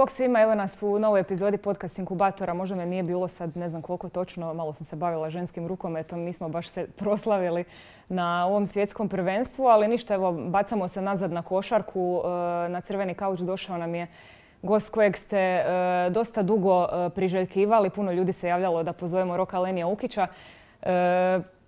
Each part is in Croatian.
Bok svima, evo nas u novoj epizodi podcast Inkubatora. Možda me nije bilo sad, ne znam koliko točno, malo sam se bavila ženskim rukometom, nismo baš se proslavili na ovom svjetskom prvenstvu, ali ništa, evo, bacamo se nazad na košarku. E, na crveni kauč došao nam je gost kojeg ste e, dosta dugo e, priželjkivali. Puno ljudi se javljalo da pozovemo Roka Lenija Ukića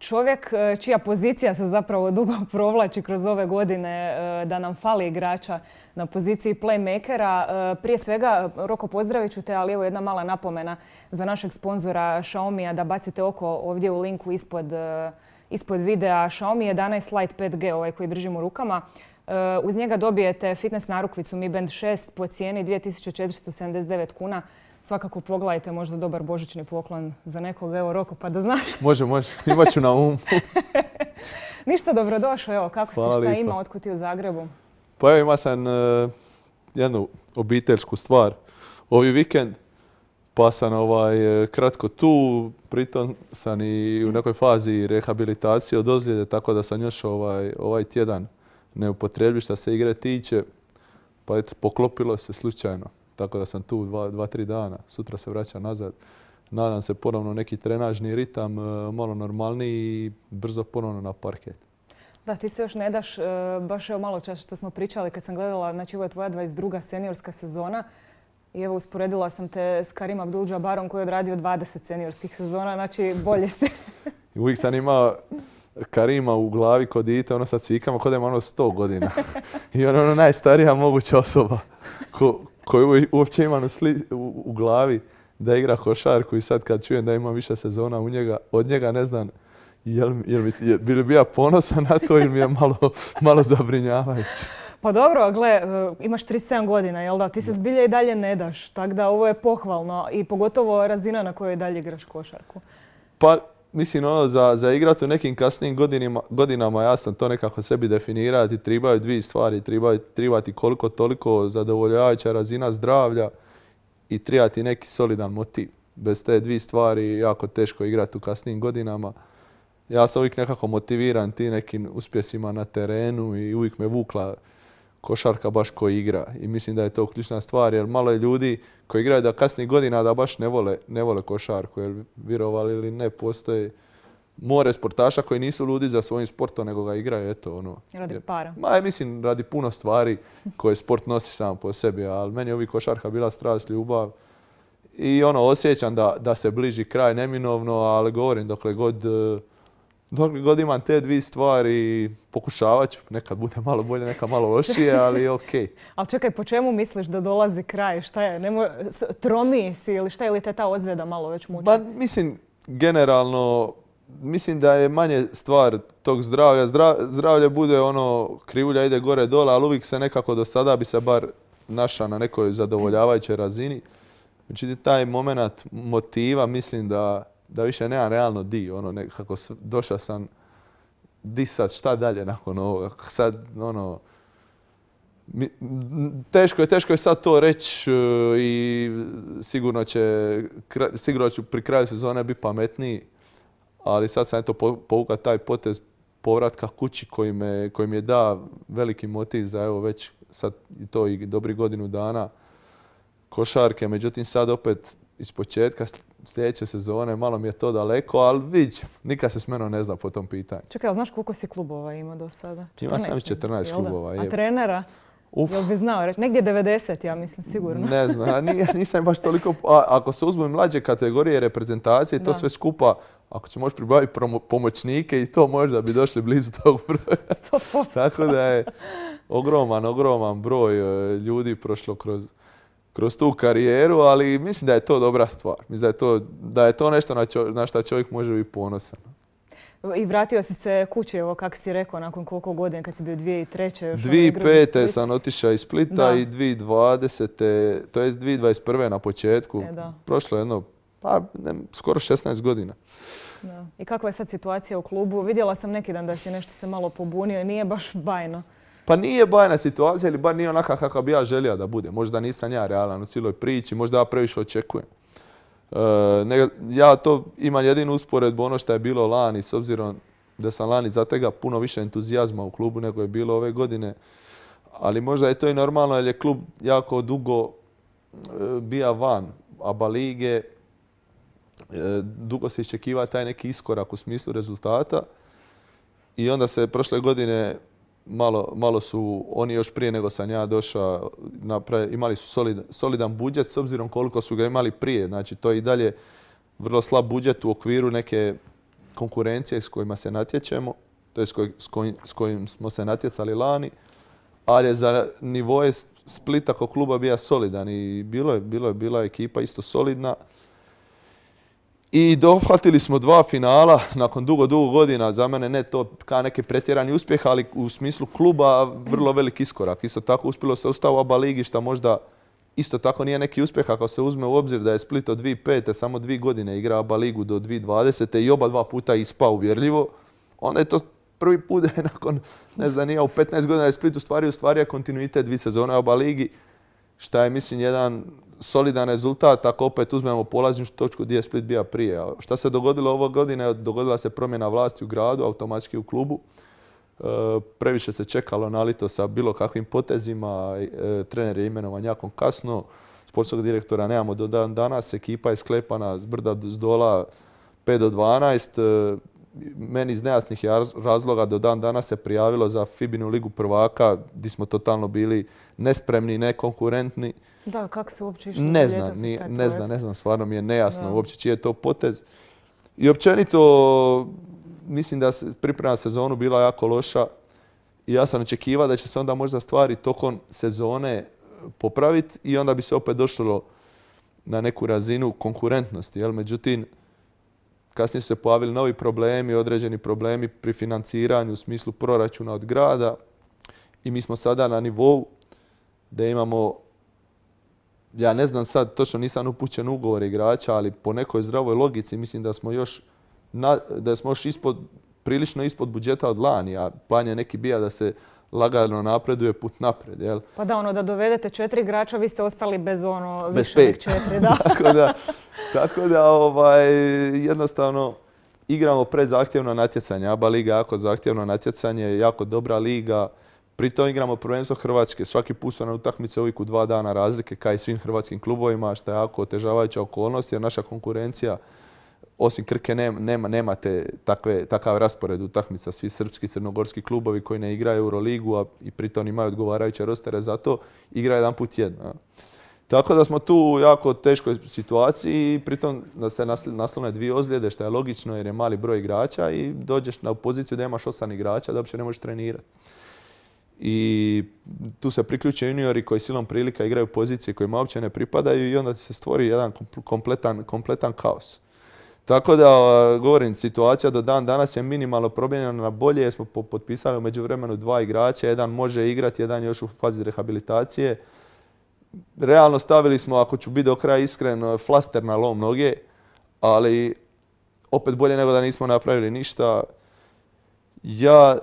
čovjek e, čija pozicija se zapravo dugo provlači kroz ove godine e, da nam fali igrača na poziciji playmakera. E, prije svega, Roko, pozdravit ću te, ali evo jedna mala napomena za našeg sponzora Xiaomi-a da bacite oko ovdje u linku ispod, ispod videa Xiaomi 11 Lite 5G, ovaj koji držim u rukama. Uz njega dobijete fitness narukvicu Mi Band 6 po cijeni 2479 kuna svakako pogledajte možda dobar božićni poklon za nekog. Evo, Roko, pa da znaš. Može, može. Imat ću na umu. Ništa, dobrodošao. Evo, kako si, šta ima, otkud ti u Zagrebu? Pa evo, ima sam e, jednu obiteljsku stvar. Ovi vikend pa sam ovaj, e, kratko tu, pritom sam i u nekoj fazi rehabilitacije od ozljede, tako da sam još ovaj, ovaj tjedan ne upotrebi što se igre tiče, pa eto, poklopilo se slučajno. Tako da sam tu dva, tri dana. Sutra se vraćam nazad. Nadam se ponovno neki trenažni ritam, e, malo normalniji i brzo ponovno na parket. Da, ti se još ne daš, e, baš evo malo čas što smo pričali kad sam gledala, znači ovo je tvoja 22. seniorska sezona i evo usporedila sam te s Karim abdul Barom koji je odradio 20 seniorskih sezona, znači bolje ste. Uvijek sam imao Karima u glavi kod dite, ono sa cvikama, kod ono 100 godina. I ono, najstarija moguća osoba ko, koji uopće ima u, sli, u, glavi da igra košarku i sad kad čujem da ima više sezona u njega, od njega ne znam jel, jel, jel, bi ja ponosan na to ili mi je malo, malo zabrinjavajući. Pa dobro, gle, e, imaš 37 godina, jel da? Ti se zbilje i dalje ne daš, tako da ovo je pohvalno i pogotovo razina na kojoj dalje igraš košarku. Pa mislim ono za, za igrat u nekim kasnim godinima, godinama ja sam to nekako sebi definirati, tribaju dvije stvari, tribaju, tribati koliko toliko zadovoljavajuća razina zdravlja i trebati neki solidan motiv. Bez te dvije stvari jako teško igrati u kasnim godinama. Ja sam uvijek nekako motiviran ti nekim uspjesima na terenu i uvijek me vukla košarka baš ko igra. I mislim da je to ključna stvar jer malo je ljudi koji igraju da kasnih godina da baš ne vole, ne vole košarku jer vjerovali ili ne postoje more sportaša koji nisu ludi za svojim sportom nego ga igraju eto ono. Radi para. Ma mislim radi puno stvari koje sport nosi sam po sebi, ali meni je uvijek košarka bila strast, ljubav. I ono osjećam da, da se bliži kraj neminovno, ali govorim dokle god eh, dok god imam te dvije stvari, pokušavat ću. Nekad bude malo bolje, nekad malo lošije, ali ok. ali čekaj, po čemu misliš da dolazi kraj? Šta je? Nemo... Tromi si ili šta? Ili te ta ozljeda malo već muči? Pa mislim, generalno, mislim da je manje stvar tog zdravlja. zdravlje bude ono, krivulja ide gore dole, ali uvijek se nekako do sada bi se bar naša na nekoj zadovoljavajućoj razini. Znači taj moment motiva mislim da da više nemam realno di, ono nekako došao sam di sad, šta dalje nakon ovoga, sad ono, teško je, teško je sad to reći uh, i sigurno će, sigurno ću pri kraju sezone biti pametniji, ali sad sam eto povukao taj potez povratka kući koji, mi je da veliki motiv za evo već sad to i dobri godinu dana košarke. Međutim sad opet iz početka sljedeće sezone, malo mi je to daleko, ali vidim, nikad se s menom ne zna po tom pitanju. Čekaj, ali znaš koliko si klubova ima do sada? ima sam 14 klubova. A trenera? Uf. Jel bi znao reći? Negdje 90, ja mislim, sigurno. Ne znam, nisam baš toliko... ako se uzmu mlađe kategorije reprezentacije i to sve skupa, ako se možeš pribaviti pomoćnike i to možda bi došli blizu tog broja. Tako da je ogroman, ogroman broj e, ljudi prošlo kroz kroz tu karijeru, ali mislim da je to dobra stvar. Mislim da je to, nešto na, što čovjek može biti ponosan. I vratio si se kući, evo kako si rekao, nakon koliko godina, kad si bio 2003. još 2005. sam otišao iz Splita da. i 2020. to je 2021. na početku. E, Prošlo jedno, pa skoro 16 godina. Da. I kakva je sad situacija u klubu? Vidjela sam neki dan da si nešto se malo pobunio i nije baš bajno. Pa nije bajna situacija ili bar nije onaka kakva bi ja želio da bude. Možda nisam ja realan u cijeloj priči, možda ja previše očekujem. E, ja to imam jedinu usporedbu ono što je bilo lani, s obzirom da sam lani zatega puno više entuzijazma u klubu nego je bilo ove godine. Ali možda je to i normalno jer je klub jako dugo e, bija van aba lige, e, dugo se iščekiva taj neki iskorak u smislu rezultata. I onda se prošle godine malo, malo su oni još prije nego sam ja došao, imali su solidan, budžet s obzirom koliko su ga imali prije. Znači to je i dalje vrlo slab budžet u okviru neke konkurencije s kojima se natječemo, to je s, kojim smo se natjecali lani, ali za nivoje Splita kao kluba bio solidan i bilo je, bilo je bila ekipa isto solidna. I dohvatili smo dva finala nakon dugo, dugo godina. Za mene ne to kao neki pretjerani uspjeh, ali u smislu kluba vrlo velik iskorak. Isto tako uspjelo se ostao u Aba Ligi što možda isto tako nije neki uspjeh ako se uzme u obzir da je Split od 2005. samo dvije godine igra Aba Ligu do 2020. i oba dva puta ispao uvjerljivo. Onda je to prvi put nakon, ne znam, nije u 15 godina je Split u stvari, u stvari je kontinuitet dvije sezone Aba Ligi šta je mislim jedan solidan rezultat ako opet uzmemo što točku gdje je Split bio prije. Šta se dogodilo ovo godine? Dogodila se promjena vlasti u gradu, automatski u klubu. E, previše se čekalo na lito sa bilo kakvim potezima. E, trener je imenovan jako kasno. Sportskog direktora nemamo do dan danas. Ekipa je sklepana s brda s dola 5 do 12. E, meni iz nejasnih razloga do dan danas se prijavilo za Fibinu ligu prvaka gdje smo totalno bili nespremni, nekonkurentni. Da, kako se uopće išlo ne zna, ne znam, ne znam, stvarno mi je nejasno uopće čiji je to potez. I općenito, mislim da se priprema sezonu bila jako loša. I ja sam očekivao da će se onda možda stvari tokom sezone e, popraviti i onda bi se opet došlo na neku razinu konkurentnosti. Jel? Međutim, kasnije su se pojavili novi problemi, određeni problemi pri financiranju u smislu proračuna od grada i mi smo sada na nivou da imamo ja ne znam sad, točno nisam upućen ugovor igrača, ali po nekoj zdravoj logici mislim da smo još, da smo još ispod, prilično ispod budžeta od lani, a plan je neki bija da se lagano napreduje put napred. Jel? Pa da, ono, da dovedete četiri igrača, vi ste ostali bez ono, više četiri. tako da, tako da ovaj, jednostavno igramo prezahtjevno natjecanje. Aba Liga je jako zahtjevno natjecanje, jako dobra liga Pri tome igramo prvenstvo Hrvatske. Svaki put su na utakmice uvijek u dva dana razlike, kao i svim hrvatskim klubovima, što je jako otežavajuća okolnost jer naša konkurencija osim Krke nema, nemate takav raspored utakmica. Svi srpski crnogorski klubovi koji ne igraju Euroligu, a i pritom imaju odgovarajuće rostere za to, igra jedan put jedno. Tako da smo tu u jako teškoj situaciji i pritom da se naslone dvije ozljede, što je logično jer je mali broj igrača i dođeš na poziciju da imaš osam igrača da uopće ne možeš trenirati i tu se priključe juniori koji silom prilika igraju pozicije kojima uopće ne pripadaju i onda se stvori jedan kompletan, kompletan kaos. Tako da, govorim, situacija do dan danas je minimalno promijenjena na bolje smo potpisali u međuvremenu dva igrača. Jedan može igrati, jedan je još u fazi rehabilitacije. Realno stavili smo, ako ću biti do kraja iskren, flaster na lom noge, ali opet bolje nego da nismo napravili ništa. Ja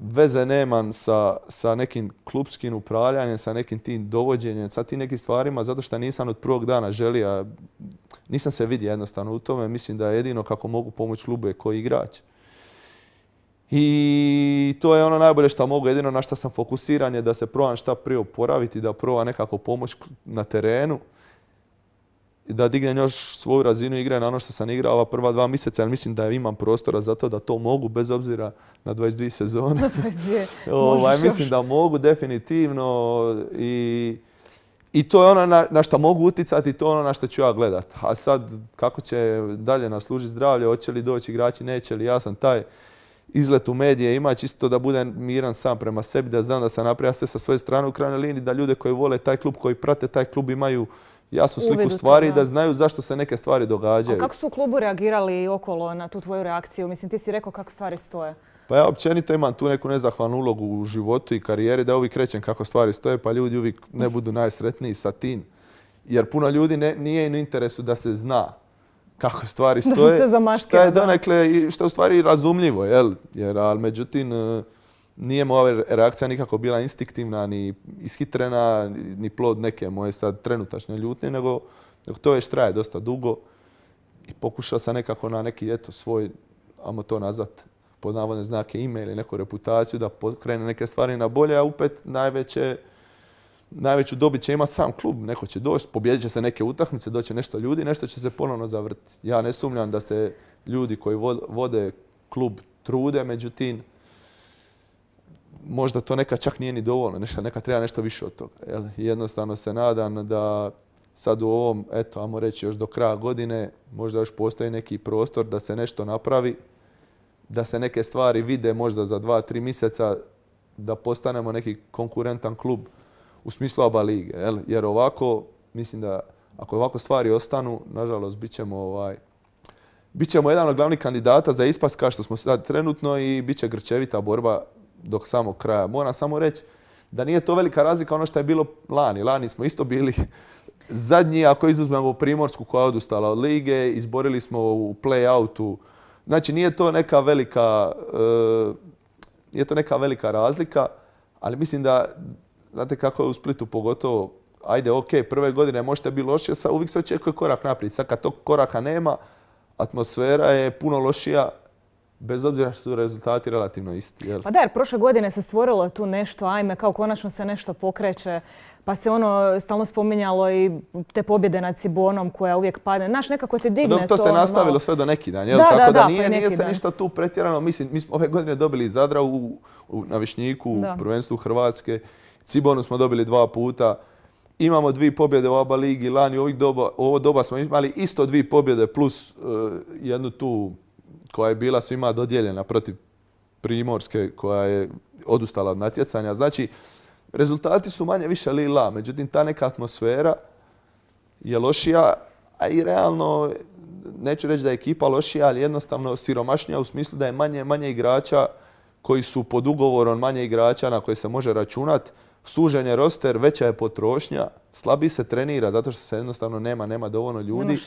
veze nemam sa, sa nekim klubskim upravljanjem, sa nekim tim dovođenjem, sa tim nekim stvarima, zato što nisam od prvog dana želio, nisam se vidio jednostavno u tome. Mislim da je jedino kako mogu pomoći klubu je koji igrač. I to je ono najbolje što mogu, jedino na što sam fokusiran je da se probam šta prije oporaviti, da probam nekako pomoć na terenu da dignem još svoju razinu igre na ono što sam igrao ova prva dva mjeseca, jer mislim da imam prostora za to da to mogu bez obzira na 22 sezone. Ovaj, mislim da mogu definitivno i, i to je ono na, što mogu uticati i to je ono na što ću ja gledat. A sad kako će dalje naslužiti zdravlje, hoće li doći igrači, neće li, ja sam taj izlet u medije ima čisto da budem miran sam prema sebi, da znam da sam napravio sve sa svoje strane u krajnjoj liniji, da ljude koji vole taj klub, koji prate taj klub imaju jasnu sliku stvari i da znaju zašto se neke stvari događaju. A kako su u klubu reagirali okolo na tu tvoju reakciju? Mislim, ti si rekao kako stvari stoje. Pa ja općenito imam tu neku nezahvalnu ulogu u životu i karijeri da uvijek krećem kako stvari stoje pa ljudi uvijek ne budu najsretniji sa tim. Jer puno ljudi nije im u interesu da se zna kako stvari stoje. Da se zamaškira. je što je u stvari razumljivo, jel? Jer, ali međutim, e, nije moja reakcija nikako bila instiktivna, ni ishitrena, ni plod neke moje sad trenutačne ljutnje, nego, to još traje dosta dugo i pokušao sam nekako na neki, eto, svoj, ajmo to nazvat, pod navodne znake ime ili neku reputaciju, da pokrene neke stvari na bolje, a upet najveće, najveću dobit će imati sam klub. Neko će doći, pobjedit će se neke utakmice, doće nešto ljudi, nešto će se ponovno zavrti. Ja ne sumnjam da se ljudi koji vode klub trude, međutim, možda to neka čak nije ni dovoljno, neka, treba nešto više od toga. Jednostavno se nadam da sad u ovom, eto, ajmo reći još do kraja godine, možda još postoji neki prostor da se nešto napravi, da se neke stvari vide možda za dva, tri mjeseca, da postanemo neki konkurentan klub u smislu aba lige. Jer ovako, mislim da ako ovako stvari ostanu, nažalost, bit ćemo ovaj, bit ćemo jedan od glavnih kandidata za ispas kao što smo sad trenutno i bit će grčevita borba do samog kraja. Moram samo reći da nije to velika razlika ono što je bilo lani. Lani smo isto bili zadnji, ako izuzmemo Primorsku koja je odustala od lige, izborili smo u play-outu. Znači nije to neka velika, e, nije to neka velika razlika, ali mislim da, znate kako je u Splitu pogotovo, ajde ok, prve godine možete biti lošije, sad uvijek se očekuje korak naprijed. Sad kad tog koraka nema, atmosfera je puno lošija bez obzira što su rezultati relativno isti. Pa da, jer prošle godine se stvorilo tu nešto, ajme, kao konačno se nešto pokreće. Pa se ono stalno spominjalo i te pobjede nad Cibonom koja uvijek padne. Naš nekako te digne to. To se ono nastavilo sve do neki dan, jel? Da, Tako da, nije, pa nije se ništa tu pretjerano. Mislim, mi smo ove godine dobili Zadra u, na Višnjiku, u prvenstvu Hrvatske. Cibonu smo dobili dva puta. Imamo dvi pobjede u Aba Ligi. Lani u ovo doba smo imali isto dvi pobjede plus e, jednu tu koja je bila svima dodijeljena protiv Primorske koja je odustala od natjecanja. Znači, rezultati su manje više lila. međutim ta neka atmosfera je lošija, a i realno neću reći da je ekipa lošija, ali jednostavno siromašnija u smislu da je manje, manje igrača koji su pod ugovorom manje igrača na koje se može računati. Sužen je roster, veća je potrošnja, slabi se trenira zato što se jednostavno nema, nema dovoljno ljudi.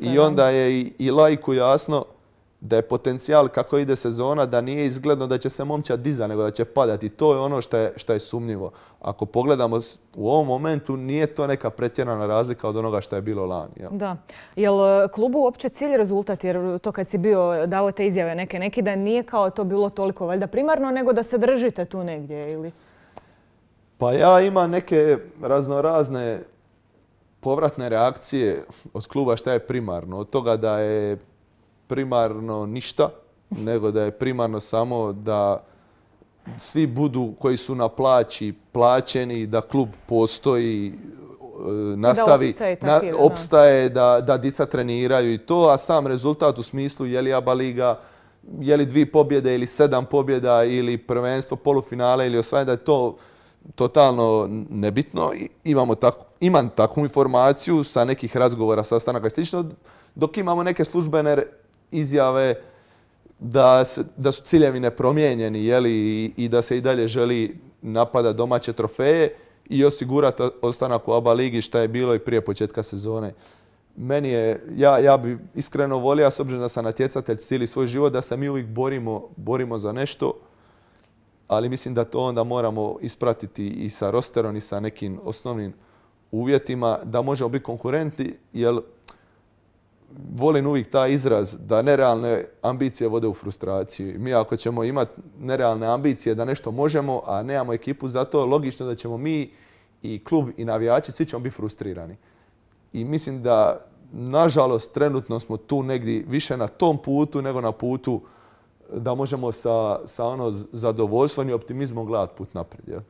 I onda je i, i jasno da je potencijal kako ide sezona, da nije izgledno da će se momčad diza, nego da će padati. To je ono što je, što je sumnjivo. Ako pogledamo u ovom momentu, nije to neka pretjerana razlika od onoga što je bilo lani. Jel? E, klubu uopće cilj rezultat? Jer to kad si bio dao te izjave neke neki da nije kao to bilo toliko valjda primarno, nego da se držite tu negdje ili? Pa ja imam neke raznorazne povratne reakcije od kluba šta je primarno. Od toga da je primarno ništa, nego da je primarno samo da svi budu koji su na plaći plaćeni, da klub postoji, e, nastavi, da opstaje, da, da dica treniraju i to, a sam rezultat u smislu je li Aba Liga, je li dvi pobjede ili sedam pobjeda ili prvenstvo polufinale ili osvajanje, da je to totalno nebitno. Imamo tako, imam takvu informaciju sa nekih razgovora, sastanaka i slično, dok imamo neke službene izjave da, su ciljevi nepromijenjeni i, da se i dalje želi napada domaće trofeje i osigurati ostanak u ABA ligi što je bilo i prije početka sezone. Meni je, ja, ja bi iskreno volio, s obzirom da sam natjecatelj cijeli svoj život, da se mi uvijek borimo, borimo za nešto, ali mislim da to onda moramo ispratiti i sa rosterom i sa nekim osnovnim uvjetima da možemo biti konkurenti, jer volim uvijek taj izraz da nerealne ambicije vode u frustraciju. Mi ako ćemo imati nerealne ambicije da nešto možemo, a nemamo ekipu za to, logično da ćemo mi i klub i navijači, svi ćemo biti frustrirani. I mislim da, nažalost, trenutno smo tu negdje više na tom putu nego na putu da možemo sa, sa ono zadovoljstvom i optimizmom gledati put naprijed.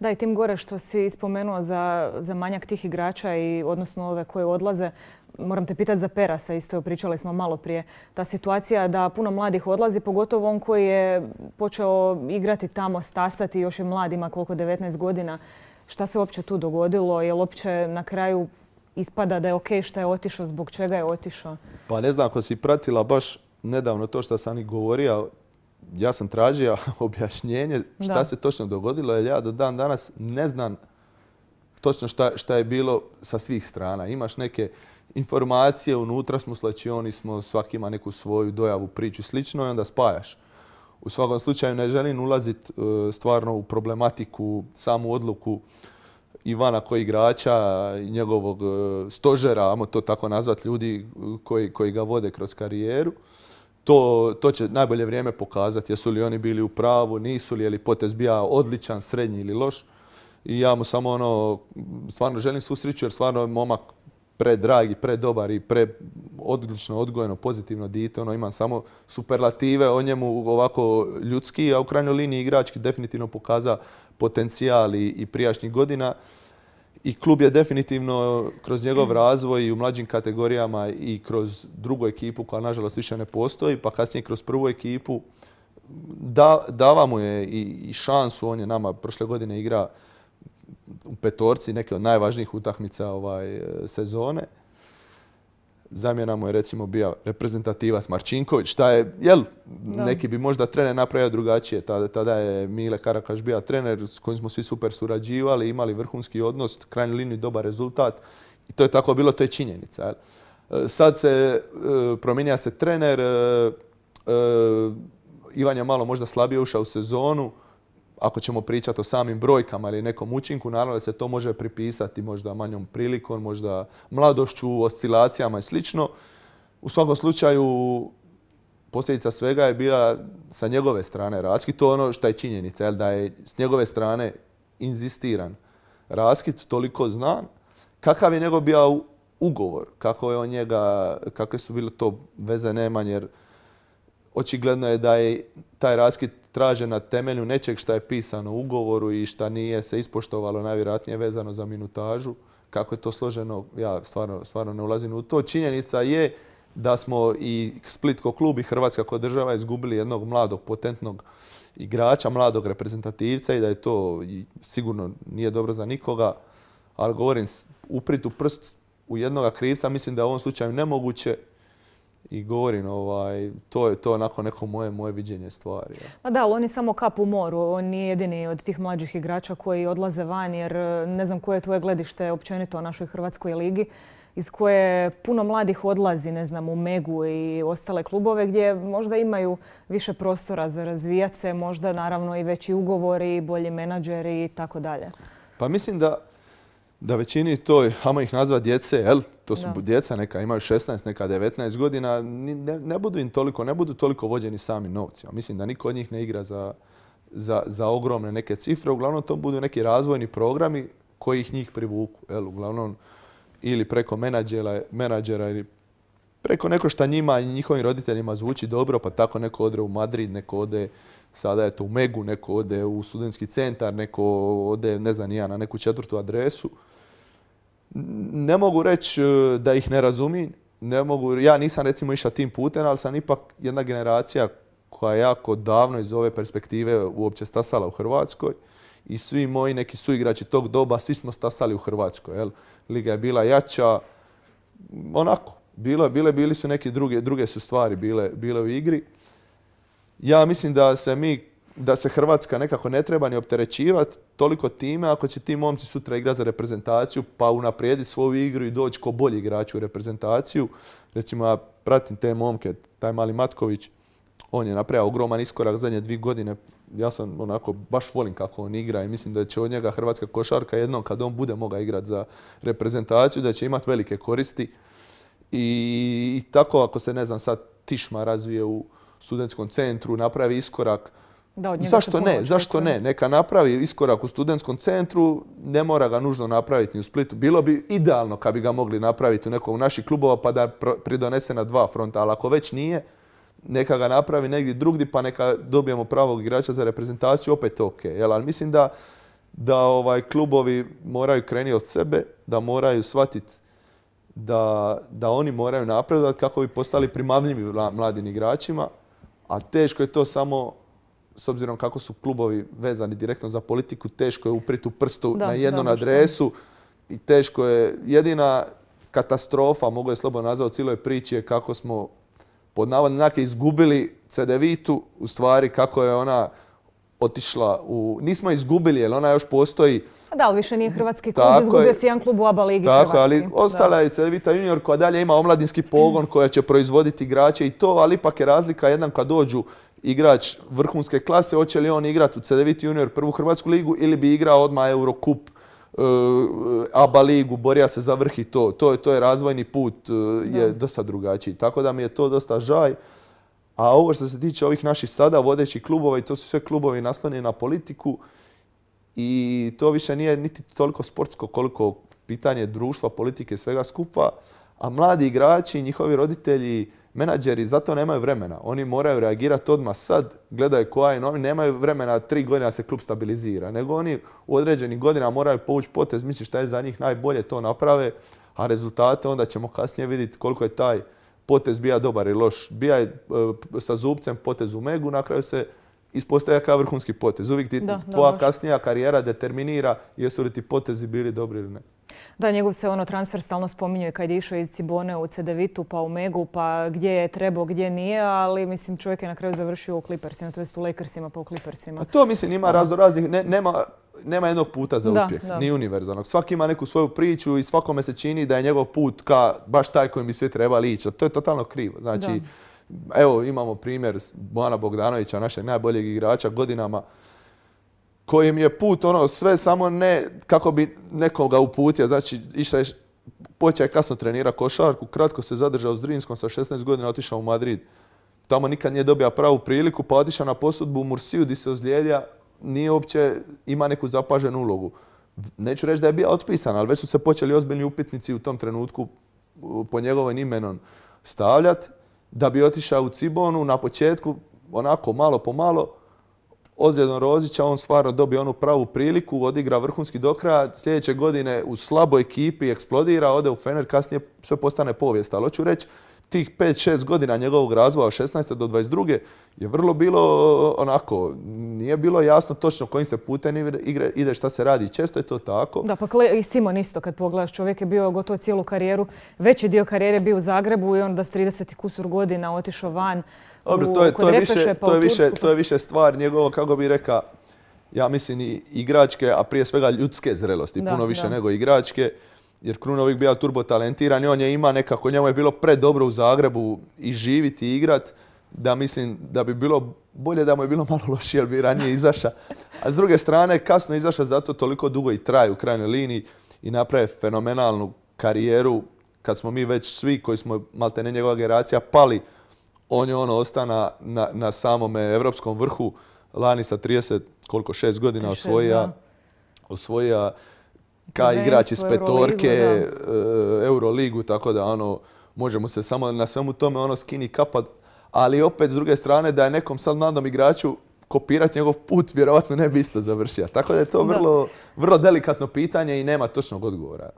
Da, i tim gore što si ispomenuo za, za manjak tih igrača i odnosno ove koje odlaze. Moram te pitati za Perasa, isto je pričali smo malo prije. Ta situacija da puno mladih odlazi, pogotovo on koji je počeo igrati tamo, stasati, još je mladima koliko 19 godina. Šta se uopće tu dogodilo? Je li uopće na kraju ispada da je ok šta je otišao, zbog čega je otišao? Pa ne znam, ako si pratila baš nedavno to što sam i govorio, ja sam tražio objašnjenje šta se točno dogodilo jer ja do dan danas ne znam točno šta, je bilo sa svih strana. Imaš neke informacije, unutra smo slačioni, smo, svaki ima neku svoju dojavu, priču, slično i onda spajaš. U svakom slučaju ne želim ulaziti e, stvarno u problematiku, samu odluku Ivana koji igrača i njegovog e, stožera, ajmo to tako nazvat, ljudi koji, koji ga vode kroz karijeru to, će najbolje vrijeme pokazati jesu li oni bili u pravu, nisu li, je li potez bio odličan, srednji ili loš. I ja mu samo ono, stvarno želim sreću jer stvarno je momak predragi, predobar i pre odlično odgojeno, pozitivno dite. Ono, imam samo superlative o njemu ovako ljudski, a u krajnjoj liniji igrački definitivno pokaza potencijal i prijašnjih godina i klub je definitivno kroz njegov razvoj i u mlađim kategorijama i kroz drugu ekipu koja nažalost više ne postoji, pa kasnije kroz prvu ekipu, dava mu je i, šansu. On je nama prošle godine igra u petorci neke od najvažnijih utakmica ovaj, sezone. Zamjena mu je recimo bio reprezentativac Marčinković, šta je, jel, neki bi možda trener napravio drugačije. Tada, je Mile Karakaš bio trener s kojim smo svi super surađivali, imali vrhunski odnos, krajnji liniji dobar rezultat. I to je tako bilo, to je činjenica. E, sad se e, promijenja se trener, e, Ivan je malo možda slabije ušao u sezonu, ako ćemo pričati o samim brojkama ili nekom učinku, naravno da se to može pripisati možda manjom prilikom, možda mladošću, oscilacijama i slično. U svakom slučaju, posljedica svega je bila sa njegove strane raskid. To je ono što je činjenica, jel? da je s njegove strane inzistiran raskid, toliko znan. Kakav je njegov bio ugovor, kako je on njega, kakve su bile to veze neman, jer očigledno je da je taj raskid tražen na temelju nečeg što je pisano u ugovoru i šta nije se ispoštovalo, najvjerojatnije vezano za minutažu. Kako je to složeno, ja stvarno, ne ulazim u to. Činjenica je da smo i Split klub i Hrvatska kao država izgubili jednog mladog potentnog igrača, mladog reprezentativca i da je to sigurno nije dobro za nikoga. Ali govorim, upritu u prst u jednoga krivca mislim da je u ovom slučaju nemoguće i govorim, ovaj, to je to onako neko moje, moje viđenje stvari. Pa da, ali on je samo kap u moru. On nije jedini od tih mlađih igrača koji odlaze van jer e, ne znam koje je tvoje gledište općenito o našoj Hrvatskoj ligi iz koje puno mladih odlazi, ne znam, u Megu i ostale klubove gdje možda imaju više prostora za razvijat se, možda naravno i veći ugovori, bolji menadžeri i tako dalje. Pa mislim da da većini toj, hajmo ih nazva djece, jel? To su djeca, neka imaju 16, neka 19 godina, ne, ne budu im toliko, ne budu toliko vođeni sami novcima. Mislim da niko od njih ne igra za, ogromne neke cifre. Uglavnom to budu neki razvojni programi koji ih njih privuku. Jel? Uglavnom ili preko menadžera, ili preko neko što njima i njihovim roditeljima zvuči dobro, pa tako neko odre u Madrid, neko ode sada to u Megu, neko ode u studentski centar, neko ode ne znam, ja, na neku četvrtu adresu. Ne mogu reći e, da ih ne razumijem, ne mogu, ja nisam recimo išao tim putem, ali sam ipak jedna generacija koja je jako davno iz ove perspektive uopće stasala u Hrvatskoj i svi moji neki suigrači tog doba, svi smo stasali u Hrvatskoj. Jel? Liga je bila jača, onako, bilo, bile, bili su neke druge, druge su stvari bile, bile u igri. Ja mislim da se mi da se Hrvatska nekako ne treba ni opterećivati toliko time ako će ti momci sutra igrati za reprezentaciju pa unaprijedi svoju igru i doći ko bolji igrač u reprezentaciju. Recimo ja pratim te momke, taj mali Matković, on je napravio ogroman iskorak zadnje dvije godine. Ja sam onako baš volim kako on igra i mislim da će od njega hrvatska košarka jednom kad on bude mogao igrati za reprezentaciju da će imati velike koristi. I, I tako ako se ne znam sad Tišma razvije u studentskom centru, napravi iskorak, da, zašto ne, zašto ne? Neka napravi iskorak u studentskom centru, ne mora ga nužno napraviti ni u Splitu. Bilo bi idealno kad bi ga mogli napraviti u nekom naših klubova pa da pridonese na dva fronta, ali ako već nije, neka ga napravi negdje drugdje pa neka dobijemo pravog igrača za reprezentaciju, opet ok. Jel? Ali mislim da, da ovaj klubovi moraju krenuti od sebe, da moraju shvatiti da, oni moraju napredovati kako bi postali primamljivi mladim igračima, a teško je to samo s obzirom kako su klubovi vezani direktno za politiku, teško je upriti u prstu na jednu adresu i teško je. Jedina katastrofa, mogu je slobodno nazvati, u cijeloj priči je kako smo pod navodnjake izgubili Cedevitu, u stvari kako je ona otišla u... Nismo izgubili, jer ona još postoji. Pa da, ali više nije Hrvatski klub, izgubio si jedan klub u Aba Ligi Tako, ali ostala je Cedevita junior koja dalje ima omladinski pogon koja će proizvoditi igrače i to, ali ipak je razlika jednom kad dođu igrač vrhunske klase, hoće li on igrati u CDVT junior prvu Hrvatsku ligu ili bi igrao odmah Eurocup, e, ABA ligu, borja se za vrh i to. to. To je razvojni put, e, je dosta drugačiji. Tako da mi je to dosta žaj. A ovo što se tiče ovih naših sada vodećih klubova i to su sve klubovi naslonjeni na politiku i to više nije niti toliko sportsko koliko pitanje društva, politike i svega skupa. A mladi igrači i njihovi roditelji Menadžeri zato nemaju vremena. Oni moraju reagirati odmah sad, gledaju koja je novina, nemaju vremena tri godine da se klub stabilizira, nego oni u određenih godina moraju povući potez, misli šta je za njih najbolje, to naprave, a rezultate onda ćemo kasnije vidjeti koliko je taj potez bio dobar ili loš. Bija je e, sa zupcem potez u megu, na kraju se ispostavlja kao vrhunski potez. Uvijek ti tvoja kasnija karijera determinira jesu li ti potezi bili dobri ili ne. Da, njegov se ono transfer stalno spominje kad je išao iz Cibone u Cedevitu pa u Megu, pa gdje je trebao, gdje nije, ali mislim čovjek je na kraju završio u Clippersima, to jest u Lakersima pa u Clippersima. to mislim ima razno raznih, nema, nema jednog puta za uspjeh, ni univerzalnog. Svaki ima neku svoju priču i svakome se čini da je njegov put ka baš taj koji bi svi trebali ići. To je totalno krivo. Znači, evo imamo primjer Bojana Bogdanovića, našeg najboljeg igrača godinama kojim je put ono sve samo ne kako bi nekoga uputio. Znači, išao je počeo je kasno trenira košarku, kratko se zadržao s Drinskom, sa 16 godina otišao u Madrid. Tamo nikad nije dobio pravu priliku, pa otišao na posudbu u Mursiju gdje se ozlijedio, nije uopće ima neku zapaženu ulogu. Neću reći da je bio otpisan, ali već su se počeli ozbiljni upitnici u tom trenutku po njegovim imenom stavljati da bi otišao u Cibonu na početku, onako malo po malo, ozljedom Rozića, on stvarno dobije onu pravu priliku, odigra vrhunski do kraja, sljedeće godine u slaboj ekipi eksplodira, ode u Fener, kasnije sve postane povijest. Ali hoću reći, tih 5-6 godina njegovog razvoja od 16. do 22. je vrlo bilo onako, nije bilo jasno točno kojim se putem ide šta se radi. Često je to tako. Da, pa i Simon isto kad pogledaš, čovjek je bio gotovo cijelu karijeru, veći dio karijere bio u Zagrebu i onda s 30 kusur godina otišao van dobro, to je, to više, pa to je više, pa- to je više stvar njegova, kako bi reka, ja mislim i igračke, a prije svega ljudske zrelosti, puno više nego igračke. Jer uvijek bio turbo talentiran i on je ima nekako, njemu je bilo predobro u Zagrebu i živiti i igrat, da mislim da bi bilo bolje da mu je bilo malo lošije jer bi ranije izašao. A s druge strane, kasno izašao zato toliko dugo i traje u krajnjoj liniji i naprave fenomenalnu karijeru kad smo mi već svi koji smo, malte njegova generacija, pali on je ono ostana na, na samome evropskom vrhu lani sa 30, koliko, šest godina osvojio ka igrač iz petorke, eh, Euroligu, tako da ono, možemo se samo na svemu tome ono skini kapat, ali opet s druge strane da je nekom sad mladom igraču kopirati njegov put, vjerojatno ne bi isto završio. Tako da je to vrlo, vrlo delikatno pitanje i nema točnog odgovora.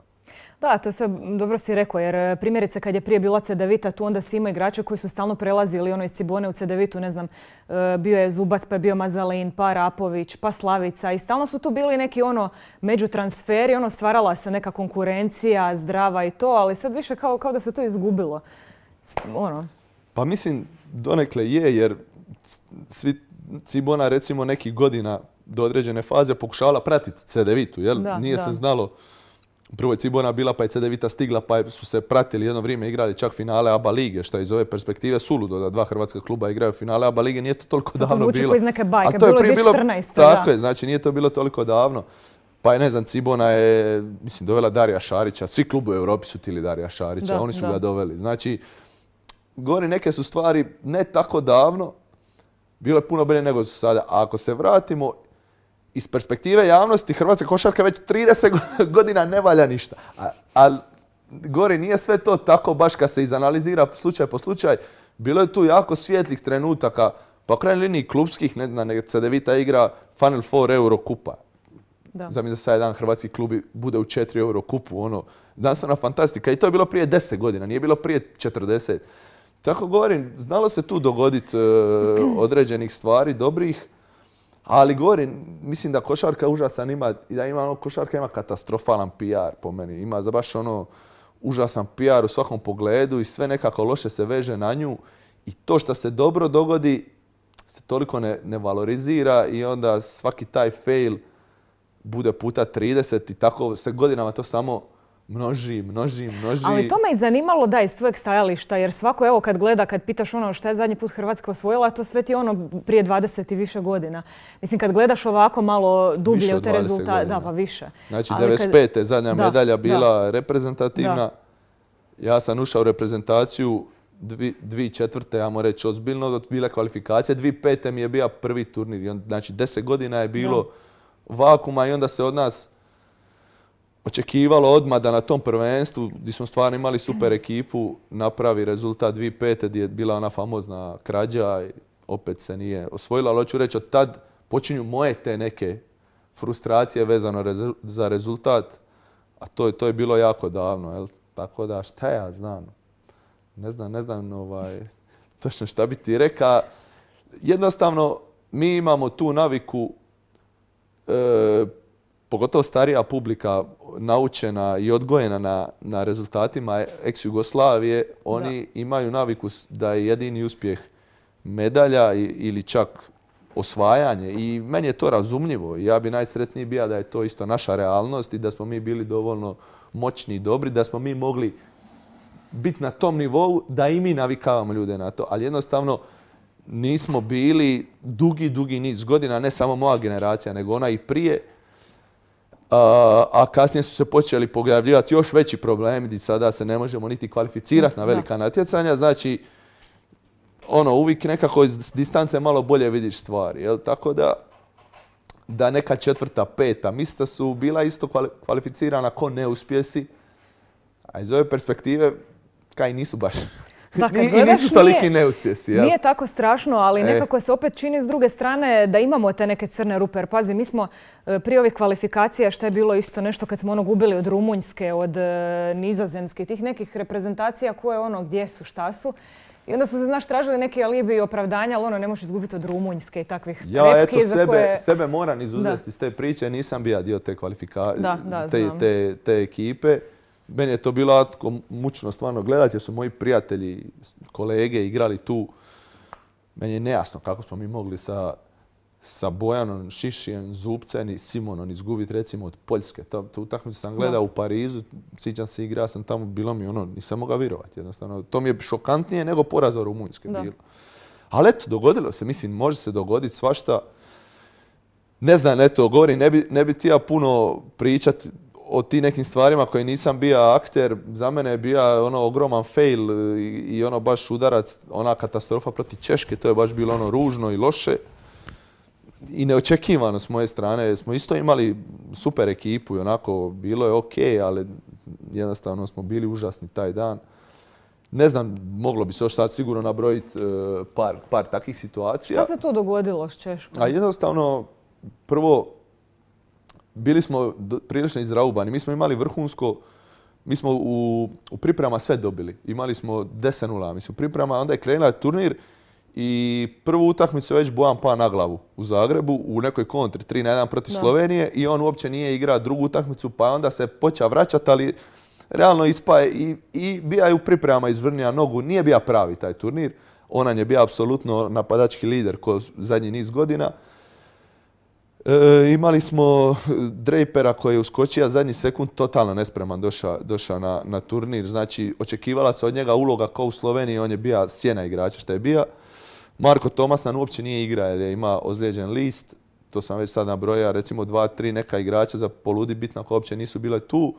Da, to sve dobro si rekao, jer e, primjerice kad je prije bila Cedevita, tu onda si imao igrače koji su stalno prelazili ono iz Cibone u Cedevitu, ne znam, e, bio je Zubac, pa je bio Mazalin, pa Rapović, pa Slavica i stalno su tu bili neki ono međutransferi, ono stvarala se neka konkurencija, zdrava i to, ali sad više kao, kao da se to izgubilo. Ono. Pa mislim, donekle je, jer Cibona recimo nekih godina do određene faze pokušavala pratiti Cedevitu, jel? Nije se znalo Prvo je Cibona bila, pa je CD stigla, pa su se pratili jedno vrijeme, igrali čak finale ABA lige, što je iz ove perspektive suludo da dva hrvatska kluba igraju finale ABA lige, nije to toliko davno zvuči bilo. iz neke bajke, bilo je 2014. Tako je, znači nije to bilo toliko davno. Pa je, ne znam, Cibona je, mislim, dovela Darija Šarića. Svi klubu u Europi su tili Darija Šarića, oni su ga doveli. Znači, govori neke su stvari ne tako davno, bilo je puno bolje nego su sada. A ako se vratimo iz perspektive javnosti Hrvatska košarka već 30 godina ne valja ništa. Ali gore nije sve to tako baš kad se izanalizira slučaj po slučaj. Bilo je tu jako svijetlih trenutaka, pa kraj liniji klubskih, ne znam, Cedevita igra Final Four Euro Kupa. Da. Znam da sad jedan hrvatski klub bude u četiri Euro Kupu, ono, ona fantastika. I to je bilo prije 10 godina, nije bilo prije četrdeset. Tako govorim, znalo se tu dogoditi e, određenih stvari dobrih, ali govorim, mislim da košarka užasan ima, da ima ono, košarka ima katastrofalan PR po meni. Ima za baš ono užasan PR u svakom pogledu i sve nekako loše se veže na nju. I to što se dobro dogodi se toliko ne, ne valorizira i onda svaki taj fail bude puta 30 i tako se godinama to samo množi, množi, množi. Ali to me je zanimalo da iz tvojeg stajališta, jer svako evo kad gleda, kad pitaš ono šta je zadnji put Hrvatska osvojila, to sve ti ono prije 20 i više godina. Mislim kad gledaš ovako malo dublje u te rezultate, da pa više. Znači 95. zadnja medalja bila reprezentativna. Ja sam ušao u reprezentaciju dvi, dvi četvrte, ja moram reći ozbiljno, bila kvalifikacija. Dvi pete mi je bio prvi turnir. Znači deset godina je bilo vakuma i onda se od nas očekivalo odmah da na tom prvenstvu, gdje smo stvarno imali super ekipu, napravi rezultat 2005. gdje je bila ona famozna krađa, i opet se nije osvojila, ali hoću reći od tad počinju moje te neke frustracije vezano za rezultat, a to, to je bilo jako davno, jel? Tako da šta ja znam, ne znam, ne znam ovaj, točno šta bi ti reka. Jednostavno, mi imamo tu naviku e, pogotovo starija publika naučena i odgojena na, na rezultatima ex-Jugoslavije, oni imaju naviku da je jedini uspjeh medalja ili čak osvajanje i meni je to razumljivo. Ja bi najsretniji bio da je to isto naša realnost i da smo mi bili dovoljno moćni i dobri, da smo mi mogli biti na tom nivou da i mi navikavamo ljude na to. Ali jednostavno nismo bili dugi, dugi niz godina, ne samo moja generacija, nego ona i prije, a kasnije su se počeli pojavljivati još veći problemi gdje sada se ne možemo niti kvalificirati na velika natjecanja. Znači, ono, uvijek nekako iz distance malo bolje vidiš stvari. Jel? Tako da, da neka četvrta, peta mista su bila isto kvalificirana ko neuspjesi. A iz ove perspektive, kaj nisu baš. Da, kad gledaš, nisu toliki nije, neuspjesi. Jel? Nije tako strašno, ali e. nekako se opet čini s druge strane da imamo te neke crne rupe. Jer pazi, mi smo e, prije ovih kvalifikacija, što je bilo isto nešto kad smo ono gubili od Rumunjske, od e, Nizozemske, tih nekih reprezentacija koje ono gdje su, šta su. I onda su se, znaš, tražili neke alibi i opravdanja, ali ono, ne možeš izgubiti od Rumunjske i takvih ja, eto, sebe, moram izuzeti te priče, nisam bio dio te kvalifikacije, te, te ekipe meni je to bilo mučno stvarno gledati jer su moji prijatelji, kolege igrali tu. Meni je nejasno kako smo mi mogli sa, Bojanom, Šišijem, Zupcen i Simonom izgubiti recimo od Poljske. Tu utakmicu sam gledao u Parizu, sjećam se igra sam tamo, bilo mi ono, nisam mogao vjerovati jednostavno. To mi je šokantnije nego poraz u Rumunjske bilo. Ali eto, dogodilo se, mislim, može se dogoditi svašta. Ne znam, eto, govori, ne bi, ne bi ti ja puno pričati o ti nekim stvarima koje nisam bio akter, za mene je bio ono ogroman fail i, i ono baš udarac, ona katastrofa protiv Češke, to je baš bilo ono ružno i loše. I neočekivano s moje strane, smo isto imali super ekipu i onako bilo je ok, ali jednostavno smo bili užasni taj dan. Ne znam, moglo bi se još sad sigurno nabrojiti e, par, par takvih situacija. Šta se to dogodilo s Češkom? A jednostavno, prvo, bili smo prilično izraubani. Mi smo imali vrhunsko, mi smo u, pripremama sve dobili. Imali smo 10-0, mislim, u pripremama. Onda je krenula turnir i prvu utakmicu je već Bojan pa na glavu u Zagrebu u nekoj kontri 3 na 1 protiv Slovenije i on uopće nije igrao drugu utakmicu pa onda se počeo vraćati, ali realno ispaje i, i bija je u pripremama izvrnija nogu. Nije bio pravi taj turnir. Onan je bio apsolutno napadački lider ko zadnji niz godina. E, imali smo e, Drapera koji je uskočio zadnji sekund, totalno nespreman došao na, turnir. Znači, očekivala se od njega uloga kao u Sloveniji, on je bio sjena igrača što je bio. Marko Tomas nam uopće nije igra jer je ima ozlijeđen list. To sam već sad nabroja, recimo dva, tri neka igrača za poludi bitna koja uopće nisu bile tu.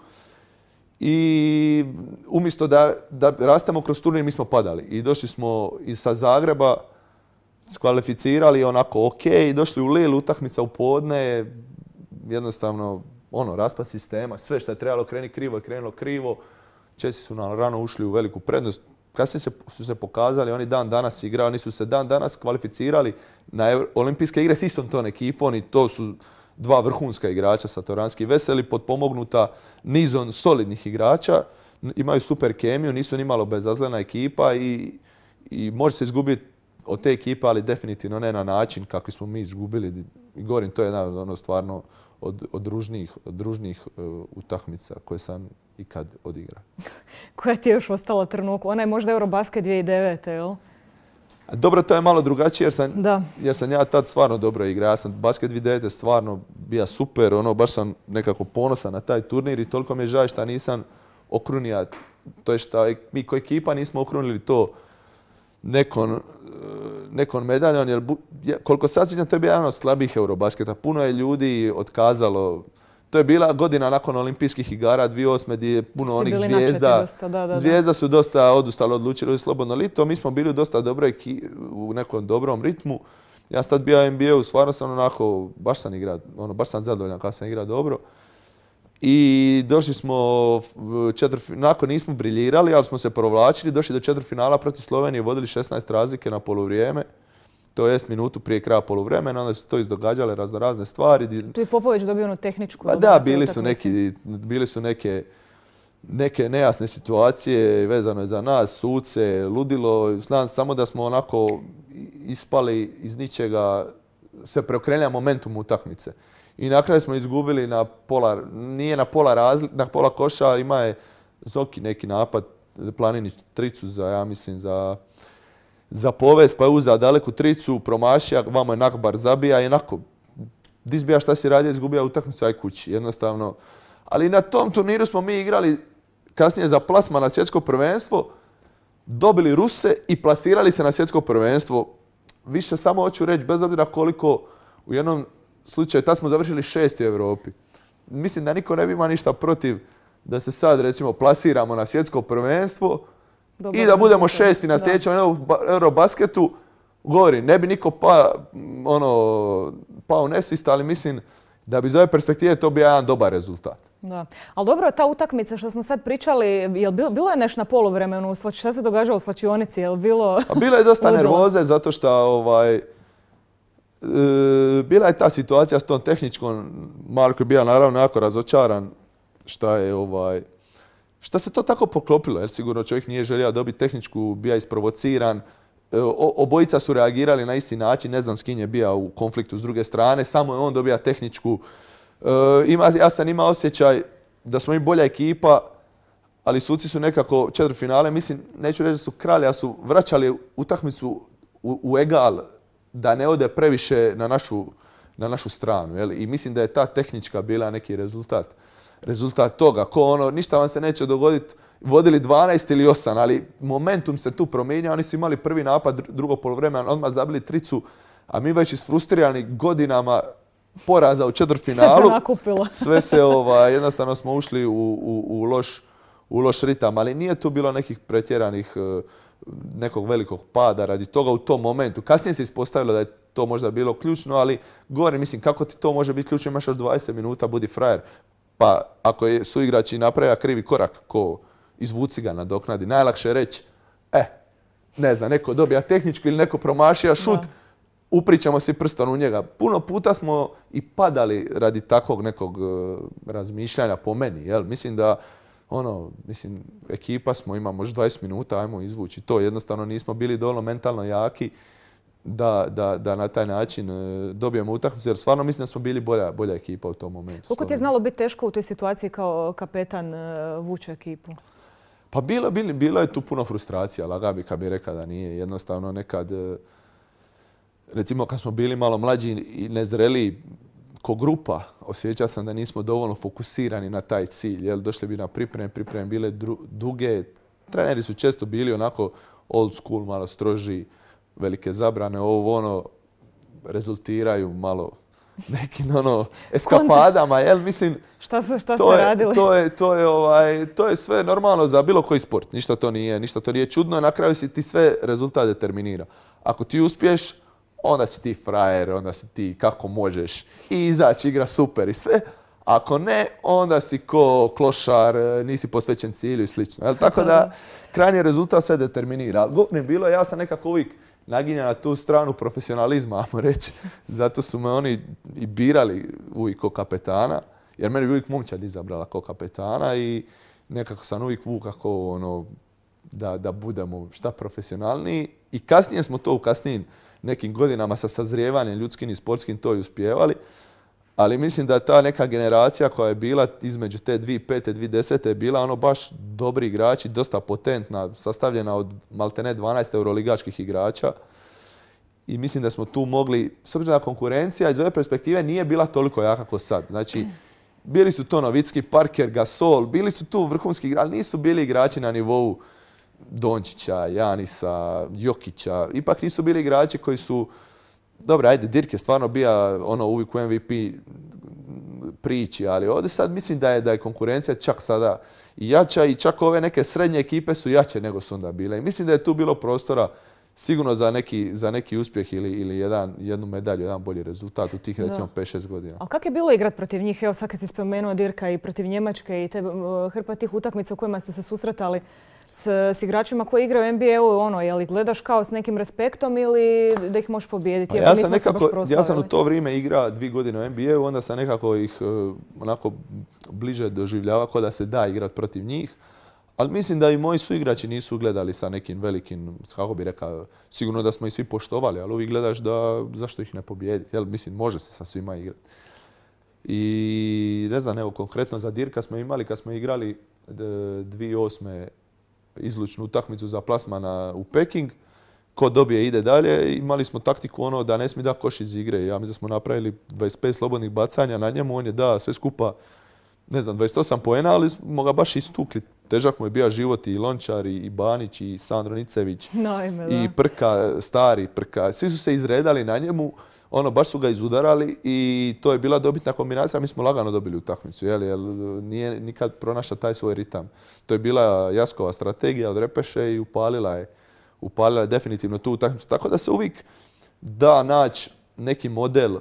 I umjesto da, da rastemo kroz turnir, mi smo padali. I došli smo i sa Zagreba, skvalificirali onako ok, došli u Lille, utakmica u podne, jednostavno ono, raspad sistema, sve što je trebalo kreni krivo je krenulo krivo. Česi su nam rano ušli u veliku prednost. Kasnije se, su se pokazali, oni dan danas igrali, oni su se dan danas kvalificirali na olimpijske igre s istom tom ekipom i to su dva vrhunska igrača, Satoranski Veseli, potpomognuta nizom solidnih igrača. Imaju super kemiju, nisu nimalo bezazlena ekipa i, i može se izgubiti od te ekipe, ali definitivno ne na način kako smo mi izgubili. I Govorim, to je jedna ono stvarno od, od družnih, e, utakmica koje sam ikad odigra. Koja ti je još ostala trenutku. Ona je možda Eurobasket 2009. jel? Dobro, to je malo drugačije jer sam, jer sam ja tad stvarno dobro igrao. Ja sam basket 2009. stvarno bio super, ono, baš sam nekako ponosan na taj turnir i toliko mi je žao što nisam okrunio. to je što mi kao ekipa nismo okrunili to nekon, e, nekon medaljom, jer koliko sad sjećam, to je bio jedan od slabih Eurobasketa. Puno je ljudi otkazalo to je bila godina nakon olimpijskih igara 2008. gdje je puno onih zvijezda. Zvijezda su dosta odustalo, odlučili slobodno lito. Mi smo bili u dosta dobroj, u nekom dobrom ritmu. Ja sam tad bio NBA-u, stvarno sam ono onako, baš sam igrao, ono, baš sam zadovoljan kada sam igrao dobro i došli smo, nakon nismo briljirali, ali smo se provlačili, došli do finala protiv Slovenije, vodili 16 razlike na poluvrijeme to jest minutu prije kraja poluvremena, onda su to izdogađale razne razne stvari. Tu je Popović dobio onu tehničku. Pa da, bili su, neki, bili su neke, neke nejasne situacije vezano je za nas, suce, ludilo. Znam samo da smo onako ispali iz ničega, se preokrenjali momentum utakmice i na kraju smo izgubili na pola, nije na pola, na pola koša, ima je Zoki neki napad, Planinić tricu za, ja mislim, za, za pa je uza daleku tricu, promašija, vamo je Nakbar zabija i onako, di zbija šta si radio, izgubija utakmicu, aj kući, jednostavno. Ali na tom turniru smo mi igrali kasnije za plasma na svjetsko prvenstvo, dobili Ruse i plasirali se na svjetsko prvenstvo. Više samo hoću reći, bez obzira koliko u jednom slučaj tad smo završili šesti u Europi. Mislim da niko ne bi imao ništa protiv da se sad recimo plasiramo na svjetsko prvenstvo i da budemo šesti na sljedećem Eurobasketu. Govori, ne bi niko pa, ono, pao u nesvist, ali mislim da bi iz ove perspektive to bio jedan dobar rezultat. Da. Ali dobro, ta utakmica što smo sad pričali, je bilo, bilo je nešto na poluvremenu? Šta se događalo u slačionici? Je bilo... bilo je dosta nervoze zato što ovaj, E, bila je ta situacija s tom tehničkom, Marko je bio naravno jako razočaran šta je ovaj, šta se to tako poklopilo, jer sigurno čovjek nije želio dobiti tehničku, bio je isprovociran, e, obojica su reagirali na isti način, ne znam s kim je bio u konfliktu s druge strane, samo je on dobija tehničku. E, ima, ja sam imao osjećaj da smo mi bolja ekipa, ali suci su nekako četiri finale, mislim, neću reći da su kralje, su vraćali utakmicu u egal da ne ode previše na našu, na našu stranu. Jel? I mislim da je ta tehnička bila neki rezultat. Rezultat toga, ko ono, ništa vam se neće dogoditi, vodili 12 ili 8, ali momentum se tu promijenio, oni su imali prvi napad, drugo polovremena, odmah zabili tricu, a mi već isfrustrirani godinama poraza u četvrtfinalu. Sve se Sve se, ovaj, jednostavno smo ušli u loš ritam, ali nije tu bilo nekih pretjeranih eh, nekog velikog pada radi toga u tom momentu. Kasnije se ispostavilo da je to možda bilo ključno, ali govorim, mislim, kako ti to može biti ključno, imaš još 20 minuta, budi frajer. Pa ako je i a krivi korak, ko izvuci ga nadoknadi. Najlakše je reći, e, ne znam, neko dobija tehničku ili neko promašija šut, da. upričamo si prstom u njega. Puno puta smo i padali radi takvog nekog eh, razmišljanja po meni. Jel? Mislim da ono, mislim, ekipa smo, imamo još 20 minuta, ajmo izvući to. Jednostavno nismo bili dovoljno mentalno jaki da, na taj način e, dobijemo utakmicu jer stvarno mislim da smo bili bolja, bolja ekipa u tom momentu. Koliko ti je znalo biti teško u toj situaciji kao kapetan e, vući ekipu? Pa bilo, je tu puno frustracija, laga bi kad bi rekao da nije. Jednostavno nekad, e, recimo kad smo bili malo mlađi i nezreliji, ko grupa osjećao sam da nismo dovoljno fokusirani na taj cilj. Jel, došli bi na pripreme, pripreme bile duge. Treneri su često bili onako old school, malo stroži, velike zabrane, ovo ono, rezultiraju malo nekim ono eskapadama, jel? Mislim, šta, se, to ste radili? To je, to, je, ovaj, to je sve normalno za bilo koji sport. Ništa to nije, ništa to nije čudno. Na kraju si ti sve rezultat determinira. Ako ti uspiješ, onda si ti frajer, onda si ti kako možeš i izaći, igra super i sve. Ako ne, onda si ko klošar, nisi posvećen cilju i slično. Jel? Tako da krajnji rezultat sve determinira. mi bilo, ja sam nekako uvijek naginja na tu stranu profesionalizma, ajmo reći. Zato su me oni i birali uvijek ko kapetana, jer meni bi uvijek momčad izabrala ko kapetana i nekako sam uvijek vukao ono, da, da budemo šta profesionalniji. I kasnije smo to u kasnijim nekim godinama sa sazrijevanjem ljudskim i sportskim to i uspjevali. Ali mislim da ta neka generacija koja je bila između te 2005. i 2010. je bila ono baš dobri igrači, dosta potentna, sastavljena od maltene 12 euroligačkih igrača. I mislim da smo tu mogli, s obzirom da konkurencija iz ove perspektive nije bila toliko jaka kao sad. Znači, bili su to Novicki, Parker, Gasol, bili su tu vrhunski igrači, ali nisu bili igrači na nivou Dončića, Janisa, Jokića, ipak nisu bili igrači koji su... Dobro, ajde, Dirk je stvarno bio ono uvijek u MVP priči, ali ovdje sad mislim da je, da je konkurencija čak sada jača i čak ove neke srednje ekipe su jače nego su onda bile. I mislim da je tu bilo prostora sigurno za neki, za neki uspjeh ili, ili jedan, jednu medalju, jedan bolji rezultat u tih recimo 5-6 godina. A kako je bilo igrat protiv njih? Evo sad kad si spomenuo Dirka i protiv Njemačke i te, eh, hrpa tih utakmica u kojima ste se susretali, s, igračima koji igraju NBA-u, ono, je li gledaš kao s nekim respektom ili da ih možeš pobijediti? Pa ja sam, u to vrijeme igra dvije godine u NBA-u, onda sam nekako ih e, onako bliže doživljava kao da se da igrati protiv njih. Ali mislim da i moji su igrači nisu gledali sa nekim velikim, kako bi rekao, sigurno da smo ih svi poštovali, ali uvijek gledaš da zašto ih ne pobijediti. Jel, mislim, može se sa svima igrati. I ne znam, evo, konkretno za Dirka smo imali, kad smo igrali 2008 e, izlučnu utakmicu za plasmana u Peking. Ko dobije ide dalje. Imali smo taktiku ono da ne smije da koš iz igre. Ja mislim da smo napravili 25 slobodnih bacanja na njemu. On je da sve skupa, ne znam, 28 poena, ali smo ga baš istukli. Težak mu je bio život i Lončar, i Banić, i Sandro Nicević, i Prka, stari Prka. Svi su se izredali na njemu ono, baš su ga izudarali i to je bila dobitna kombinacija, mi smo lagano dobili utakmicu, jel, jel nije nikad pronašao taj svoj ritam. To je bila Jaskova strategija od Repeše i upalila je, upalila je definitivno tu utakmicu. Tako da se uvijek da naći neki model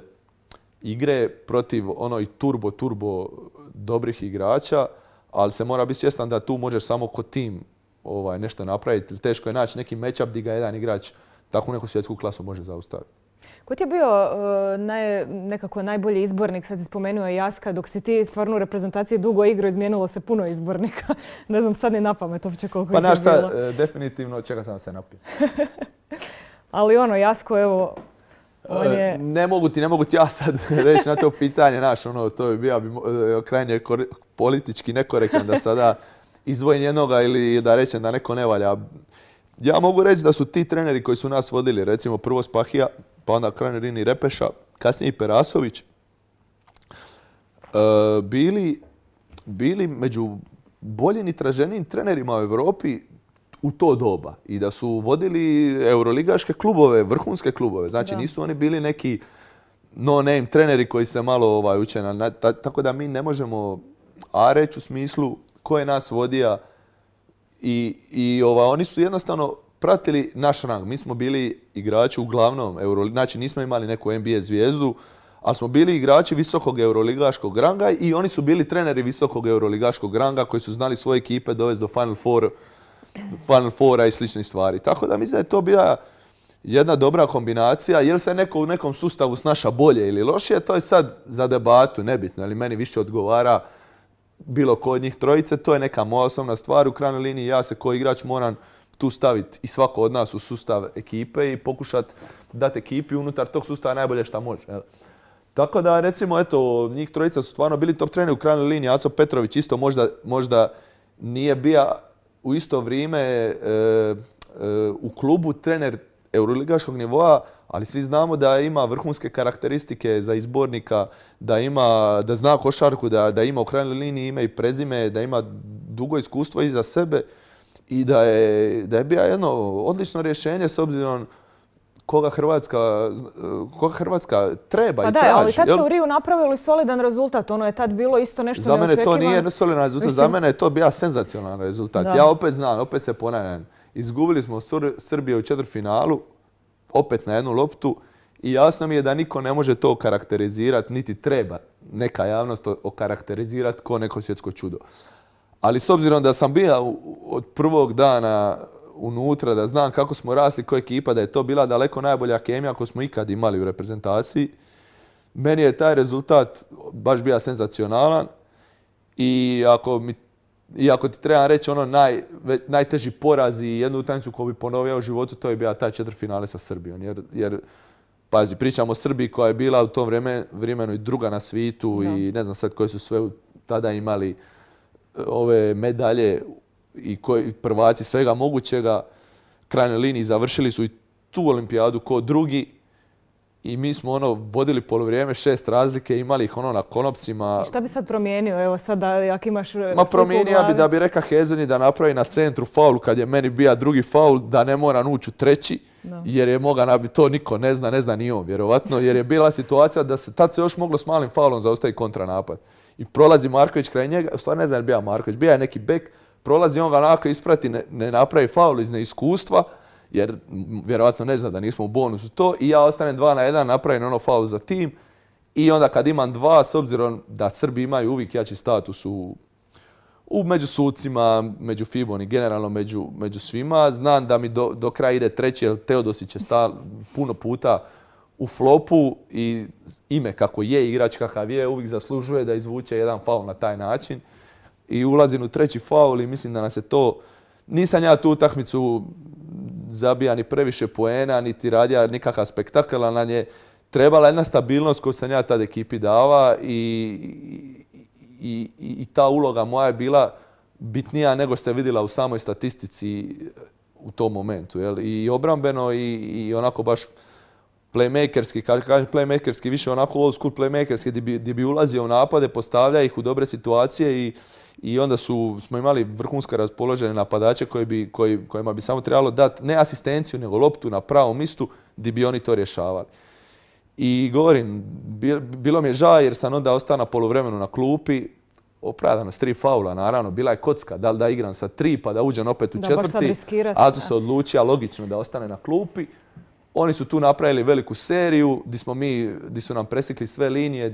igre protiv onoj turbo, turbo dobrih igrača, ali se mora biti svjestan da tu možeš samo kod tim ovaj, nešto napraviti. Teško je naći neki matchup gdje ga jedan igrač takvu neku svjetsku klasu može zaustaviti. Ko ti je bio e, nekako najbolji izbornik? Sad si spomenuo Jaska, dok si ti stvarno u reprezentaciji dugo igro izmijenilo se puno izbornika. ne znam sad ni na pamet uopće koliko pa je bilo. Pa e, našta, definitivno čega sam se napio. Ali ono, Jasko, evo, e, on je... Ne mogu ti, ne mogu ti ja sad reći na to pitanje, znaš, ono, to bi bio krajnje politički nekorektan da sada izvojim jednoga ili da rečem da neko ne valja. Ja mogu reći da su ti treneri koji su nas vodili, recimo prvo Spahija, pa onda krajnjoj Rini Repeša, kasnije i Perasović, e, bili, bili među boljim i traženijim trenerima u Europi u to doba i da su vodili euroligaške klubove, vrhunske klubove. Znači nisu oni bili neki no-name treneri koji se malo ovaj, uče. Na, tako da mi ne možemo a reći u smislu ko je nas vodija i, ova, oni su jednostavno pratili naš rang. Mi smo bili igrači uglavnom znači nismo imali neku NBA zvijezdu, ali smo bili igrači visokog euroligaškog ranga i oni su bili treneri visokog euroligaškog ranga koji su znali svoje ekipe dovesti do Final Four, Final i slične stvari. Tako da mislim da je to bila jedna dobra kombinacija. Jel se neko u nekom sustavu snaša bolje ili lošije, to je sad za debatu nebitno. Ali meni više odgovara bilo ko od njih trojice, to je neka moja osobna stvar. U krajnjoj liniji ja se kao igrač moram tu staviti i svako od nas u sustav ekipe i pokušati dati ekipi unutar tog sustava najbolje šta može. Tako da recimo eto, njih trojica su stvarno bili top treneri u krajnjoj liniji. Aco Petrović isto možda, nije bio u isto vrijeme e, e, u klubu trener euroligaškog nivoa, ali svi znamo da ima vrhunske karakteristike za izbornika, da ima, da zna košarku, da, da ima u krajnjoj liniji ime i prezime, da ima dugo iskustvo iza sebe i da je, da je bio jedno odlično rješenje s obzirom koga Hrvatska, koga Hrvatska treba pa i traži. Pa da, ali tad ste u Riju napravili solidan rezultat. Ono je tad bilo isto nešto Za mene to nije solidan rezultat. Za mene je to bio senzacionalan rezultat. Ja opet znam, opet se ponavljam. Izgubili smo Srbije u finalu, opet na jednu loptu. I jasno mi je da niko ne može to karakterizirati, niti treba neka javnost okarakterizirati ko neko svjetsko čudo. Ali s obzirom da sam bio od prvog dana unutra, da znam kako smo rasli koja ekipa, da je to bila daleko najbolja kemija koju smo ikad imali u reprezentaciji, meni je taj rezultat baš bio senzacionalan i ako, mi, ti trebam reći ono najteži poraz i jednu utajnicu koju bi ponovio u životu, to je bila taj četiri finale sa Srbijom. Jer, pazi, pričamo o Srbiji koja je bila u tom vremenu i druga na svitu i ne znam sad koje su sve tada imali ove medalje i koji prvaci svega mogućega krajnjoj liniji završili su i tu olimpijadu ko drugi i mi smo ono vodili polovrijeme šest razlike, imali ih ono na konopcima. šta bi sad promijenio? Evo sad ako imaš e, Ma promijenio bi da bi reka Hezoni da napravi na centru faul kad je meni bio drugi faul da ne mora ući u treći. Jer je moga, to niko ne zna, ne zna ni on vjerovatno, jer je bila situacija da se tad se još moglo s malim faulom zaustaviti kontranapad i prolazi Marković kraj njega, u ne znam je bio Marković, bio je neki bek, prolazi on ga onako isprati, ne, napravi faul iz neiskustva, jer vjerojatno ne zna da nismo u bonusu to i ja ostanem dva na jedan, napravim ono faul za tim i onda kad imam dva, s obzirom da Srbi imaju uvijek jači status u, među sucima, među Fibon i generalno među, svima, znam da mi do, kraja ide treći jer Teodosić je puno puta u flopu i ime kako je igrač kakav je uvijek zaslužuje da izvuče jedan faul na taj način. I ulazim u treći faul i mislim da nas je to... Nisam ja tu utakmicu zabija ni previše poena, niti radija nikakav spektakl, ali nam je trebala jedna stabilnost koju sam ja tad ekipi dava i, i, ta uloga moja je bila bitnija nego ste vidjela u samoj statistici u tom momentu. Jel? I obrambeno i onako baš playmakerski, kad kažem playmakerski, više onako old school playmakerski gdje bi, ulazio u napade, postavlja ih u dobre situacije i, onda su, smo imali vrhunska raspoložene napadače koji bi, kojima bi samo trebalo dati ne asistenciju nego loptu na pravom mistu gdje bi oni to rješavali. I govorim, bilo mi je žao jer sam onda ostao na polovremenu na klupi, opravdano s tri faula, naravno, bila je kocka, da li da igram sa tri pa da uđem opet u četvrti, ali su se odlučio logično da ostane na klupi. Oni su tu napravili veliku seriju di su nam presikli sve linije,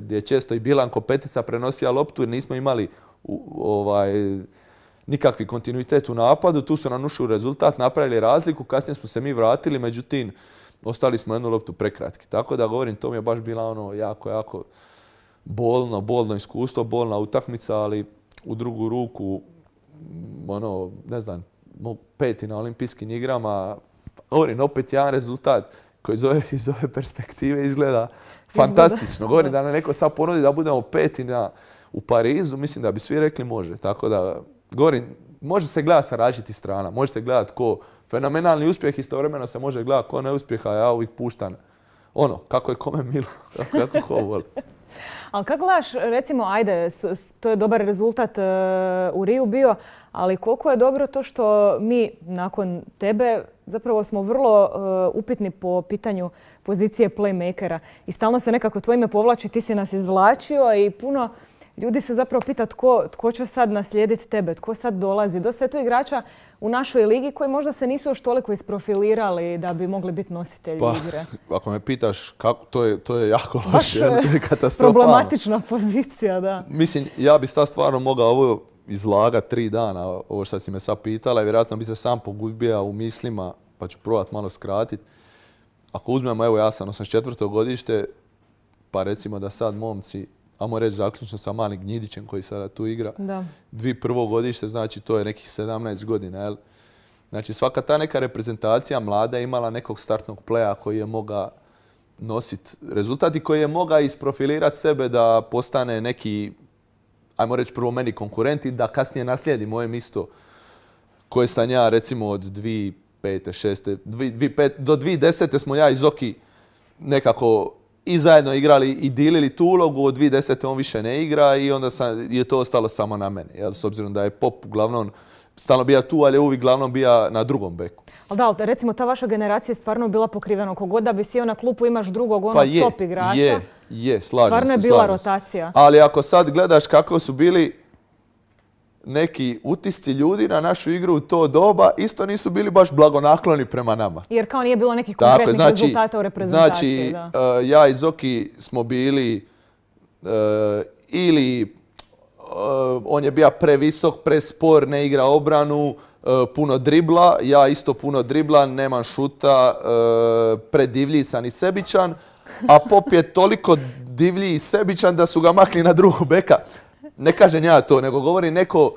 gdje je, često i Bilanko kopetica prenosila loptu jer nismo imali ovaj, nikakvi kontinuitet u napadu. Tu su nam ušli rezultat, napravili razliku, kasnije smo se mi vratili, međutim, ostali smo jednu loptu prekratki. Tako da govorim, to mi je baš bila ono jako, jako bolno, bolno iskustvo, bolna utakmica, ali u drugu ruku, ono, ne znam, peti na olimpijskim igrama, Govorim, opet jedan rezultat koji iz ove perspektive izgleda fantastično. Govorim da nam neko sad ponudi da budemo peti u Parizu, mislim da bi svi rekli može. Tako da, govorim, može se gledati sa različitih strana, može se gledati ko fenomenalni uspjeh, istovremeno se može gledati ko neuspjeh, a ja uvijek puštam ono, kako je kome milo, kako, ko voli. Ali kako gledaš, recimo, ajde, to je dobar rezultat e, u Riju bio, ali koliko je dobro to što mi nakon tebe zapravo smo vrlo e, upitni po pitanju pozicije playmakera. I stalno se nekako tvoje ime povlači, ti si nas izvlačio i puno ljudi se zapravo pita tko, će sad naslijediti tebe, tko sad dolazi. Dosta je tu igrača u našoj ligi koji možda se nisu još toliko isprofilirali da bi mogli biti nositelji pa, igre. Ako me pitaš, kako, to, je, to je jako loše, e, katastrofa. problematična pozicija, da. Mislim, ja bi sta stvarno mogao ovo izlaga tri dana, ovo što si me sad pitala, vjerojatno bi se sam pogubio u mislima, pa ću probati malo skratiti. Ako uzmemo, evo ja sam 84. godište, pa recimo da sad momci, ajmo reći zaključno sa malim Gnjidićem koji sada tu igra, da. dvi prvo godište, znači to je nekih 17 godina, jel? Znači svaka ta neka reprezentacija mlada je imala nekog startnog pleja koji je moga nositi rezultati, koji je moga isprofilirati sebe da postane neki ajmo reći prvo meni konkurenti, da kasnije naslijedi moje misto koje sam ja recimo od 2005. 6. do 2010. smo ja i Zoki nekako i zajedno igrali i dilili tu ulogu, od 2010. on više ne igra i onda je to ostalo samo na meni, S obzirom da je Pop uglavnom stalno bija tu, ali je uvijek glavnom bija na drugom beku. Ali da, recimo ta vaša generacija je stvarno bila pokrivena. Kogod da bi sjeo na klupu imaš drugog onog pa top igrača. Je, je, slažem Stvarno je bila rotacija. Ali ako sad gledaš kako su bili neki utisci ljudi na našu igru u to doba, isto nisu bili baš blagonakloni prema nama. Jer kao nije bilo nekih konkretnih znači, rezultata u reprezentaciji. Znači, e, ja i Zoki smo bili e, ili e, on je bio previsok, prespor, ne igra obranu, E, puno dribla, ja isto puno dribla, nemam šuta, e, predivlji sam i sebičan, a Pop je toliko divlji i sebičan da su ga makli na drugu beka. Ne kažem ja to, nego govori neko,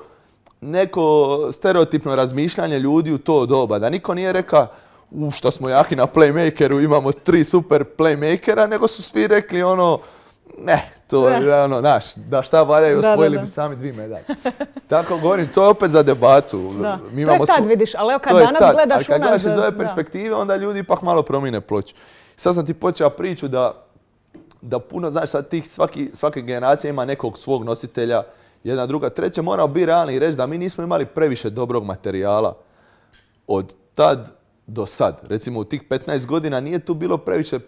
neko stereotipno razmišljanje ljudi u to doba. Da niko nije rekao u što smo jaki na playmakeru, imamo tri super playmakera, nego su svi rekli ono ne, to je ono, znaš, da šta valjaju, osvojili bi sami dvije medalje. Tako govorim, to je opet za debatu. Mi imamo to je tad, vidiš, ali kad danas gledaš kad gledaš iz ove perspektive, onda ljudi ipak malo promine ploču. Sad sam ti počeo priču da, da puno, znaš, sad tih svaki, svake generacije ima nekog svog nositelja, jedna, druga, treća, morao biti realni i reći da mi nismo imali previše dobrog materijala od tad do sad. Recimo u tih 15 godina nije tu bilo previše,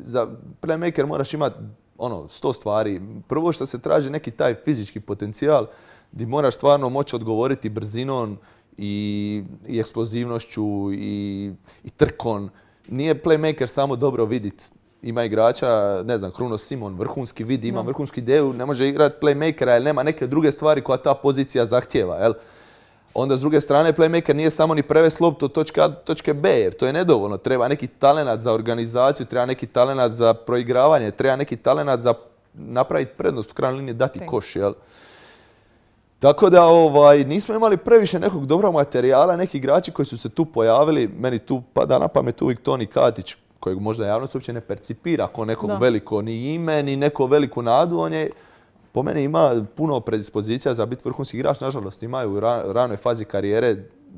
za playmaker moraš imati ono, sto stvari. Prvo što se traži neki taj fizički potencijal gdje moraš stvarno moći odgovoriti brzinom i, i eksplozivnošću i, i trkon. Nije playmaker samo dobro vidit. ima igrača, ne znam, Kruno Simon, vrhunski vidi, ima vrhunski ideju, ne može igrati playmakera jer nema neke druge stvari koja ta pozicija zahtjeva. Jel? Onda s druge strane playmaker nije samo ni prevest loptu to točke A točke B jer to je nedovoljno. Treba neki talenat za organizaciju, treba neki talenat za proigravanje, treba neki talenat za napraviti prednost u krajnjoj liniji, dati Thanks. koš. Jel? Tako da ovaj, nismo imali previše nekog dobrog materijala, neki igrači koji su se tu pojavili, meni tu pada na pamet uvijek Toni Katić, kojeg možda javnost uopće ne percipira ako nekog veliko ni ime, ni neko veliku nadu, on je po meni ima puno predispozicija za biti vrhunski igrač. Nažalost, imaju u ranoj fazi karijere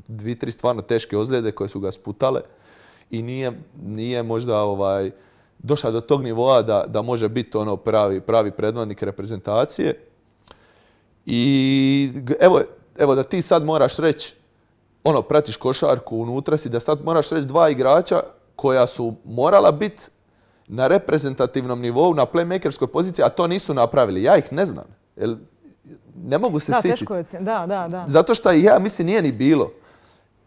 dvi, tri stvarno teške ozljede koje su ga sputale i nije, možda ovaj, došao do tog nivoa da, može biti ono pravi, pravi predvodnik reprezentacije. I evo, evo da ti sad moraš reći, ono, pratiš košarku, unutra si, da sad moraš reći dva igrača koja su morala biti na reprezentativnom nivou, na playmakerskoj poziciji, a to nisu napravili. Ja ih ne znam. ne mogu se da, Da, da, da. Zato što ja mislim nije ni bilo.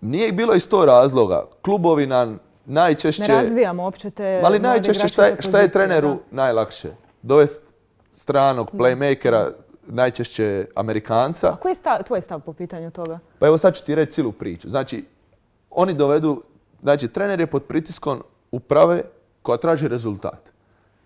Nije ih bilo iz tog razloga. Klubovi nam najčešće... Ne razvijamo te Ali najčešće šta je, treneru najlakše? dovest stranog playmakera, najčešće Amerikanca. A koji je stav, tvoj stav po pitanju toga? Pa evo sad ću ti reći cijelu priču. Znači, oni dovedu... Znači, trener je pod pritiskom uprave koja traži rezultat.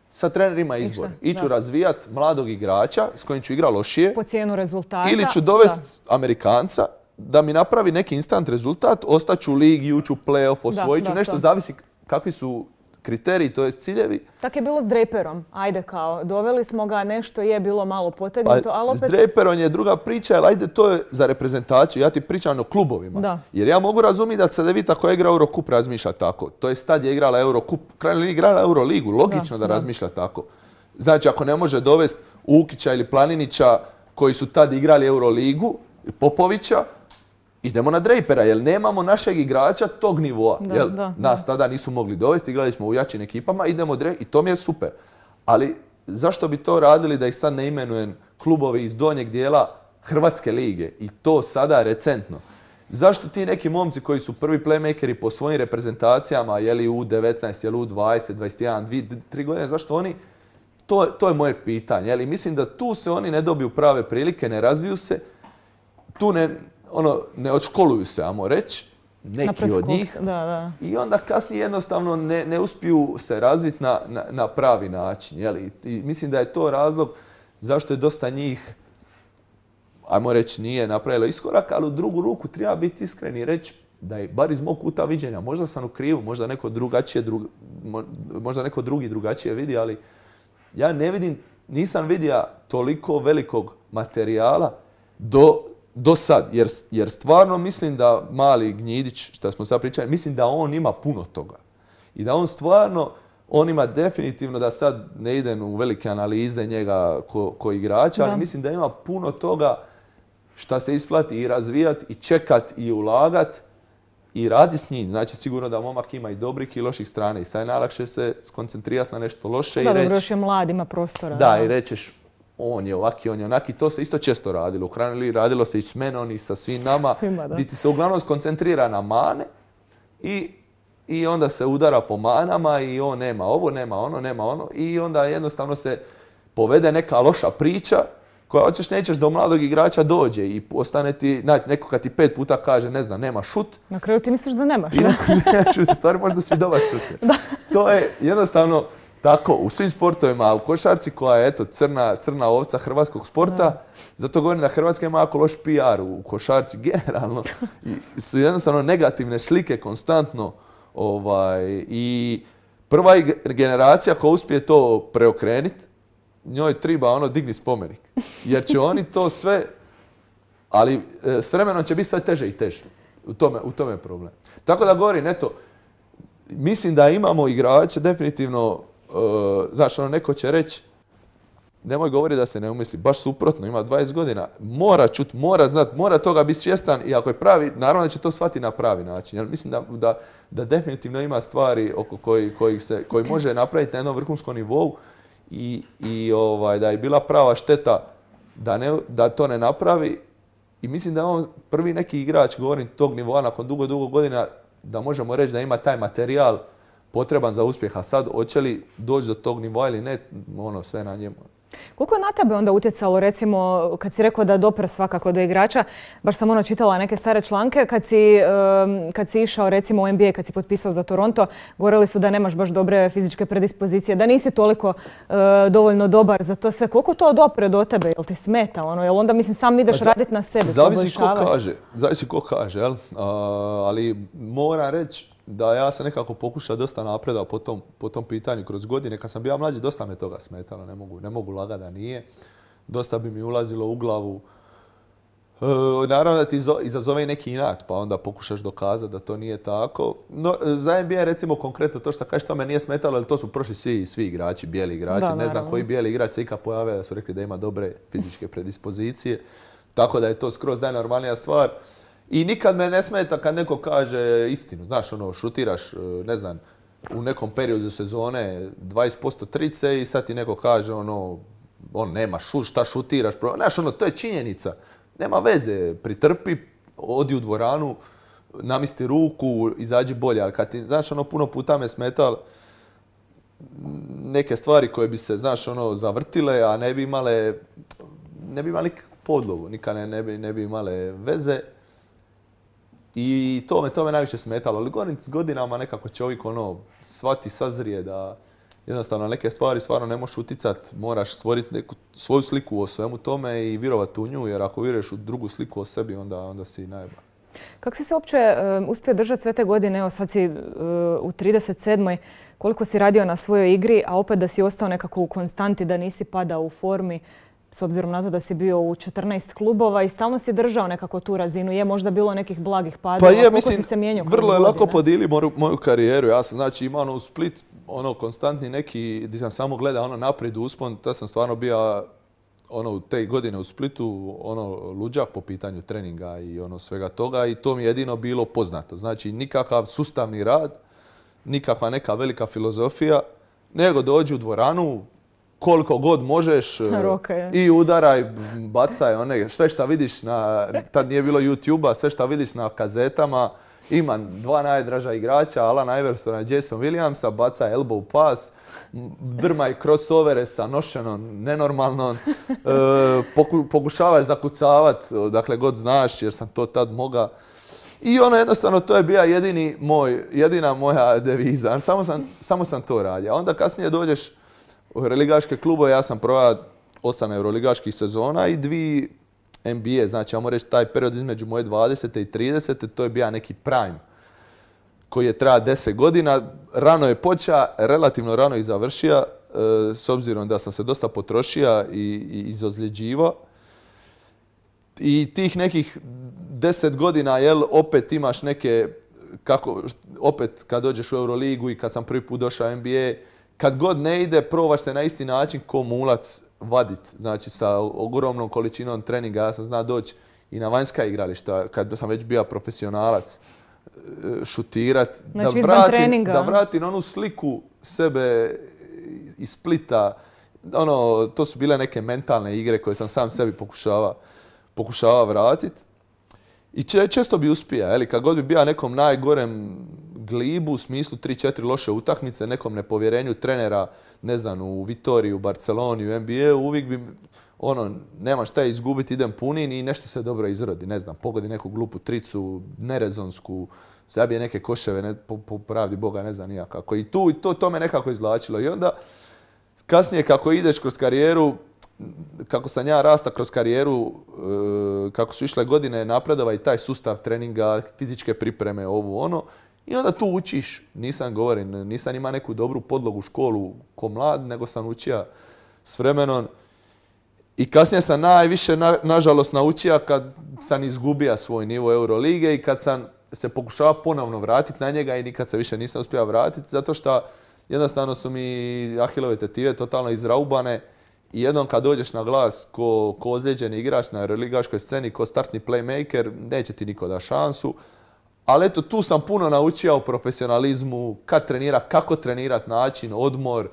Sa trenerima je izbor. Iću razvijat mladog igrača s kojim ću igra lošije. Po cijenu rezultata. Ili ću dovesti Amerikanca da mi napravi neki instant rezultat, ostaću u ligi, uću u playoff, osvojiću nešto, zavisi kakvi su kriteriji, to je ciljevi. Tako je bilo s dreperom Ajde kao, doveli smo ga, nešto je bilo malo potegnuto, pa, ali opet... S Draperom je druga priča, ali ajde to je za reprezentaciju. Ja ti pričam o klubovima. Da. Jer ja mogu razumjeti da Cedevita koja igra Eurocup razmišlja tako. To je tad je igrala Eurocup, krajno li igrala Euroligu. Logično da, da razmišlja tako. Znači, ako ne može dovesti Ukića ili Planinića koji su tad igrali Euroligu, Popovića, idemo na Drapera, jer nemamo našeg igrača tog nivoa. jel? Nas tada nisu mogli dovesti, igrali smo u jačim ekipama, idemo dre i to mi je super. Ali zašto bi to radili da ih sad ne imenujem klubovi iz donjeg dijela Hrvatske lige i to sada recentno? Zašto ti neki momci koji su prvi playmakeri po svojim reprezentacijama, je li U19, je li U20, 21, 2, 3 godine, zašto oni, to, je moje pitanje. jel? mislim da tu se oni ne dobiju prave prilike, ne razviju se, tu ne, ono, ne odškoluju se, ajmo reći, neki od njih. Da, da. I onda kasnije jednostavno ne, ne uspiju se razviti na, na, pravi način. I mislim da je to razlog zašto je dosta njih, ajmo reći, nije napravilo iskorak, ali u drugu ruku treba biti iskren i reći da je bar iz mog kuta viđenja, možda sam u krivu, možda neko, drugačije, možda neko drugi drugačije vidi, ali ja ne vidim, nisam vidio toliko velikog materijala do do sad, jer, jer stvarno mislim da mali Gnjidić, što smo sad pričali, mislim da on ima puno toga. I da on stvarno, on ima definitivno, da sad ne idem u velike analize njega ko, ko igrača, ali mislim da ima puno toga šta se isplati i razvijati i čekati i ulagat i radi s njim. Znači sigurno da momak ima i dobrih i loših strane i sad je najlakše se skoncentrirati na nešto loše da, i reći... Da, dobro, je mlad, ima prostora. Da, i rećeš on je ovaki, on je onaki, to se isto često radilo. U Hranili radilo se i s menom i sa svim nama, gdje ti se uglavnom skoncentrira na mane i, i onda se udara po manama i on nema ovo, nema ono, nema ono i onda jednostavno se povede neka loša priča koja hoćeš nećeš do mladog igrača dođe i ostane ti, znači, neko kad ti pet puta kaže ne zna, nema šut. Na kraju ti misliš da nemaš. I šut, stvari možda svi dobar šut. To je jednostavno, tako, u svim sportovima, a u košarci koja je eto, crna, ovca hrvatskog sporta, zato govorim da Hrvatska ima jako loš PR u košarci generalno. I su jednostavno negativne slike konstantno ovaj, i prva generacija koja uspije to preokreniti, njoj treba ono digni spomenik. Jer će oni to sve, ali e, s vremenom će biti sve teže i teže. U tome, u tome je problem. Tako da govorim, eto, mislim da imamo igrače definitivno Eh, znaš, ono, neko će reći, nemoj govori da se ne umisli, baš suprotno, ima 20 godina, mora čut, mora znat, mora toga biti svjestan i ako je pravi, naravno da će to shvati na pravi način. Jer mislim da, definitivno ima stvari oko koji, se, koji može napraviti na jednom vrhunskom nivou i, ovaj, da je bila prava šteta da, da to ne napravi. I mislim da je on prvi neki igrač, govorim tog nivoa nakon dugo, dugo godina, da možemo reći da ima taj materijal potreban za uspjeh. A sad, hoće li doći do tog nivoa ili ne, ono, sve na njemu. Koliko je na tebe onda utjecalo, recimo, kad si rekao da dopr svakako do igrača, baš sam ono čitala neke stare članke, kad si, kad išao recimo u NBA, kad si potpisao za Toronto, govorili su da nemaš baš dobre fizičke predispozicije, da nisi toliko e, dovoljno dobar za to sve. Koliko to dopre do tebe? Jel ti smeta ono? Jel onda, mislim, sam ideš pa raditi na sebi? Zavisi ko kaže, zavisi ko kaže, ali mora reći, da ja sam nekako pokušao dosta napredao po tom, pitanju kroz godine. Kad sam bio mlađi, dosta me toga smetalo, ne mogu, ne mogu laga da nije. Dosta bi mi ulazilo u glavu. E, naravno da ti izazove i neki inat, pa onda pokušaš dokazati da to nije tako. No, za NBA recimo konkretno to što kažeš, to me nije smetalo, jer to su prošli svi, svi igrači, bijeli igrači. ne znam koji bijeli igrač se ikad pojave da su rekli da ima dobre fizičke predispozicije. Tako da je to skroz najnormalnija stvar. I nikad me ne smeta kad neko kaže istinu. Znaš, ono, šutiraš, e, ne znam, u nekom periodu sezone 20% trice i sad ti neko kaže ono, on nema šut, šta šutiraš, znaš ono, to je činjenica. Nema veze, pritrpi, odi u dvoranu, namisti ruku, izađi bolje. Ali kad ti, znaš ono, puno puta me smeta, neke stvari koje bi se, znaš ono, zavrtile, a ne bi imale, ne bi imali podlogu, nikad ne, bi, ne bi imale veze. I to me, to me najviše smetalo, ali govorim s godinama nekako čovjek ono svati sazrije da jednostavno neke stvari stvarno ne možeš uticat, moraš stvoriti neku svoju sliku o svemu tome i vjerovati u nju, jer ako vjeruješ u drugu sliku o sebi, onda, onda si najbolji. Kako si se uopće um, uspio držati sve te godine? Evo sad si uh, u 37. Koliko si radio na svojoj igri, a opet da si ostao nekako u konstanti, da nisi padao u formi s obzirom na to da si bio u 14 klubova i stalno si držao nekako tu razinu. Je možda bilo nekih blagih padova, pa mislim, si se mijenjao Vrlo je lako podijeli moju, karijeru. Ja sam znači, imao ono u split, ono konstantni neki, gdje sam samo gledao ono naprijed uspon, tad sam stvarno bio ono u te godine u Splitu ono luđak po pitanju treninga i ono svega toga i to mi je jedino bilo poznato. Znači nikakav sustavni rad, nikakva neka velika filozofija, nego dođu u dvoranu, koliko god možeš e, i udaraj, bacaj one, sve šta vidiš na, tad nije bilo YouTube-a, sve šta vidiš na kazetama, Ima dva najdraža igrača, Alan Iversona Jason Williamsa, baca elbow pass, drmaj crossovere sa nošenom, nenormalnom, e, poku, pokušavaš zakucavat, dakle god znaš jer sam to tad moga. I ono jednostavno to je bio jedini moj, jedina moja deviza, samo sam, samo sam to radio. Onda kasnije dođeš Euroligaške klubove ja sam proveo osam euroligaških sezona i dvi NBA, znači ja reći taj period između moje 20. i 30. to je bio neki prime koji je trajao 10 godina. Rano je počeo, relativno rano i završio, e, s obzirom da sam se dosta potrošio i, i I tih nekih deset godina, jel, opet imaš neke, kako, opet kad dođeš u Euroligu i kad sam prvi put došao NBA, kad god ne ide, probaš se na isti način ko mulac vadit. Znači sa ogromnom količinom treninga. Ja sam zna doći i na vanjska igrališta, kad sam već bio profesionalac, e, šutirat. da, znači, vratim, vratim onu sliku sebe iz Splita. Ono, to su bile neke mentalne igre koje sam sam sebi pokušava, pokušava vratiti. I često bi uspija, jeli, kad god bi bio nekom najgorem glibu u smislu 3-4 loše utakmice, nekom nepovjerenju trenera, ne znam, u Vitoriju, u Barceloni, u NBA, uvijek bi ono, nema šta izgubiti, idem punin i nešto se dobro izrodi, ne znam, pogodi neku glupu tricu, nerezonsku, zabije neke koševe, ne, po, pravdi Boga, ne znam nijakako. I tu, i to, to me nekako izvlačilo. I onda, kasnije kako ideš kroz karijeru, kako sam ja rasta kroz karijeru, e, kako su išle godine napredova i taj sustav treninga, fizičke pripreme, ovo ono. I onda tu učiš, nisam govorim, nisam imao neku dobru podlogu školu ko mlad, nego sam učio s vremenom. I kasnije sam najviše, nažalost, naučio kad sam izgubio svoj nivo Eurolige i kad sam se pokušavao ponovno vratiti na njega i nikad se više nisam uspio vratiti zato što jednostavno su mi ahilove tetive totalno izraubane i jednom kad dođeš na glas ko, ko ozlijeđeni igrač na religaškoj sceni, ko startni playmaker, neće ti niko da šansu. Ali eto, tu sam puno naučio o profesionalizmu, kad trenira, kako trenirat, način, odmor,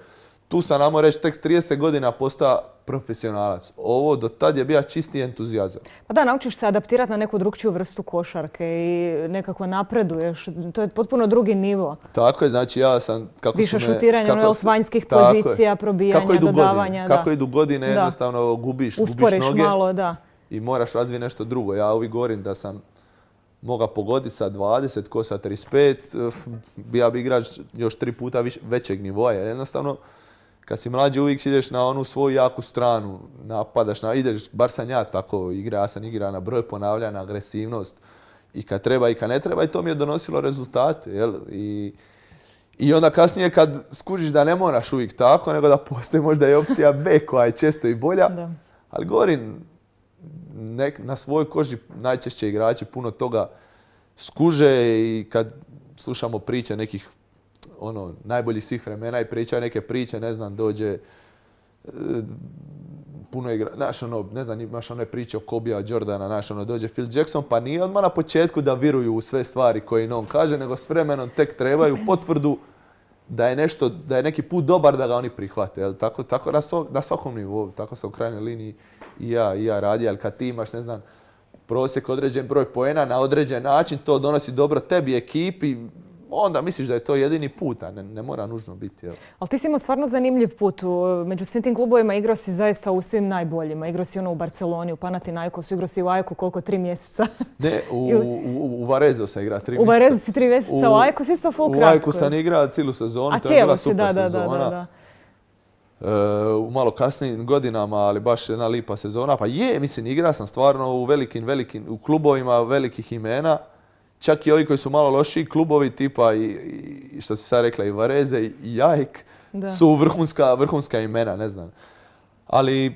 tu sam, namo reći, tek 30 godina postao profesionalac. Ovo do tad je bio čisti entuzijazam. Pa da, naučiš se adaptirati na neku drugčiju vrstu košarke i nekako napreduješ. To je potpuno drugi nivo. Tako je, znači ja sam... Kako Više šutiranja, ono, s vanjskih pozicija, probijanja, dodavanja. Kako idu godine, jednostavno gubiš, noge. malo, I moraš razviti nešto drugo. Ja uvijek govorim da sam moga pogoditi sa 20, ko sa 35. Eh, ja bi igrač još tri puta većeg nivoa. Jednostavno, kad si mlađi uvijek ideš na onu svoju jaku stranu, napadaš, na, ideš, bar sam ja tako igra, ja sam igra na broj ponavlja, na agresivnost i kad treba i kad ne treba i to mi je donosilo rezultate. Jel? I, onda kasnije kad skužiš da ne moraš uvijek tako, nego da postoji možda i opcija B koja je često i bolja, da. ali govorim, na svojoj koži najčešće igrači puno toga skuže i kad slušamo priče nekih ono, najbolji svih vremena i pričaju neke priče, ne znam, dođe e, puno igra, znaš ono, ne znam, imaš one priče o Kobija, Jordana, znaš ono, dođe Phil Jackson, pa nije odmah na početku da viruju u sve stvari koje on kaže, nego s vremenom tek trebaju potvrdu da je nešto, da je neki put dobar da ga oni prihvate, jel? Tako, tako na, svakom nivou, tako sam u krajnjoj liniji i ja, i ja radi, ali kad ti imaš, ne znam, prosjek određen broj poena na određen način, to donosi dobro tebi, ekipi, onda misliš da je to jedini put, a ne, mora nužno biti. Ali ti si imao stvarno zanimljiv put. Među svim tim klubovima igrao si zaista u svim najboljima. Igrao si ono u Barceloni, u Panathinaikosu, igrao si u Ajku koliko, tri mjeseca? Ne, u, u, u sam igrao tri mjeseca. U si tri mjeseca, u Ajku si isto full kratko. U Ajku sam igrao cijelu sezonu, to je bila super sezona. E, u malo kasnijim godinama, ali baš jedna lipa sezona. Pa je, mislim, igrao sam stvarno u velikim, velikim, u klubovima velikih imena. Čak i ovi koji su malo lošiji, klubovi tipa i, što si sad rekla i Vareze i Jajk su vrhunska, vrhunska imena, ne znam. Ali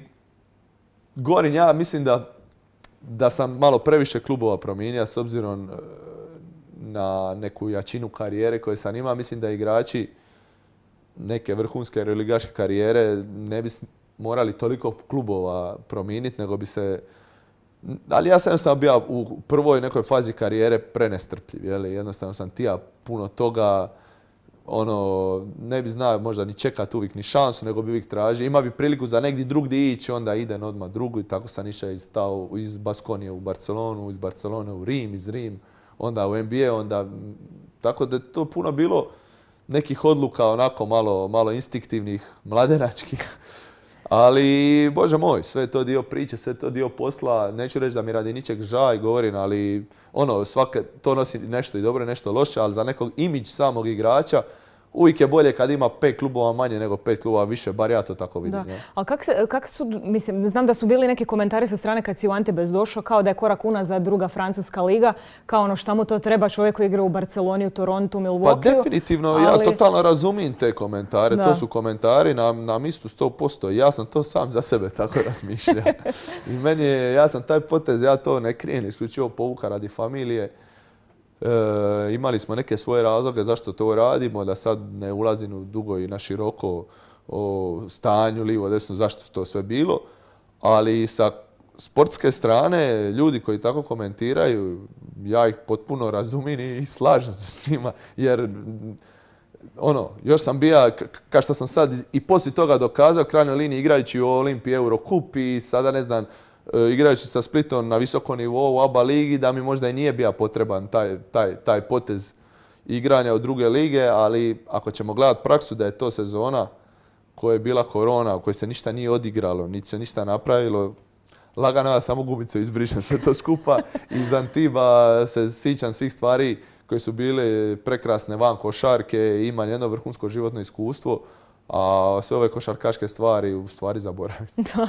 govorim ja, mislim da, da sam malo previše klubova promijenio s obzirom e, na neku jačinu karijere koje sam imao. Mislim da igrači neke vrhunske religaške karijere ne bi morali toliko klubova promijeniti, nego bi se ali ja sam jednostavno bio u prvoj nekoj fazi karijere prenestrpljiv. li Jednostavno sam tija puno toga, ono, ne bi znao možda ni čekat uvijek ni šansu, nego bi uvijek tražio. Ima bi priliku za negdje drugdje ići, onda idem odmah drugu i tako sam išao iz, iz Baskonije u Barcelonu, iz Barcelone u Rim, iz Rim, onda u NBA, onda... Tako da je to puno bilo nekih odluka onako malo, malo instinktivnih, mladenačkih. Ali, bože moj, sve to dio priče, sve to dio posla. Neću reći da mi radi ničeg žaj, govorim, ali ono, svaka, to nosi nešto i dobro i nešto loše, ali za nekog imidž samog igrača, uvijek je bolje kad ima pet klubova manje nego pet klubova više, bar ja to tako vidim. Da. Ali su, mislim, znam da su bili neki komentari sa strane kad si u Antibes došao, kao da je korak za druga francuska liga, kao ono šta mu to treba čovjek koji igra u Barceloni, u Torontu, u Milwaukee. Pa definitivno, ja totalno razumijem te komentare. To su komentari na, na mistu 100%. Ja sam to sam za sebe tako razmišljao. I meni ja sam taj potez, ja to ne krijem, isključivo povuka radi familije. E, imali smo neke svoje razloge zašto to radimo, da sad ne ulazim u dugo i na široko o stanju, livo, desno, zašto to sve bilo. Ali sa sportske strane, ljudi koji tako komentiraju, ja ih potpuno razumijem i slažem se s njima. Jer, ono, još sam bio, kao što sam sad i poslije toga dokazao, krajnjoj liniji igrajući u Olimpiji Eurocup i sada ne znam, E, igrajući sa Splitom na visokom nivou u ABA ligi, da mi možda i nije bio potreban taj, potez igranja u druge lige, ali ako ćemo gledati praksu da je to sezona koja je bila korona, u kojoj se ništa nije odigralo, niti se ništa napravilo, lagano ja samo gubicu izbrišem sve to skupa. Iz Antiba se sićam svih stvari koje su bile prekrasne van košarke, imam jedno vrhunsko životno iskustvo a sve ove košarkaške stvari u stvari zaboravim. Da,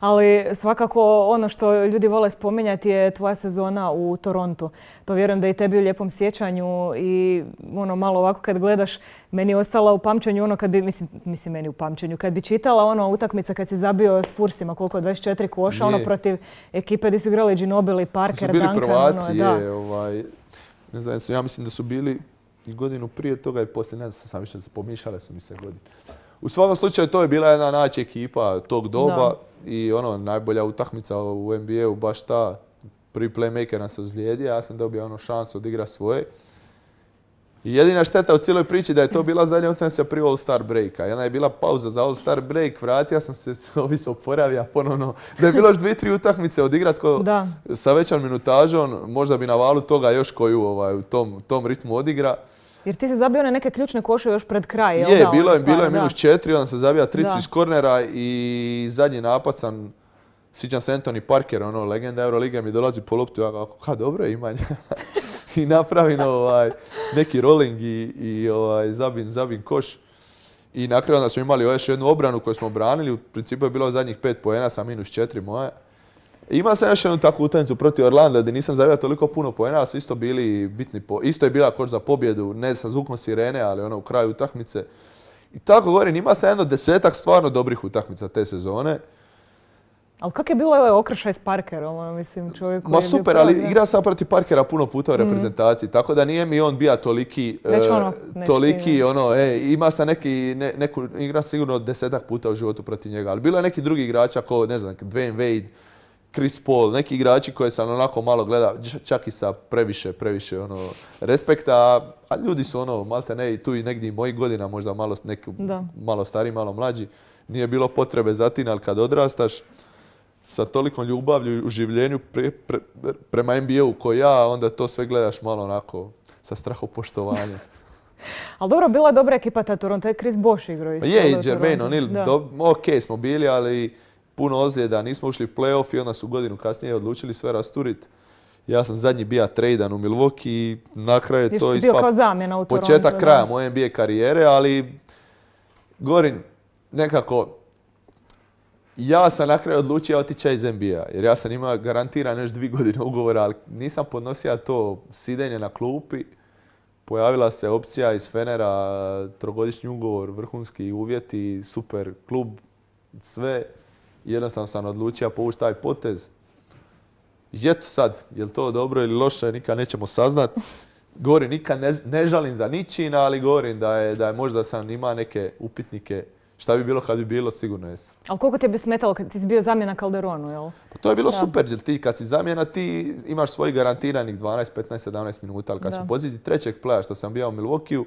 ali svakako ono što ljudi vole spominjati je tvoja sezona u Torontu. To vjerujem da i tebi u lijepom sjećanju i ono malo ovako kad gledaš, meni je ostala u pamćenju ono kad bi, mislim, meni u pamćenju, kad bi čitala ono utakmica kad si zabio s Pursima, koliko 24 koša, ono protiv ekipe gdje su igrali Ginobili, Parker, Duncan. Su ono, bili ovaj, ne znam, ja mislim da su bili i godinu prije toga i poslije, ne znam, sam više pomišale su mi se godine. U svakom slučaju to je bila jedna najjača ekipa tog doba i ono najbolja utakmica u NBA-u baš ta pri playmakera se ozlijedi, ja sam dobio ono šansu odigra svoje. I jedina šteta u cijeloj priči da je to bila zadnja utakmica prije All-Star breaka. Jedna je bila pauza za All-Star break, vratio sam se, ovi se oporavio ponovno. Da je bilo još dvije, tri utakmice odigrat ko, sa većom minutažom, možda bi na valu toga još koju ovaj, u tom, tom ritmu odigra. Jer ti se zabio na neke ključne koše još pred kraj. Je, bilo je, bilo je pa, minus četiri, onda sam zabija tricu iz kornera i zadnji napad sam Sjećam se Anthony Parker, ono, legenda Euroliga mi dolazi po loptu, ja kako, ha, dobro je imanje. I napravim ovaj, neki rolling i, i ovaj, zabim, koš. I na kraju smo imali još jednu obranu koju smo branili, u principu je bilo zadnjih pet poena sa minus četiri moje ima sam još jednu takvu utakmicu protiv Orlanda gdje nisam zavio toliko puno poena, su isto bili bitni. Isto je bila koč za pobjedu, ne sa zvukom sirene, ali ono u kraju utakmice. I tako govorim, ima sam jedno desetak stvarno dobrih utakmica te sezone. Ali kak je bilo ovaj okršaj s Parkerom, ono, mislim čovjek Ma super, ali igra sam protiv Parkera puno puta u mhm. reprezentaciji, tako da nije mi on bio toliki, Toliko, ono, eh, toliki ono, e, ima sam neki, igra sigurno desetak puta u životu protiv njega, ali bilo je neki drugi igrača ako ne znam, Dwayne Wade, Chris Paul, neki igrači koje sam onako malo gledao, čak i sa previše, previše ono, respekta, a ljudi su ono, malte ne, tu i negdje i mojih godina, možda malo, neki, malo stariji, malo mlađi, nije bilo potrebe za tim, ali kad odrastaš, sa tolikom ljubavlju i uživljenju prema NBA-u ko ja, onda to sve gledaš malo onako sa poštovanja. ali dobro, bila je dobra ekipa ta Toronto, je Chris Bosch igrao Je, i ono, Jermaine ok smo bili, ali puno ozljeda, nismo ušli u play-off i onda su godinu kasnije odlučili sve rasturiti. Ja sam zadnji bija trejdan u Milwaukee i na kraju je to ispao kao Početak kraja moje NBA karijere, ali Gorin, nekako, ja sam na kraju odlučio otići iz NBA, jer ja sam imao garantiran još dvije godine ugovora, ali nisam podnosio to sidenje na klupi. Pojavila se opcija iz Fenera, trogodišnji ugovor, vrhunski uvjeti, super klub, sve jednostavno sam odlučio povući taj potez. jeto sad, je li to dobro ili loše, nikad nećemo saznat. Govorim, nikad ne, žalim za ničin, ali govorim da je, da je možda sam ima neke upitnike Šta bi bilo kad bi bilo, sigurno jesam. Ali koliko ti je smetalo kad ti si bio zamjena Calderonu, jel? Pa to je bilo super, jer ti kad si zamjena, ti imaš svojih garantiranih 12, 15, 17 minuta. Ali kad si u poziciji trećeg plaja, što sam bio u Milwaukee,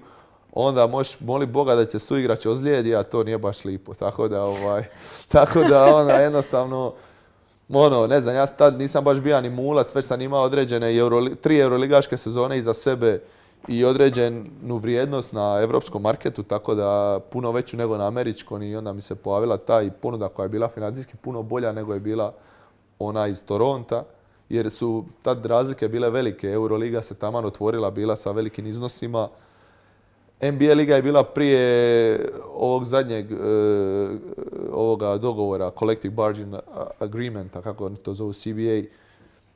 onda možeš moli Boga da će suigrač ozlijedi, a to nije baš lipo. Tako da, ovaj, tako da ona jednostavno, ono, ne znam, ja tad nisam baš bio ni mulac, već sam imao određene tri euroligaške sezone iza sebe i određenu vrijednost na europskom marketu, tako da puno veću nego na američkom i onda mi se pojavila ta i ponuda koja je bila financijski puno bolja nego je bila ona iz Toronta, jer su tad razlike bile velike. Euroliga se taman otvorila, bila sa velikim iznosima, NBA liga je bila prije ovog zadnjeg e, ovoga dogovora, Collective Bargain Agreementa, kako oni to zovu CBA,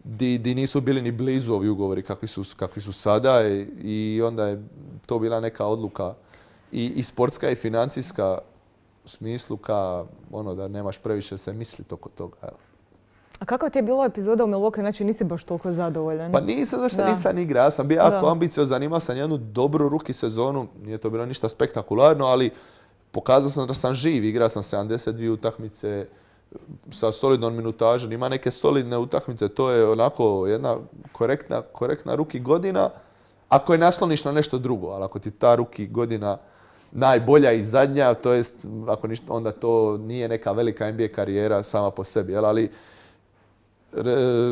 di, nisu bili ni blizu ovi ugovori kakvi su, sada i, onda je to bila neka odluka i, sportska i financijska u smislu ka ono da nemaš previše se misliti oko toga. A kako ti je bilo epizoda u Milwaukee? Znači nisi baš toliko zadovoljan. Pa nisam, zašto nisam igra. Ja sam bio jako ambiciozan, imao sam jednu dobru ruki sezonu. Nije to bilo ništa spektakularno, ali pokazao sam da sam živ. Igrao sam 72 utakmice sa solidnom minutažem, Ima neke solidne utakmice. To je onako jedna korektna, ruki godina. Ako je nasloniš na nešto drugo, ali ako ti ta ruki godina najbolja i zadnja, to ako onda to nije neka velika NBA karijera sama po sebi. Ali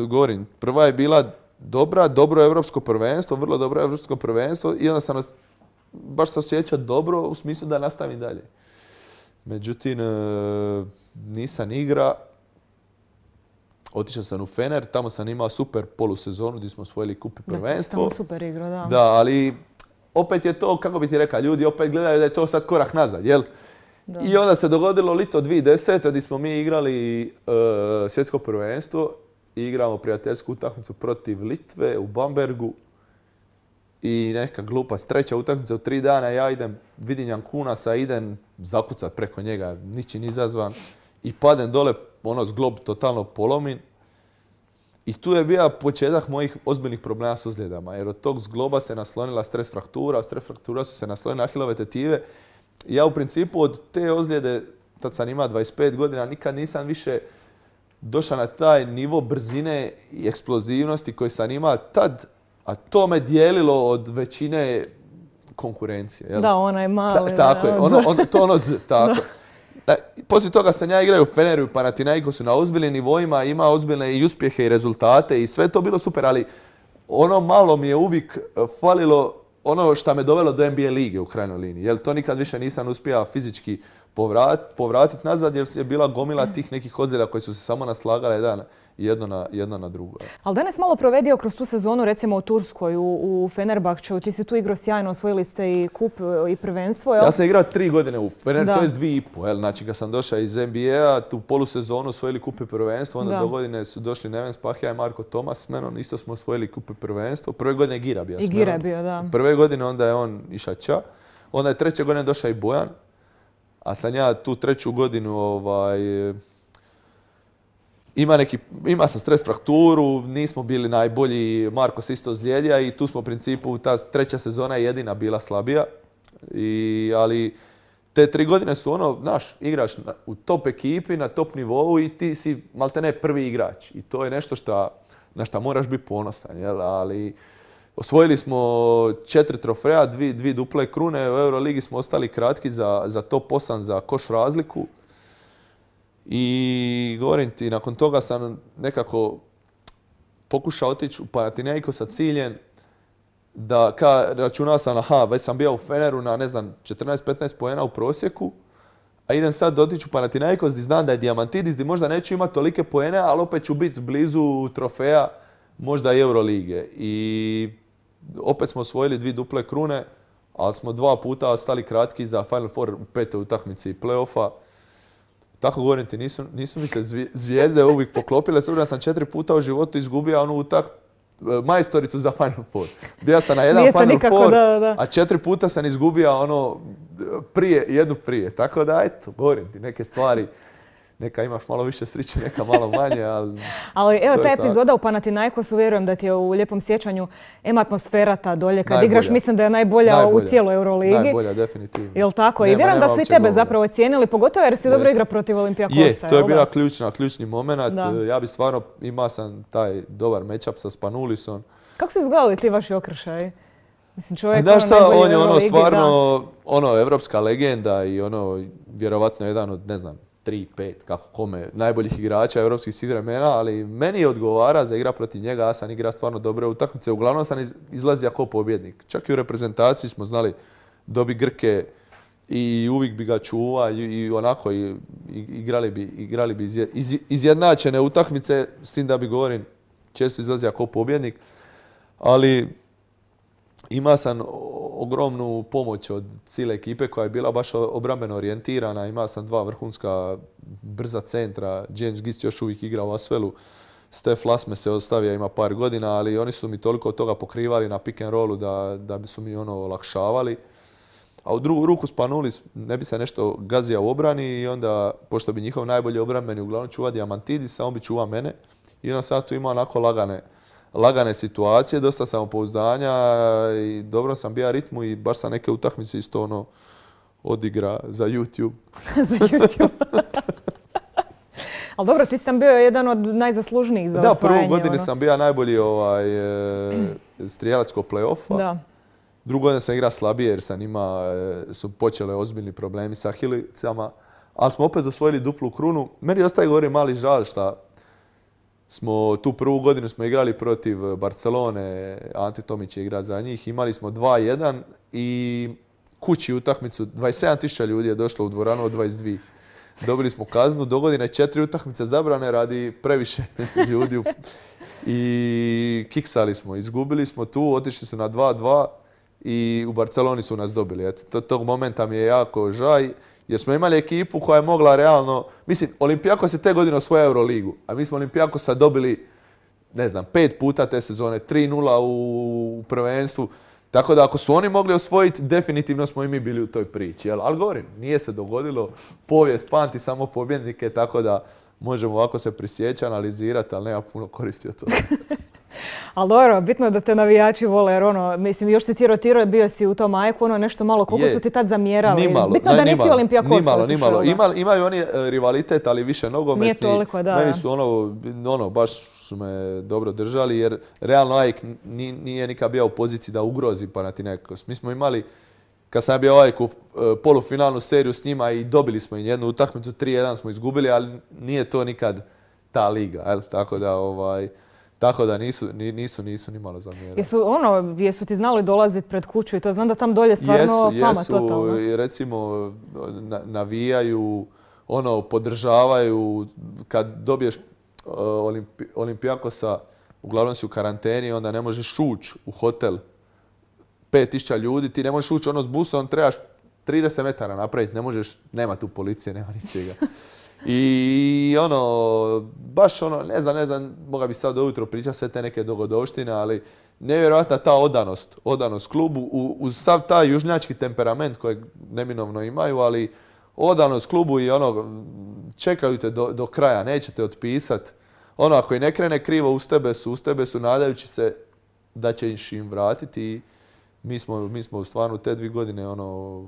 govorim, prva je bila dobra, dobro europsko prvenstvo, vrlo dobro europsko prvenstvo i onda sam baš se osjećao dobro u smislu da nastavim dalje. Međutim, e, nisam igra, otišao sam u Fener, tamo sam imao super polusezonu gdje smo osvojili kupi prvenstvo. Da, super igra, da. Da, ali opet je to, kako bi ti rekao, ljudi opet gledaju da je to sad korak nazad, jel? I onda se dogodilo lito 2010. gdje smo mi igrali e, svjetsko prvenstvo igramo prijateljsku utakmicu protiv Litve u Bambergu i neka glupa streća utakmica u tri dana, ja idem, vidim sa idem zakucat preko njega, ničin izazvan i padem dole, ono zglob totalno polomin. I tu je bio početak mojih ozbiljnih problema s ozljedama, jer od tog zgloba se naslonila stres fraktura, od stres fraktura su se naslonile ahilove tetive. Ja u principu od te ozljede, tad sam imao 25 godina, nikad nisam više došao na taj nivo brzine i eksplozivnosti koji sam imao tad, a to me dijelilo od većine konkurencije. Da, ona je mali. tako je, ono, to ono tako. Poslije toga sam ja igrao u Feneru i Panathinaiko su na ozbiljnim nivoima, ima ozbiljne i uspjehe i rezultate i sve to bilo super, ali ono malo mi je uvijek e, falilo ono što me dovelo do NBA lige u krajnjoj liniji. Jer to nikad više nisam uspio fizički povratiti nazad jer je bila gomila tih nekih ozljeda koji su se samo naslagale jedan, jedno na, jedno na drugo. Ali danas malo provedio kroz tu sezonu, recimo u Turskoj, u, u Ti si tu igro sjajno, osvojili ste i kup e, i prvenstvo. Ja sam igrao tri godine u Fener, to je dvije i po. Jel? Znači kad sam došao iz NBA, tu polusezonu osvojili kup i prvenstvo, onda do godine su došli Neven Spahija i Marko Tomas s menom. Isto smo osvojili kup i prvenstvo. Prve godine Gira bio Prve godine onda je on išača, Onda je treće godine došao i Bojan a sam ja tu treću godinu ovaj, ima neki, sam stres frakturu, nismo bili najbolji, Marko se isto i tu smo u principu, ta treća sezona je jedina bila slabija. I, ali te tri godine su ono, znaš, igraš u top ekipi, na top nivou i ti si maltene prvi igrač. I to je nešto šta, na šta moraš biti ponosan, jel? Ali Osvojili smo četiri trofeja, dvi, duple krune, u Euroligi smo ostali kratki za, za top za koš razliku. I govorim ti, nakon toga sam nekako pokušao otići u Panathinaiko sa ciljem da ka, računao sam, aha, već sam bio u Feneru na, ne znam, 14-15 pojena u prosjeku, a idem sad otići u Panathinaikos gdje znam da je Diamantidis, gdje možda neću imati tolike pojene, ali opet ću biti blizu trofeja možda i Eurolige. I opet smo osvojili dvije duple krune, ali smo dva puta stali kratki za Final Four u petoj utakmici i play Tako govorim ti, nisu, mi se zvijezde uvijek poklopile, s da sam četiri puta u životu izgubio onu utak, e, majstoricu za Final Four. Bio sam na jedan Final Four, a četiri puta sam izgubio ono e, prije, jednu prije. Tako da, eto, govorim ti, neke stvari neka imaš malo više sriće, neka malo manje, ali... ali evo, ta epizoda u Panathinaikosu, vjerujem da ti je u lijepom sjećanju em atmosfera ta dolje kad igraš, mislim da je najbolja, u cijeloj Euroligi. Najbolja, definitivno. Jel tako? I vjerujem da su i tebe zapravo cijenili, pogotovo jer si dobro igra protiv Olimpijakosa. Je, to je bila ključna, ključni moment. E, ja bi stvarno, imao sam taj dobar matchup sa Spanulisom. Kako su izgledali ti vaši okršaji? Mislim, čovjek Znaš ono šta, on je ono stvarno, ono, evropska legenda i ono, vjerovatno jedan od, ne znam, 3, kako kome, najboljih igrača europskih svih vremena, ali meni je odgovara za igra protiv njega, ja sam igra stvarno dobre utakmice, uglavnom sam izlazi izlazio kao pobjednik. Čak i u reprezentaciji smo znali dobi Grke i uvijek bi ga čuva i, onako igrali bi, izjednačene utakmice, s tim da bi govorim, često izlazi kao pobjednik, ali ima sam ogromnu pomoć od cijele ekipe koja je bila baš obrambeno orijentirana. Ima sam dva vrhunska brza centra. James Gist još uvijek igra u Asvelu. Stef Lasme se ostavio, ima par godina, ali oni su mi toliko toga pokrivali na pick and rollu da, bi su mi ono olakšavali. A u drugu ruku spanuli, ne bi se nešto gazio u obrani i onda, pošto bi njihov najbolji obrambeni uglavnom čuva Diamantidis, a on bi čuva mene. I onda sam tu imao onako lagane lagane situacije, dosta samopouzdanja i dobro sam bio ritmu i baš sam neke utakmice isto ono odigra za YouTube. za YouTube. Ali dobro, ti sam bio jedan od najzaslužnijih za da, osvajanje. Da, prvu godine ono. sam bio najbolji ovaj, e, strijelac ko play-offa. Da. Drugu sam igra slabije jer sam ima, e, su počele ozbiljni problemi sa hilicama. Ali smo opet osvojili duplu krunu. Meni ostaje govori mali žal što smo tu prvu godinu smo igrali protiv eh, Barcelone, Ante Tomić je igrao za njih, imali smo 2-1 i kući utakmicu, 27.000 ljudi je došlo u dvoranu od 22. Dobili smo kaznu, do godine četiri utakmice zabrane radi previše ljudi. I kiksali smo, izgubili smo tu, otišli su na 2-2 i u Barceloni su nas dobili. Eto, tog momenta mi je jako žaj jer smo imali ekipu koja je mogla realno... Mislim, Olimpijakos je te godine osvoja Euroligu, a mi smo Olimpijakosa dobili, ne znam, pet puta te sezone, 3-0 u prvenstvu. Tako da ako su oni mogli osvojiti, definitivno smo i mi bili u toj priči. Jel? Ali govorim, nije se dogodilo, povijest panti, samo pobjednike, tako da možemo ovako se prisjeća, analizirati, ali nema puno koristi to. Ali dobro, bitno je da te navijači vole, jer ono, mislim, još si ti rotirao, bio si u tom ajku, ono, nešto malo, koliko su ti tad zamjerali. Nimalo, bitno da nisi Kosova. Nimalo, nimalo. imaju oni e, rivalitet, ali više nogometni. Nije Meni su ono, ono, baš su me dobro držali, jer realno Ajk nije nikad bio u poziciji da ugrozi Panathinaikos. Mi smo imali, kad sam bio Ajku, e, polufinalnu seriju s njima i dobili smo im jednu utakmicu, 3-1 smo izgubili, ali nije to nikad ta liga. Jel? Tako da, ovaj, tako da nisu, nisu, nisu ni malo zamjerali. Jesu, ono, jesu ti znali dolaziti pred kuću i to znam da tam dolje stvarno jesu, fama jesu, recimo navijaju, ono, podržavaju. Kad dobiješ eh, olimpijakosa, uglavnom si u karanteni, onda ne možeš ući u hotel. 5000 ljudi, ti ne možeš ući ono s busom, trebaš 30 metara napraviti, ne možeš, nema tu policije, nema ničega. I ono, baš ono, ne znam, ne znam, mogao bi sad do ujutro pričati sve te neke dogodovštine, ali nevjerojatna ta odanost, odanost klubu, uz sav taj južnjački temperament kojeg neminovno imaju, ali odanost klubu i ono, čekaju te do, do kraja, nećete otpisati. Ono, ako i ne krene krivo, uz tebe su, uz tebe su, nadajući se da će im vratiti mi smo, mi smo stvarno te dvije godine ono,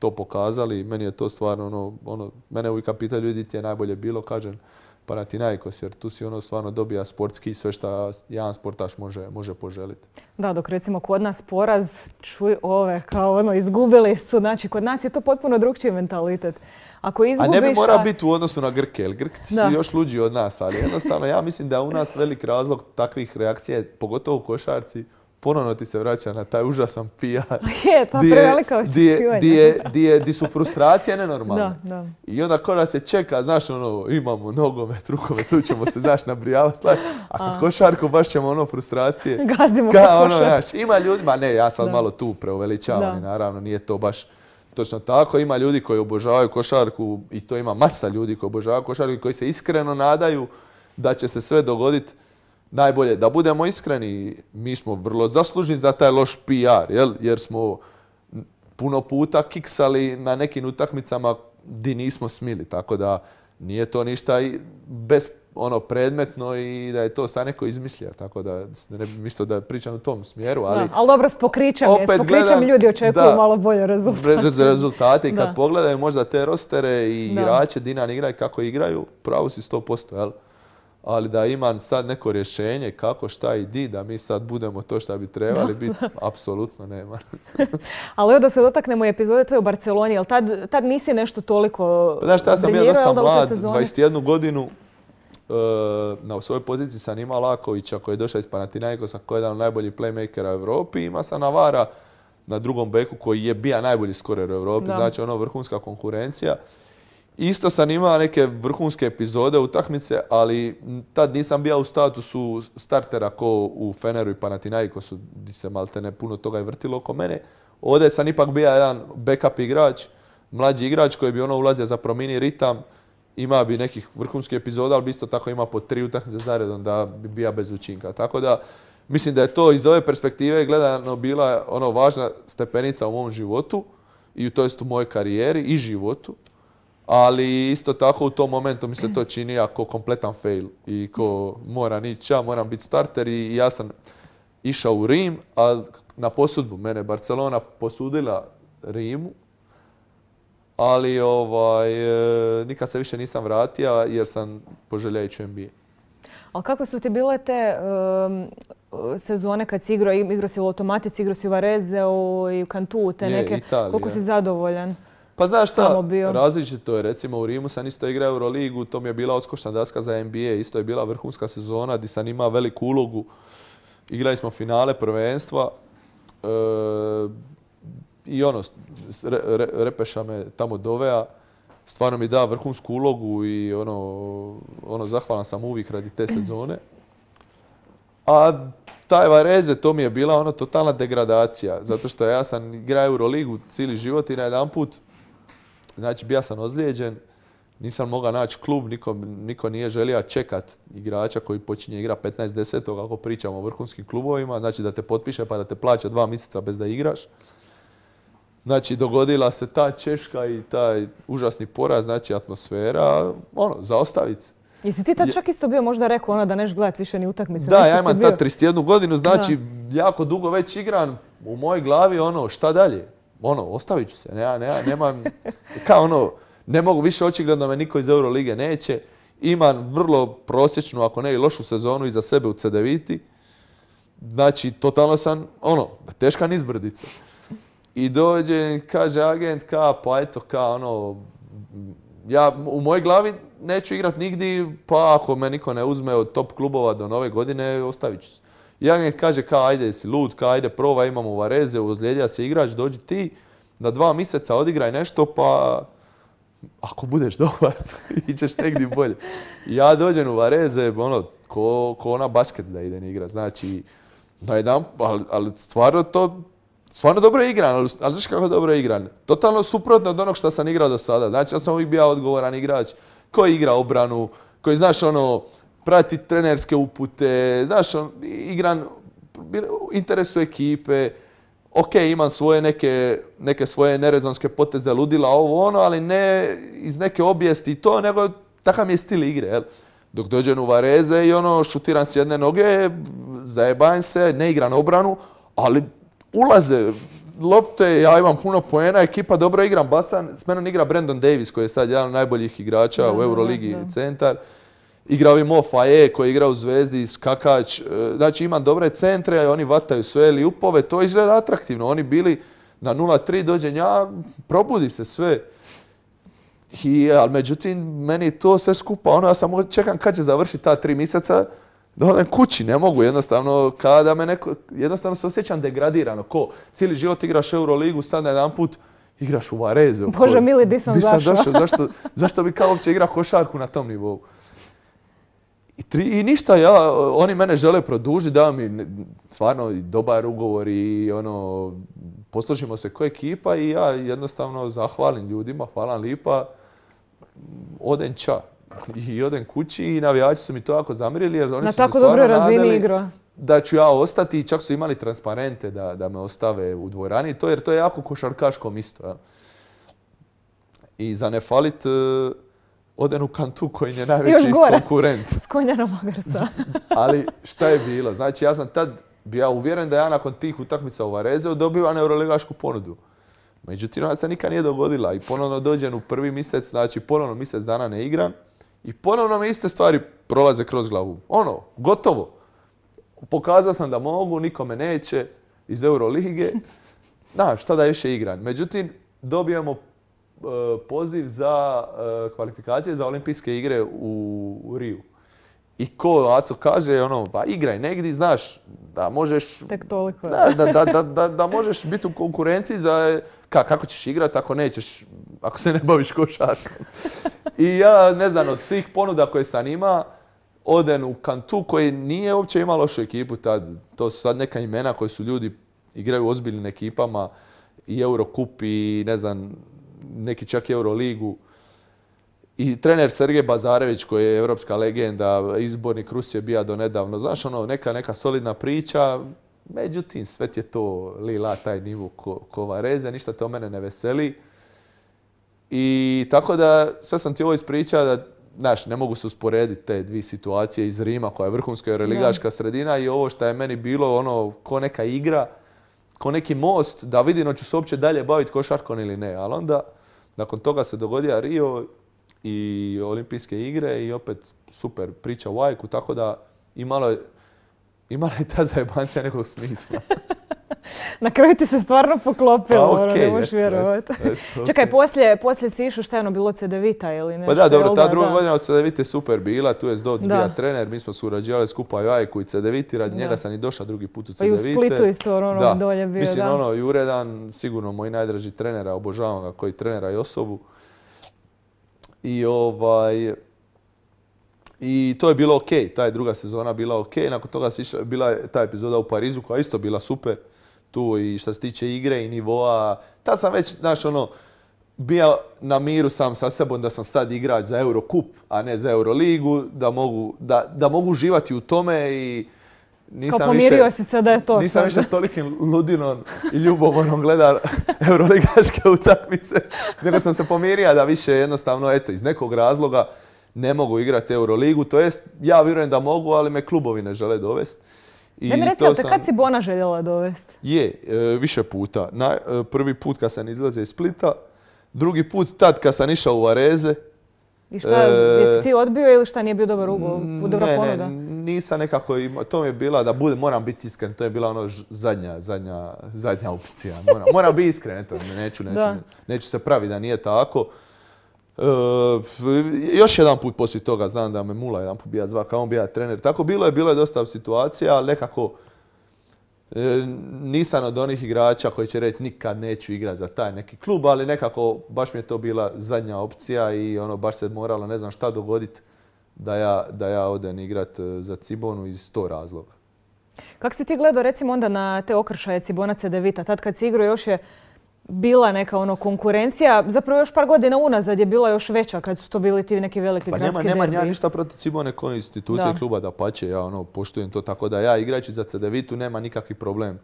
to pokazali i meni je to stvarno ono, ono mene uvijek pitaju ljudi ti je najbolje bilo, kažem Panathinaikos jer tu si ono stvarno dobija sportski sve što jedan sportaš može, može poželiti. Da, dok recimo kod nas poraz, čuj ove, kao ono izgubili su, znači kod nas je to potpuno drugčiji mentalitet. Ako izgubiš... A ne bi mora biti u odnosu na Grke, jer Grkci su još luđi od nas, ali jednostavno ja mislim da u nas velik razlog takvih reakcija, pogotovo u košarci, ponovno ti se vraća na taj užasan PR. Je, Di su frustracije nenormalne. I onda kada se čeka, znaš, ono, imamo nogomet, trukove, svi ćemo se, znaš, nabrijavati stvari. A kod košarku baš ćemo ono frustracije. Gazimo kao ono, ima ljudi, ma ne, ja sam malo tu preuveličavam i naravno nije to baš točno tako. Ima ljudi koji obožavaju košarku i to ima masa ljudi koji obožavaju košarku i koji se iskreno nadaju da će se sve dogoditi najbolje, da budemo iskreni, mi smo vrlo zaslužni za taj loš PR, jel? jer smo puno puta kiksali na nekim utakmicama di nismo smili, tako da nije to ništa i bez ono predmetno i da je to sad neko izmislio, tako da ne bi mislio da pričam u tom smjeru, ali... dobro, s pokrićem ljudi očekuju malo bolje rezultate. rezultate i kad pogledaju možda te rostere i igrače, Dinan igra i kako igraju, pravo si 100%, jel? ali da imam sad neko rješenje kako, šta i di, da mi sad budemo to što bi trebali biti, apsolutno nema. ali evo da se dotaknemo i epizode tvoje u Barceloni, jel tad, nisi nešto toliko pa, Znaš, ja sam ja dosta mlad, 21 godinu, e, na svojoj poziciji sam imao Lakovića koji je došao iz Panathinaikosa koji je jedan od najboljih playmakera u Europi, ima sam Navara na drugom beku koji je bio najbolji skorer u Europi, znači ono vrhunska konkurencija. Isto sam imao neke vrhunske epizode utakmice, ali tad nisam bio u statusu startera ko u Feneru i Panathinaikosu, gdje se malte ne puno toga i vrtilo oko mene. Ovdje sam ipak bio jedan backup igrač, mlađi igrač koji bi ono ulazio za promini ritam, ima bi nekih vrhunskih epizoda, ali bi isto tako ima po tri utakmice zaredom da bi bio bez učinka. Tako da, mislim da je to iz ove perspektive gledano bila ono važna stepenica u mom životu i to jest u mojoj karijeri i životu ali isto tako u tom momentu mi se to čini ako kompletan fail i ko moram ići ja, moram biti starter i ja sam išao u Rim, a na posudbu mene Barcelona posudila Rimu, ali ovaj, e, nikad se više nisam vratio jer sam poželjajući NBA. Ali kako su ti bile te sezone kad si igrao? Igrao si u Automatici, igrao si u Varezeu i u Kantu, te Koliko si zadovoljan? Pa znaš šta, različito je. Recimo u Rimu sam isto igrao Euroligu, to mi je bila odskočna daska za NBA, isto je bila vrhunska sezona di sam imao veliku ulogu. Igrali smo finale prvenstva. E, I ono, Repeša me tamo dovea stvarno mi da vrhunsku ulogu i ono, ono zahvalan sam uvijek radi te sezone. A taj Vareze, to mi je bila ono totalna degradacija, zato što ja sam igrao Euroligu cijeli život i na jedan put Znači, bio sam ozlijeđen, nisam mogao naći klub, niko, nije želio čekat igrača koji počinje igra 15.10. ako pričamo o vrhunskim klubovima, znači da te potpiše pa da te plaća dva mjeseca bez da igraš. Znači, dogodila se ta Češka i taj užasni poraz, znači atmosfera, ono, zaostavit se. Jesi ti tad čak isto bio možda rekao ono da neš gledat više ni utakmice? Da, ja imam ta 31 godinu, znači jako dugo već igran u mojoj glavi ono šta dalje ono, ostavit ću se, ja, ne, nemam, kao ono, ne mogu više očigledno me niko iz Eurolige neće. Imam vrlo prosječnu, ako ne i lošu sezonu iza sebe u Cedeviti. Znači, totalno sam, ono, teška nizbrdica. I dođe, kaže agent, ka, pa eto, ka, ono, ja u mojoj glavi neću igrat nigdje, pa ako me niko ne uzme od top klubova do nove godine, ostavit ću se. Jagnjet kaže kao ajde si lud, kao ajde prova, imamo vareze, ozlijedija se igrač, dođi ti na dva mjeseca odigraj nešto pa ako budeš dobar, ićeš negdje bolje. Ja dođem u vareze, ono, ko, ko ona basket da idem igra. Znači, na jedan, ali, ali stvarno to, stvarno dobro je igran, ali, znaš kako dobro je igran? Totalno suprotno od onog što sam igrao do sada. Znači, ja sam uvijek bio odgovoran igrač koji igra obranu, koji znaš ono, prati trenerske upute, znaš, igran, interesu ekipe, ok, imam svoje neke, neke svoje nerezonske poteze, ludila, ovo ono, ali ne iz neke objesti i to, nego takav mi je stil igre, jel? Dok dođem u Vareze i ono, šutiram s jedne noge, zajebajem se, ne igram obranu, ali ulaze lopte, ja imam puno poena, ekipa dobro igram, bacan, s menom igra Brandon Davis koji je sad jedan od najboljih igrača u Euroligi centar. Igrao i Mo Faye koji igra u Zvezdi, skakač. E, znači ima dobre centre, a oni vataju sve ili upove. To izgleda atraktivno. Oni bili na 0-3 dođenja, probudi se sve. ali međutim, meni to sve skupa, ono, ja samo čekam kad će završiti ta tri mjeseca, da odem kući, ne mogu jednostavno, kada me neko, jednostavno se osjećam degradirano, ko, cijeli život igraš Euroligu, sad na jedan put igraš u Varezu. Bože mili, di sam, Zašto, zašto bi kao uopće igrao košarku na tom nivou? I, ništa, ja, oni mene žele produžiti, da mi stvarno dobar ugovor i ono, poslušimo se ko ekipa i ja jednostavno zahvalim ljudima, hvala lipa, odem ča. I odem kući i navijači su mi to jako zamirili jer oni su se stvarno da ću ja ostati i čak su imali transparente da, da me ostave u dvorani to jer to je jako košarkaško misto I za ne falit, eh, u Kantu koji je najveći konkurent. Ali šta je bilo? Znači ja sam tad bio uvjeren da ja nakon tih utakmica u Varezeu dobivam euroligašku ponudu. Međutim, ona se nikad nije dogodila i ponovno dođem u prvi mjesec, znači ponovno mjesec dana ne igram i ponovno me iste stvari prolaze kroz glavu. Ono, gotovo. Pokazao sam da mogu, nikome neće iz Eurolige. Da, šta da još igram. Međutim, dobijemo Eh, poziv za eh, kvalifikacije za olimpijske igre u Riju. I ko Aco kaže, ono, pa igraj negdje, znaš, da možeš... Tek toliko. Da, da, da, da možeš biti u konkurenciji za ka, kako ćeš igrati ako nećeš, ako se ne baviš košarkom. I ja, ne znam, od svih ponuda koje sam imao, odem u Kantu koji nije uopće imao lošu ekipu tad. To su sad neka imena koje su ljudi igraju u ozbiljnim ekipama i Eurocup i ne znam, neki čak Euroligu. I trener Sergej Bazarević koji je evropska legenda, izbornik Rusije bio do nedavno. Znaš, ono, neka, neka solidna priča. Međutim, sve je to lila taj nivo kova reze, ništa to mene ne veseli. I tako da sve sam ti ovo ispričao da znaš, ne mogu se usporediti te dvije situacije iz Rima koja je vrhunska religaška sredina i ovo što je meni bilo ono ko neka igra ko neki most da vidim hoću se uopće dalje baviti košarkom ili ne. Ali onda nakon toga se dogodio Rio i olimpijske igre i opet super priča u Ajku, tako da imalo je, imala je ta zajebancija nekog smisla. Na kraju ti se stvarno poklopilo, pa ono, ne možeš vjerovati. Čekaj, poslije, poslije si išao šta je ono bilo od Cedevita ili nešto? Pa da, dobro, ta druga godina od CDVita je super bila, tu je Zdoc bio trener, mi smo surađivali skupa i Ajku i Cedeviti, radi njega sam i došao drugi put u CDVita. Pa i u Splitu isto ono, ono dolje bio, Mislim, ono, uredan, sigurno moj najdraži trenera, obožavam ga koji trenera i osobu. I ovaj, i to je bilo ok, ta je druga sezona bila ok, nakon toga bila je ta epizoda u Parizu koja je isto bila super tu i što se tiče igre i nivoa. Tad sam već, znaš, ono, bio na miru sam sa sebom da sam sad igrač za Eurocup, a ne za Euroligu, da mogu, da, da mogu uživati u tome i nisam Kao pomirio više, si se da je to Nisam više s tolikim ludinom i ljubomorom gledao Euroligaške utakmice, nego sam se pomirio da više jednostavno, eto, iz nekog razloga ne mogu igrati Euroligu, to jest ja vjerujem da mogu, ali me klubovi ne žele dovesti da mi kad si Bona željela dovesti? Je, e, više puta. E, prvi put kad sam izlazio iz Splita, drugi put tad kad sam išao u Vareze. I šta, e, jesi ti odbio ili šta nije bio dobar ugovor, dobra ponuda? Ne, nisam nekako, to mi je bila, da budem, moram biti iskren, to je bila ono zadnja, zadnja, zadnja opcija. Moram, biti iskren, neću, neću, neću se pravi da nije tako. E, još jedan put poslije toga znam da me Mula jedan put bija zva, kao on bija trener. Tako bilo je, bilo je dosta situacija, ali nekako e, nisam od onih igrača koji će reći nikad neću igrati za taj neki klub, ali nekako baš mi je to bila zadnja opcija i ono baš se moralo ne znam šta dogoditi da ja, da ja odem igrat e, za Cibonu iz to razloga. Kako si ti gledao recimo onda na te okršaje Cibonaca Devita? Tad kad si igrao još je bila neka ono konkurencija, zapravo još par godina unazad je bila još veća kad su to bili ti neki veliki pa gradski nema, nema ja ništa protiv Cibone kao institucije kluba da pače, ja ono poštujem to tako da ja igrajući za Cedevitu nema nikakvi problem.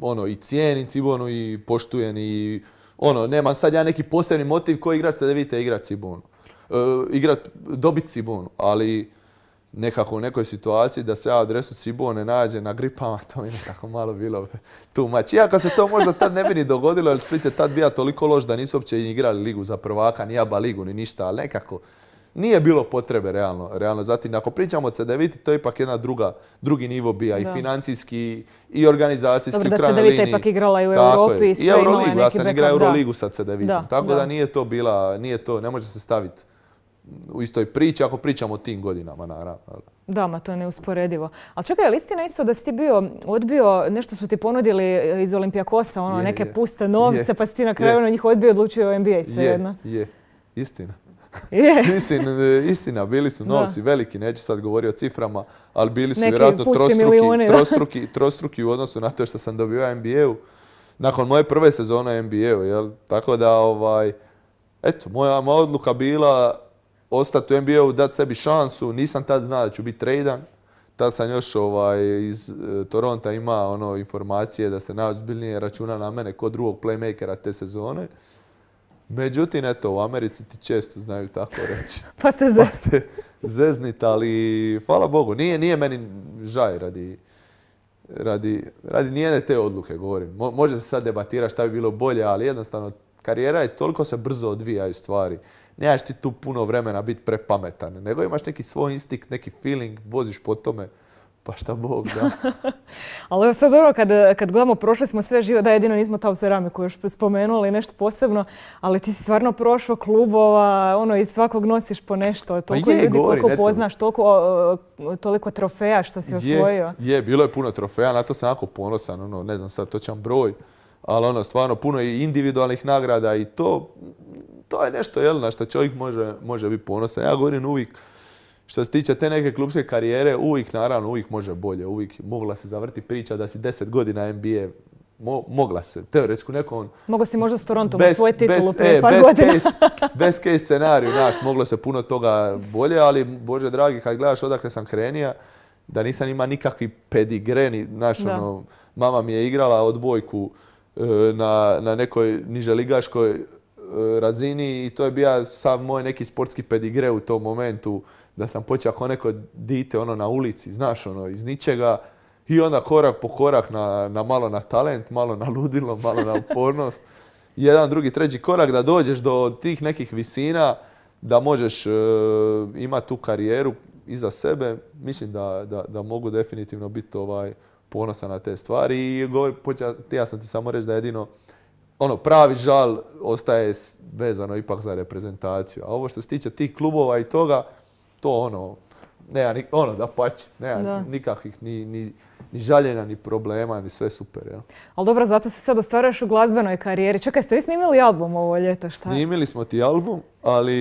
Ono i cijenim Cibonu i poštujem i ono nema sad ja neki posebni motiv koji igrač Cedevite igrat Cibonu. E, igrat, dobit Cibonu, ali nekako u nekoj situaciji da se ja adresu cibone nađe na gripama, to mi nekako malo bilo tu Iako se to možda tad ne bi ni dogodilo, jer Split je tad bio toliko loš da nisu uopće igrali ligu za prvaka, ni aba ligu, ni ništa, ali nekako nije bilo potrebe realno. realno. Zatim, ako pričamo o CDVT, to je ipak jedna druga, drugi nivo bija i financijski i organizacijski. Dobro, da CDVT je ipak igrala i u Europi. I sve Euroligu, ja sam igrao Euroligu sa cdvt Tako da. da nije to bila, nije to, ne može se staviti u istoj priči, ako pričamo o tim godinama, naravno. Da, ma to je neusporedivo. Ali čekaj, je li istina isto da si bio odbio, nešto su ti ponudili iz Olimpijakosa, ono, neke puste novce, pa si ti na kraju na ono njih odbio odlučio o NBA svejedno? Je, je. Istina. Mislim, e, istina, bili su novci veliki, neću sad govoriti o ciframa, ali bili su vjerojatno trostruki, milijuni, trostruki, trostruki u odnosu na to što sam dobio NBA-u. Nakon moje prve sezone NBA-u, jel? Tako da, ovaj, eto, moja, moja odluka bila ostati u NBA-u, dati sebi šansu. Nisam tad znao da ću biti tradan. Tad sam još ovaj, iz e, Toronta ima ono, informacije da se najozbiljnije računa na mene kod drugog playmakera te sezone. Međutim, eto, u Americi ti često znaju tako reći. pa te zeznit. Pa zeznit, ali hvala Bogu. Nije, meni žaj radi, radi, nijedne te odluke, govorim. može se sad debatirati šta bi bilo bolje, ali jednostavno karijera je toliko se brzo odvijaju stvari nemaš ti tu puno vremena biti prepametan, nego imaš neki svoj instinkt, neki feeling, voziš po tome, pa šta Bog da. Ali sad dobro, kad, gledamo, prošli smo sve živo, da jedino nismo ta ceramiku još spomenuli, nešto posebno, ali ti si stvarno prošao klubova, ono, iz svakog nosiš po nešto, toliko je, ljudi, koliko poznaš, toliko, toliko trofeja što si osvojio. Je, bilo je puno trofeja, na to sam jako ponosan, ono, ne znam sad točan broj, ali ono, stvarno puno i individualnih nagrada i to to je nešto jel, na što čovjek može, može biti ponosan. Ja govorim uvijek, što se tiče te neke klubske karijere, uvijek naravno, uvijek može bolje. Uvijek mogla se zavrti priča da si deset godina NBA mogla se, teoretski nekom... Mogla si možda s Torontom svoj titulu prije e, par bez godina. Case, case scenariju, znaš, moglo se puno toga bolje, ali Bože dragi, kad gledaš odakle sam krenija, da nisam imao nikakvi pedigreni, znaš, ono, mama mi je igrala odbojku e, na, na nekoj niželigaškoj E, razini i to je bio sam moj neki sportski pedigre u tom momentu da sam počeo ako neko dite ono na ulici, znaš ono, iz ničega i onda korak po korak na, na malo na talent, malo na ludilo, malo na upornost. Jedan, drugi, treći korak da dođeš do tih nekih visina da možeš e, imati tu karijeru iza sebe. Mislim da, da, da mogu definitivno biti ovaj, ponosan na te stvari i govor, poča, ja sam ti samo reći da jedino ono, pravi žal ostaje vezano ipak za reprezentaciju. A ovo što se tiče tih klubova i toga, to ono, nema ono da pać nema nikakvih ni, ni, ni žaljenja, ni problema, ni sve super. Jel? Ali dobro, zato se sad ostvaraš u glazbenoj karijeri. Čekaj, ste vi snimili album ovo ljeto? Šta? Snimili smo ti album, ali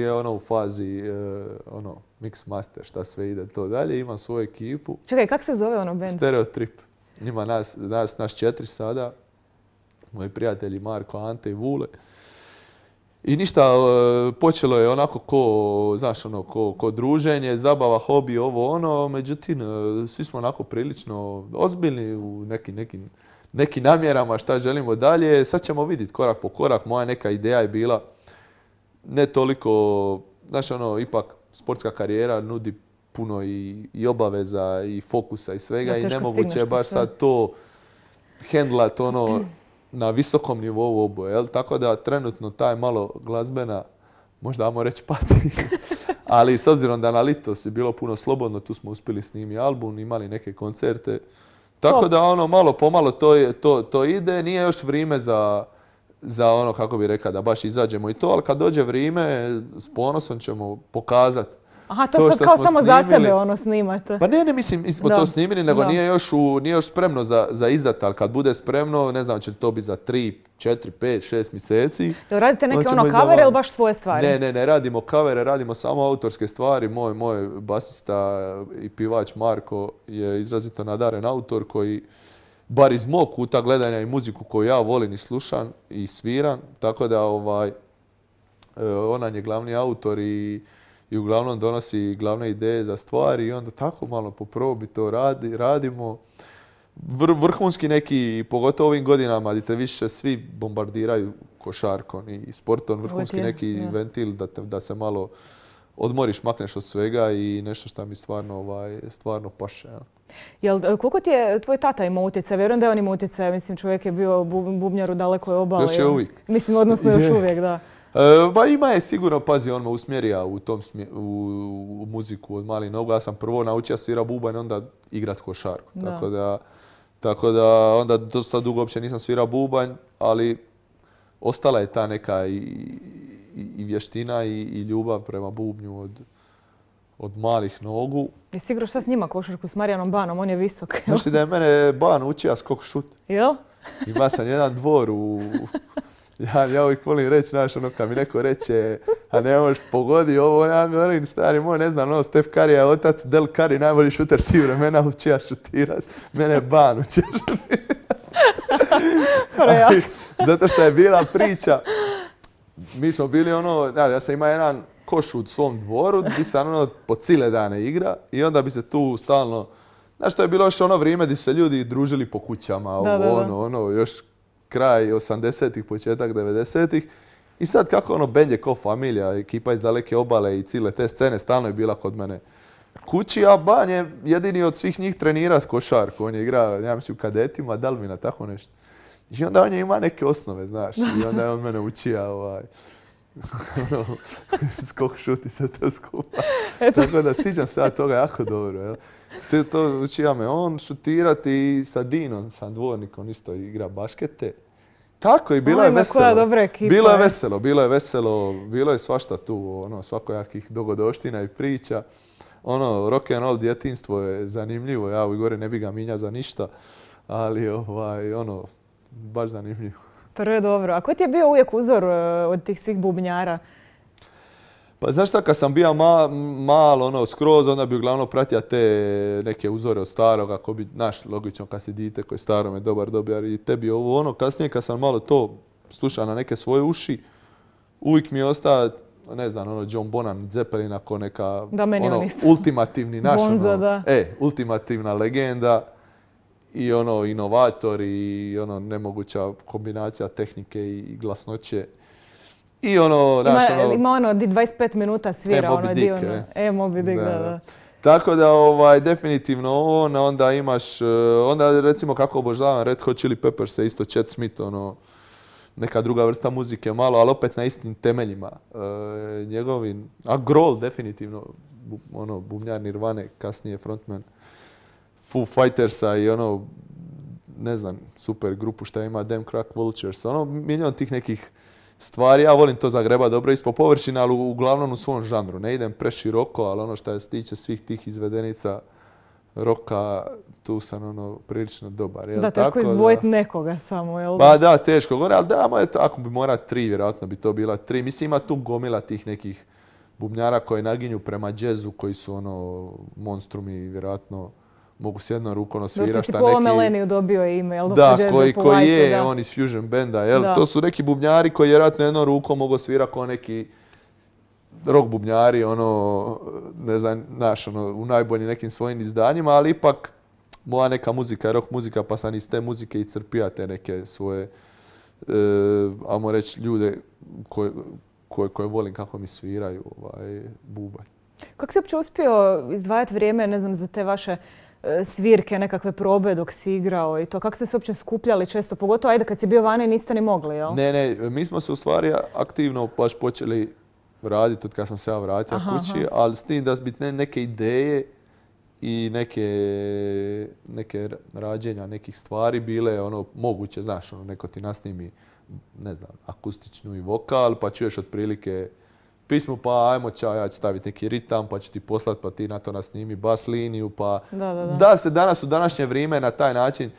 je ono u fazi e, ono, mix master, šta sve ide to dalje. Imam svoju ekipu. Čekaj, kak se zove ono band? Stereotrip. Ima nas, nas, nas četiri sada moji prijatelji Marko, Ante i Vule. I ništa, e, počelo je onako ko, znaš, ono, ko, ko druženje, zabava, hobi, ovo ono, međutim, e, svi smo onako prilično ozbiljni u nekim, nekim, nekim namjerama šta želimo dalje. Sad ćemo vidjeti korak po korak, moja neka ideja je bila ne toliko, znaš, ono, ipak sportska karijera nudi puno i, obaveza i fokusa i svega i nemoguće je baš sad to hendlat ono na visokom nivou oboje. Jel? Tako da trenutno taj malo glazbena, možda vam reći pati, ali s obzirom da na Litos je bilo puno slobodno, tu smo uspjeli snimiti album, imali neke koncerte. Tako da ono malo pomalo to, je, to, to ide, nije još vrijeme za, za ono kako bi rekao da baš izađemo i to, ali kad dođe vrijeme s ponosom ćemo pokazati Aha, to, to sad kao samo za sebe ono snimate. Pa ne, ne mislim, mi smo to snimili, nego nije još, u, nije još spremno za, za izdat, ali kad bude spremno, ne znam, će to biti za tri, četiri, pet, šest mjeseci. Da radite neke ono kavere ili baš svoje stvari? Ne, ne, ne radimo kavere, radimo samo autorske stvari. Moj, moj basista i pivač Marko je izrazito nadaren autor koji bar iz mog kuta gledanja i muziku koju ja volim i slušam i sviram, tako da ovaj, e, ona je glavni autor i i uglavnom donosi glavne ideje za stvari i onda tako malo po probi to radi, radimo. Vr, vrhunski neki, pogotovo ovim godinama gdje te više svi bombardiraju košarkom i sportom, vrhunski neki ja. ventil da, te, da se malo odmoriš, makneš od svega i nešto što mi stvarno, ovaj, stvarno paše. Ja. Jel, e, koliko ti je e, tvoj tata imao utjecaj? Vjerujem da je on imao utjecaj. Mislim, čovjek je bio bubnjar u dalekoj obali. Još je uvijek. Mislim, odnosno još uvijek, da. Pa ima je sigurno, pazi, on me usmjerija u tom u, muziku od malih nogu. Ja sam prvo naučio svira bubanj, onda igrat košarku. Tako, da, onda dosta dugo uopće nisam svira bubanj, ali ostala je ta neka i, vještina i, ljubav prema bubnju od, malih nogu. Jesi igrao što s njima košarku s Marijanom Banom? On je visok. Znaš li da je mene Ban učio skok šut? Jel? Ima sam jedan dvor u, ja, ja uvijek volim reći, znaš, ono, kad mi neko reče, a ne možeš pogodi ovo, ja govorim, stari moj, ne znam, no Stef Kari je otac, Del Kari najbolji šuter svih vremena, uči ja šutirat, mene ban, uči ja Zato što je bila priča, mi smo bili ono, ja, ja sam imao jedan koš u svom dvoru, gdje sam ono, po cile dane igra i onda bi se tu stalno, znaš, to je bilo još ono vrijeme gdje su se ljudi družili po kućama, ovo, ono, ono, još kraj 80-ih, početak 90-ih. I sad kako ono bend je ko familija, ekipa iz daleke obale i cijele te scene stalno je bila kod mene kući, a Ban je jedini od svih njih trenira s košarku. On je igrao, ja mislim, u kadetima, Dalmina, tako nešto. I onda on je imao neke osnove, znaš. I onda je on mene učija ovaj, ono, skok šuti se to skupa. E tako da siđam se toga jako dobro. Jel? to učija me on šutirati i sa Dinom, sa dvornikom isto igra baskete. Tako i bilo je veselo. Bilo je veselo, bilo je veselo, bilo je svašta tu, ono, svakojakih dogodoština i priča. Ono, rock and roll djetinstvo je zanimljivo, ja u gore ne bi ga minja za ništa, ali ovaj, ono, baš zanimljivo. Prvo je dobro. A ko ti je bio uvijek uzor eh, od tih svih bubnjara? Pa znaš šta, kad sam bio malo ono, skroz, onda bi uglavnom pratio te neke uzore od starog, ako bi, naš, logično, kad si dite koji staro je dobar dobar i tebi ovo ono, kasnije kad sam malo to slušao na neke svoje uši, uvijek mi je ostao, ne znam, ono, John Bonan, Zeppelin, ako neka, ono, ultimativni naš, ono, e, ultimativna legenda i ono, inovator i ono, nemoguća kombinacija tehnike i glasnoće. I ono, znaš, ono... 25 ono, minuta svira, e, ono, di ono... E, e Dick, da, da. Tako da, ovaj, definitivno ovo onda imaš, e, onda recimo kako obožavam Red Hot Chili Peppers, isto Chet Smith, ono, neka druga vrsta muzike malo, ali opet na istim temeljima. E, a Grohl definitivno, ono, bumnjar Nirvane, kasnije frontman Foo Fightersa i ono, ne znam, super grupu šta ima, Damn Crack Vultures, ono, milion tih nekih stvari. Ja volim to Zagreba dobro ispod površine, ali uglavnom u svom žanru. Ne idem preširoko, ali ono što se tiče svih tih izvedenica roka, tu sam ono prilično dobar. Da, teško nekoga samo, jel? Pa da, teško gore, ali da, ako bi mora tri, vjerojatno bi to bila tri. Mislim, ima tu gomila tih nekih bubnjara koji naginju prema džezu, koji su ono monstrumi, vjerojatno mogu s jednom rukom si po neki... Meleniju dobio ime, jel? Da, koji, koji je on iz Fusion Benda, jel? To su neki bubnjari koji je vjerojatno jednom rukom mogu svira kao neki rock bubnjari, ono, ne znam, ono, u najboljim nekim svojim izdanjima, ali ipak moja neka muzika je rock muzika, pa sam iz te muzike i crpija te neke svoje, e, ajmo reći, ljude koje, koje, volim kako mi sviraju ovaj, bubanj. Kako si uopće uspio izdvajati vrijeme, ne znam, za te vaše svirke, nekakve probe dok si igrao i to. Kako ste se uopće skupljali često? Pogotovo, ajde, kad si bio vani niste ni mogli, jel? Ne, ne, mi smo se u stvari aktivno baš počeli raditi od kad sam se ja vratio kući, ali s tim da su neke ideje i neke, neke rađenja nekih stvari bile ono moguće, znaš, ono, neko ti nasnimi, ne znam, akustičnu i vokal, pa čuješ otprilike pismo pa ajmo ća ja ću staviti neki ritam, pa ću ti poslat, pa ti na to nas snimi bas liniju, pa... Da, se danas u današnje vrijeme na taj način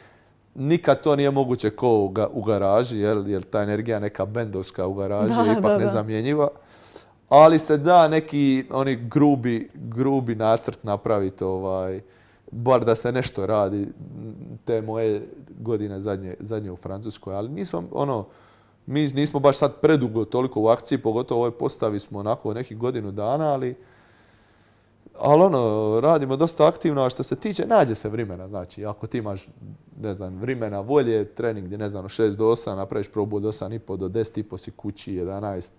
nikad to nije moguće ko u, ga, garaži, jer, jer ta energija neka bendovska u garaži je ipak nezamjenjiva. Ali se da neki oni grubi, grubi nacrt napraviti, ovaj, bar da se nešto radi te moje godine zadnje, zadnje u Francuskoj. Ali nismo ono, mi nismo baš sad predugo toliko u akciji, pogotovo u ovoj postavi smo onako nekih godinu dana, ali ali ono, radimo dosta aktivno, a što se tiče, nađe se vremena, znači, ako ti imaš, ne znam, vremena, volje, trening gdje, ne znam, šest do osam, napraviš probu od pol do po si kući, 11,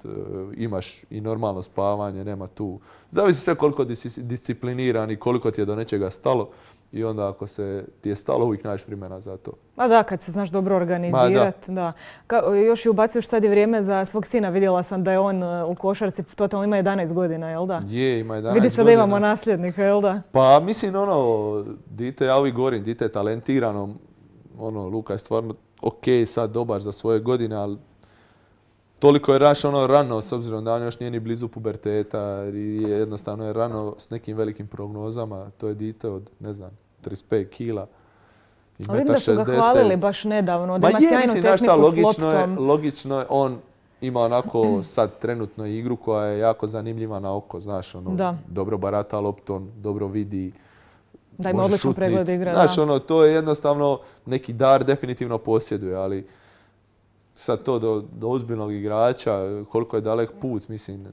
e, imaš i normalno spavanje, nema tu. Zavisi sve koliko si discipliniran i koliko ti je do nečega stalo i onda ako se ti je stalo, uvijek naći vremena za to. Ma da, kad se znaš dobro organizirati. Da. još i ubacuješ sad vrijeme za svog sina. Vidjela sam da je on e, u košarci, totalno ima 11 godina, jel da? Je, ima 11 godina. Vidi se da imamo nasljednika, jel da? Pa mislim, ono, dite, ja uvijek govorim, dite je talentirano. Ono, Luka je stvarno ok, sad dobar za svoje godine, ali toliko je Raš ono rano, s obzirom da on još nije ni blizu puberteta i jednostavno je rano s nekim velikim prognozama. To je dite od, ne znam, 35 kila. I Ali vidim da su ga hvalili baš nedavno, tehniku šta, logično Je, logično on ima onako sad trenutno igru koja je jako zanimljiva na oko, znaš, ono, dobro barata loptom, dobro vidi, da ima odličan pregled igre. Znaš, ono, to je jednostavno neki dar definitivno posjeduje, ali sad to do, do ozbiljnog igrača, koliko je dalek put, mislim,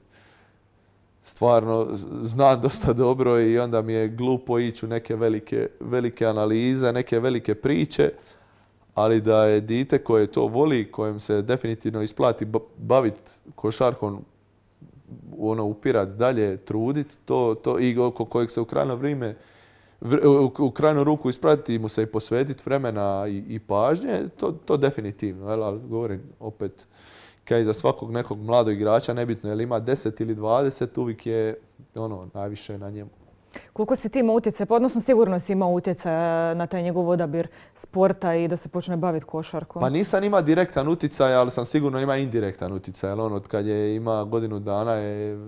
stvarno zna dosta dobro i onda mi je glupo ići u neke velike, velike analize, neke velike priče, ali da je dite koje to voli, kojem se definitivno isplati baviti košarkom, ono, upirat dalje, trudit, to, to i oko kojeg se u krajno vrijeme u, krajnu ruku ispratiti mu se i posvetiti vremena i, pažnje, to, to definitivno. Jel? Ali govorim opet, kaj za svakog nekog mladog igrača, nebitno je li ima 10 ili 20, uvijek je ono najviše na njemu. Koliko se ti imao utjecaj, pa odnosno sigurno si imao utjecaj na taj njegov odabir sporta i da se počne baviti košarkom? Pa nisam imao direktan utjecaj, ali sam sigurno imao indirektan utjecaj. Jer on od kad je ima godinu dana je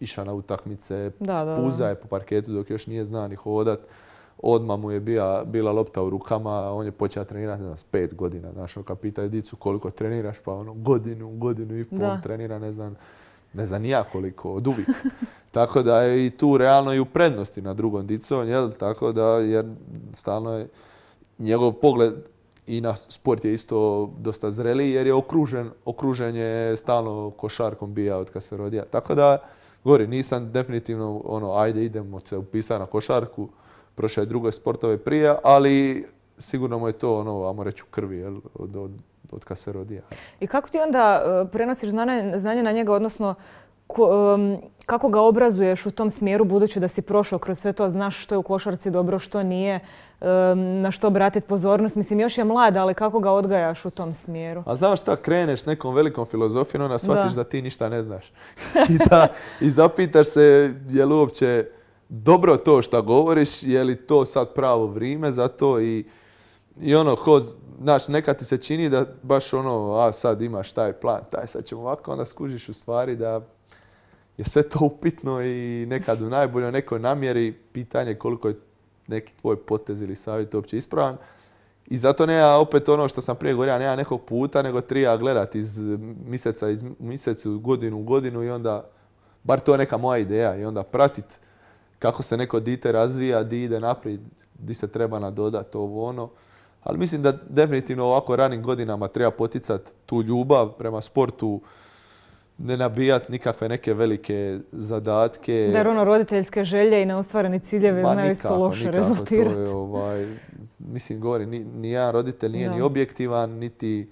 išao na utakmice, da, puza je po parketu dok još nije zna ni hodat. Odmah mu je bila, lopta u rukama, on je počeo trenirati, ne znam, pet godina. Znaš, kad pita dicu koliko treniraš, pa ono godinu, godinu i pol trenira, ne znam, ne znam ja koliko, od uvijek. Tako da je i tu realno i u prednosti na drugom dicom, jel? Tako da, jer stalno je njegov pogled i na sport je isto dosta zreliji jer je okružen, okružen je stalno košarkom bija od kad se rodija. Tako da, gori, nisam definitivno ono, ajde idemo se upisati na košarku, prošao je druge sportove prije, ali sigurno mu je to, ono, ajmo reći, u krvi, jel? od od kada se rodi. I kako ti onda e, prenosiš znanje, na njega, odnosno e, kako ga obrazuješ u tom smjeru budući da si prošao kroz sve to, znaš što je u košarci dobro, što nije, e, na što obratiti pozornost. Mislim, još je mlad, ali kako ga odgajaš u tom smjeru? A znaš šta, kreneš nekom velikom filozofijom, onda shvatiš da. ti ništa ne znaš. I, I zapitaš se je li uopće dobro to što govoriš, je li to sad pravo vrijeme za to i i ono, ko, znaš, nekad ti se čini da baš ono, a sad imaš taj plan, taj sad ćemo ovako, onda skužiš u stvari da je sve to upitno i nekad u najboljoj nekoj namjeri pitanje koliko je neki tvoj potez ili savjet uopće ispravan. I zato ne ja opet ono što sam prije govorio, nema nekog puta, nego trija gledati iz mjeseca, iz mjesecu, godinu u godinu i onda, bar to je neka moja ideja, i onda pratit kako se neko dite razvija, di ide naprijed, di se treba nadodati ovo ono. Ali mislim da definitivno ovako ranim godinama treba poticati tu ljubav prema sportu, ne nabijat nikakve neke velike zadatke. Da ono roditeljske želje i neostvareni ciljeve Ma, znaju isto loše rezultirati. Ovaj, mislim, govori, ni, jedan roditelj nije ni objektivan, niti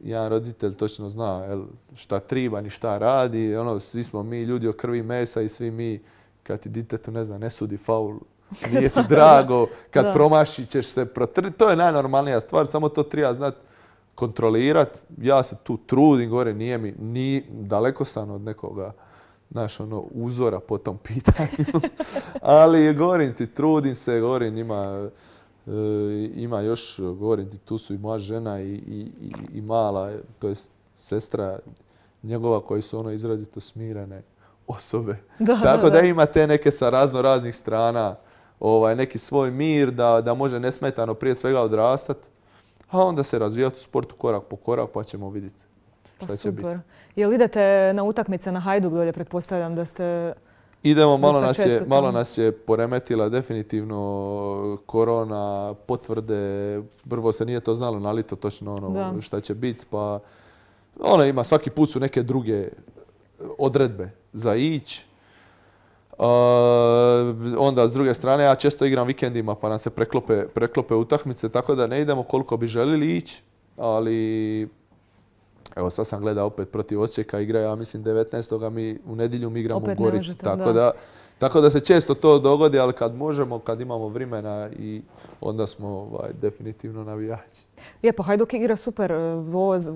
jedan roditelj točno zna jel, šta triba ni šta radi. Ono, svi smo mi ljudi o krvi mesa i svi mi kad ti ditetu ne, zna, ne sudi faul, nije ti drago, kad da. promaši ćeš se To je najnormalnija stvar, samo to treba znati kontrolirati. Ja se tu trudim, gore nije mi, ni daleko sam od nekoga naš ono uzora po tom pitanju. Ali govorim ti, trudim se, govorim ima e, ima još, govorim ti, tu su i moja žena i, i, mala, to je sestra njegova koji su ono izrazito smirane osobe. Tako da, imate da ima te neke sa razno raznih strana ovaj, neki svoj mir, da, da može nesmetano prije svega odrastati, a onda se razvijati u sportu korak po korak pa ćemo vidjeti pa šta će biti. Jel idete na utakmice na Hajduk pretpostavljam da ste... Idemo, malo nas, je, malo nas je poremetila definitivno korona, potvrde, prvo se nije to znalo na točno ono šta će biti, pa ona ima svaki put su neke druge odredbe za ići onda s druge strane ja često igram vikendima pa nam se preklope, utakmice tako da ne idemo koliko bi želili ići, ali evo sad sam gledao opet protiv Osijeka igra ja mislim 19. mi u nedjelju mi igramo u Gorici tako da tako da se često to dogodi, ali kad možemo, kad imamo vremena i onda smo ovaj, definitivno navijači. Lijepo, Hajduk igra super. E, voz.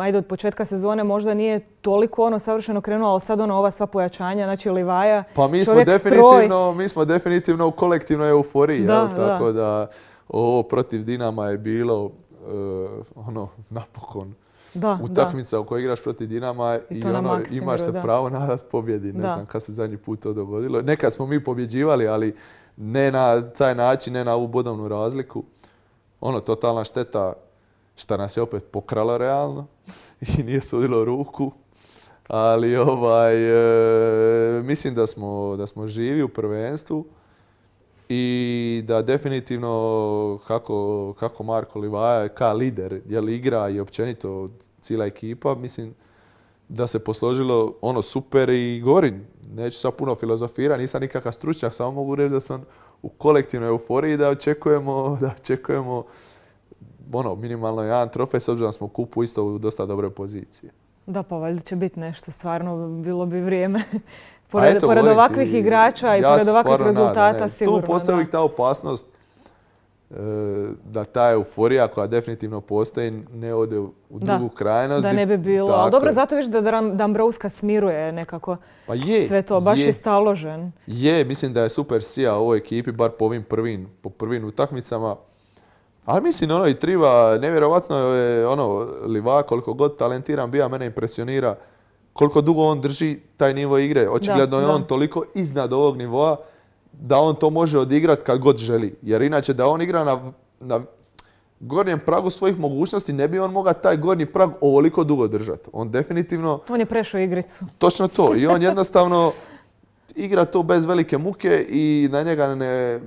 ajde, od početka sezone možda nije toliko ono savršeno krenuo, ali sad ono ova sva pojačanja, znači Livaja, Pa mi smo, definitivno, stroj. mi smo definitivno u kolektivnoj euforiji, tako da. ovo protiv Dinama je bilo e, ono napokon da, utakmica u kojoj igraš protiv Dinama i, ono, imaš se pravo nadat pobjedi. Ne znam kad se zadnji put to dogodilo. Nekad smo mi pobjeđivali, ali ne na taj način, ne na ovu bodovnu razliku. Ono, totalna šteta šta nas je opet pokralo realno i nije sudilo ruku. Ali ovaj, e, mislim da da smo živi u prvenstvu i da definitivno kako, kako Marko Livaja je ka lider, jel igra i općenito cijela ekipa, mislim da se posložilo ono super i Gorin. Neću sad puno filozofira, nisam nikakav stručnjak, samo mogu reći da sam u kolektivnoj euforiji da očekujemo, da očekujemo ono, minimalno jedan trofej, s obzirom da smo kupu isto u dosta dobre pozicije. Da, pa valjda će biti nešto stvarno, bilo bi vrijeme Pored, pored ovakvih igrača i ja pored ovakvih rezultata nadam, sigurno. Tu postoji uvijek ta opasnost e, da ta euforija koja definitivno postoji ne ode u drugu da, krajnost. Da ne bi bilo. Ali dakle, dobro, zato viš da Dambrovska smiruje nekako pa je, sve to. Baš je, je staložen. Je, mislim da je super sija u ovoj ekipi, bar po ovim prvim, po prvim utakmicama. Ali mislim, ono i triva, nevjerovatno je, ono, Livak, koliko god talentiran bija, mene impresionira koliko dugo on drži taj nivo igre. Očigledno je on toliko iznad ovog nivoa da on to može odigrat kad god želi. Jer inače da on igra na, gornjem pragu svojih mogućnosti ne bi on mogao taj gornji prag ovoliko dugo držati. On definitivno... On je prešao igricu. Točno to. I on jednostavno igra to bez velike muke i na njega ne,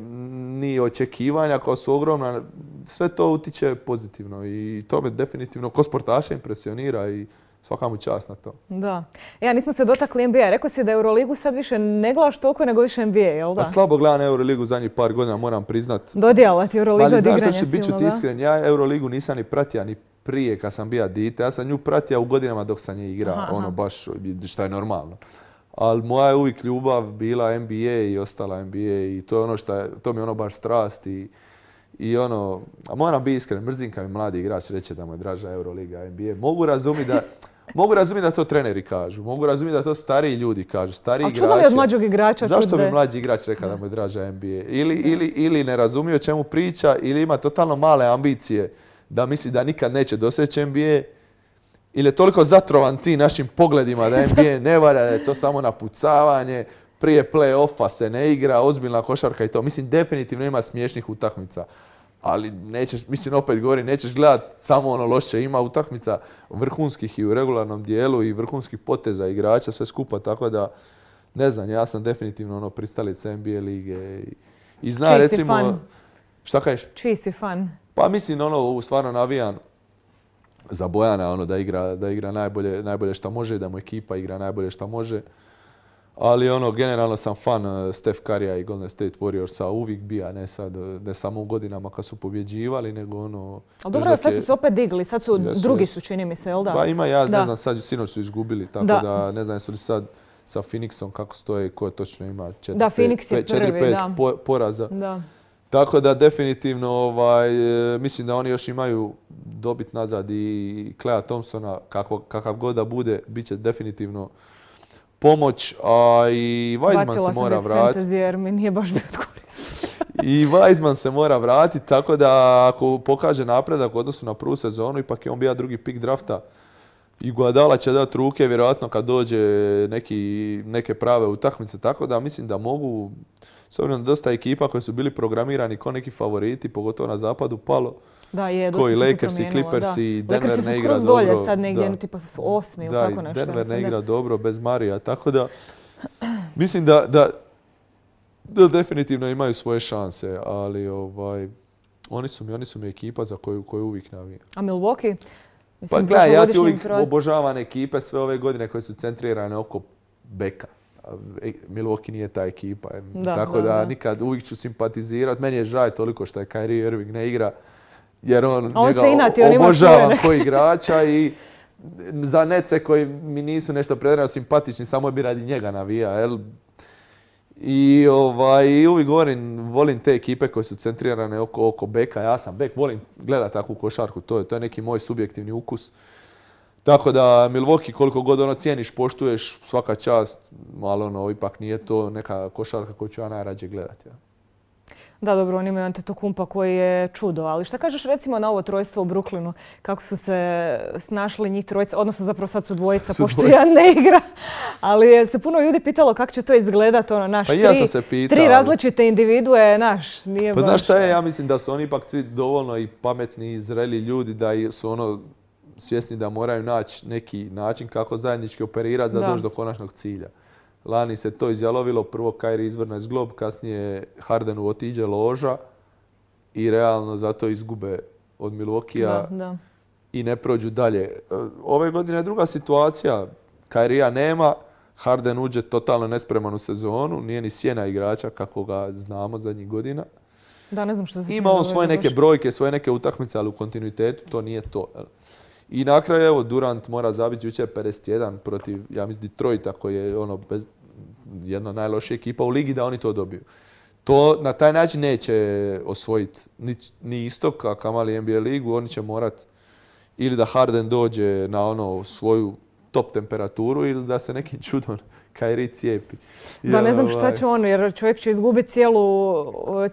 ni očekivanja koja su ogromna. Sve to utiče pozitivno i to me definitivno ko sportaša impresionira i Svaka mu čast na to. Da. Ja, e, nismo se dotakli NBA. Rekao si da Euroligu sad više ne gledaš toliko nego više NBA, jel da? A pa slabo gledam Euroligu zadnjih par godina, moram priznat. Dodijela ti Euroligu od igranja silno, Bit ću ti iskren, ja Euroligu nisam ni pratio ni prije kad sam bio dite. Ja sam nju pratio u godinama dok sam nje igrao. ono baš što je normalno. Ali moja je uvijek ljubav bila NBA i ostala NBA i to je ono što je, to mi je ono baš strast i ono, a moram biti iskren, mrzim kad mi mladi igrač reče da mu je draža Euroliga, NBA. Mogu razumjeti da Mogu razumjeti da to treneri kažu, mogu razumjeti da to stariji ljudi kažu, stariji igrači. A igrača? Zašto bi mlađi igrač rekao da mu je draža NBA? Ili, ili ne razumije o čemu priča, ili ima totalno male ambicije da misli da nikad neće doseći NBA, ili je toliko zatrovan ti našim pogledima da NBA ne valja, da je to samo napucavanje, prije play-offa se ne igra, ozbiljna košarka i to. Mislim, definitivno ima smiješnih utakmica ali nećeš, mislim opet govori, nećeš gledat samo ono loše. Ima utakmica vrhunskih i u regularnom dijelu i vrhunskih poteza igrača, sve skupa, tako da ne znam, ja sam definitivno ono pristalica NBA lige i, i zna recimo... Si fan? Šta kažeš? Čiji si fan? Pa mislim ono, stvarno navijan za Bojana ono, da, igra, da igra najbolje, najbolje šta može, da mu ekipa igra najbolje što može. Ali ono, generalno sam fan e, Steph Currya i Golden State Warriorsa uvijek bija, ne sad, e, ne samo u godinama kad su pobjeđivali, nego ono... Ali dobro, sad su se opet digli, sad su, drugi su čini mi se, jel da? Pa ima, ja ne znam, sad sinoć su izgubili, tako da, ne znam jesu li sad sa Phoenixom kako stoje, ko točno ima 4-5 poraza. Tako da definitivno ovaj, e, mislim da oni još imaju dobit nazad i Clea Thompsona, kakav god da bude, bit će definitivno pomoć, a i Weizmann se mora vratiti. mi nije baš bio I Weizmann se mora vratiti, tako da ako pokaže napredak u odnosu na prvu sezonu, ipak je on bio drugi pik drafta. I Guadala će dati ruke, vjerojatno kad dođe neki, neke prave utakmice, tako da mislim da mogu, s obzirom dosta ekipa koji su bili programirani kao neki favoriti, pogotovo na zapadu, palo, da, je, koji Lakers i Clippers i Denver ne igra dobro. su skroz dolje sad negdje, Denver ne igra dobro bez Marija, tako da mislim da, da, definitivno imaju svoje šanse, ali ovaj, oni su mi, oni su mi ekipa za koju, koju uvijek navijem. A Milwaukee? Mislim, pa gledaj, ja ti uvijek obožavam ekipe sve ove godine koje su centrirane oko beka. E, Milwaukee nije ta ekipa, tako da, nikad uvijek ću simpatizirati. Meni je žaj toliko što je Kyrie Irving ne igra jer on, on koji igrača i za nece koji mi nisu nešto predrano simpatični, samo bi radi njega navija, jel? I ovaj, uvijek govorim, volim te ekipe koje su centrirane oko, oko beka, ja sam bek, volim gledati takvu košarku, to je, to je neki moj subjektivni ukus. Tako da Milwaukee koliko god ono cijeniš, poštuješ, svaka čast, malo ono, ipak nije to neka košarka koju ću ja najrađe gledati. Da, dobro, oni imaju kumpa koji je čudo, ali šta kažeš recimo na ovo trojstvo u Bruklinu? Kako su se snašli njih trojica, odnosno zapravo sad su dvojica, pošto ja ne igra. Ali se puno ljudi pitalo kako će to izgledati, ono, naš, pa tri, različite individue, naš, nije Pa znaš šta je, ja mislim da su oni ipak svi dovoljno i pametni i zreli ljudi da su ono svjesni da moraju naći neki način kako zajednički operirati za doći do konačnog cilja. Lani se to izjalovilo, prvo Kairi izvrne zglob, kasnije Hardenu otiđe loža i realno zato izgube od Milokija i ne prođu dalje. E, ove godine je druga situacija. Kairija nema, Harden uđe totalno nespreman u sezonu, nije ni sjena igrača kako ga znamo zadnjih godina. Da, ne znam što se Ima on svoje neke brojke, svoje neke utakmice, ali u kontinuitetu to nije to. I na kraju, evo, Durant mora zabiti jučer 51 protiv, ja mislim, Detroita koji je ono bez, jedna najlošija ekipa u ligi da oni to dobiju. To na taj način neće osvojiti ni, ni istok, a kamali NBA ligu, oni će morati ili da Harden dođe na ono svoju top temperaturu ili da se nekim čudom Kairi cijepi. da, ne znam šta ovaj. će on, jer čovjek će izgubiti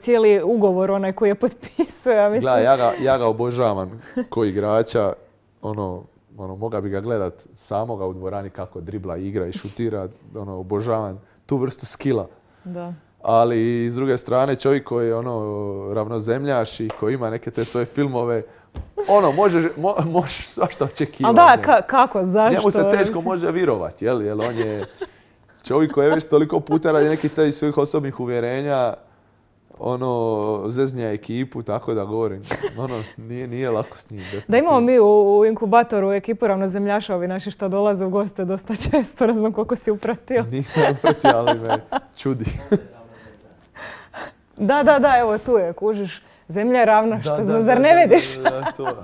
cijeli ugovor onaj koji je potpisao, ja ja ga, ja ga obožavam koji igrača, ono, ono, mogao bi ga gledat samoga u dvorani kako dribla, igra i šutira, ono, obožavam tu vrstu skila. Da. Ali s druge strane čovjek koji je ono ravnozemljaš i koji ima neke te svoje filmove, ono, možeš, mo, svašta očekivati. Ali da, ono. kako, zašto? Njemu se teško može virovati jel? jel on je čovjek koji je već toliko puta radi nekih svojih osobnih uvjerenja ono, zeznja ekipu, tako da govorim. Ono, nije, nije lako s njim. Da imamo mi u, u inkubatoru ekipu ravnozemljaša, ovi naši što dolaze u goste dosta često, ne znam koliko si upratio. Nisam upratio, ali me čudi. da, da, da, evo tu je, kužiš. Zemlja je ravna, što, da, zar ne vidiš?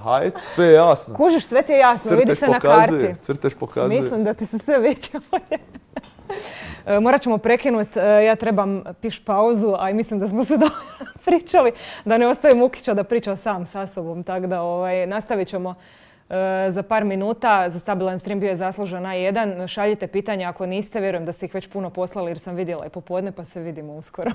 Hajde, sve je jasno. Kužiš, sve ti je jasno, crteš vidi se na karti. Crteš pokazuje. Mislim da ti se sve vidi E, morat ćemo prekinuti, e, ja trebam piš pauzu, a mislim da smo se dobro pričali, da ne ostaje Mukića da priča sam sa sobom, tako da ovaj, nastavit ćemo e, za par minuta. Za stabilan stream bio je zaslužen na jedan. Šaljite pitanja ako niste, vjerujem da ste ih već puno poslali jer sam vidjela i popodne pa se vidimo uskoro.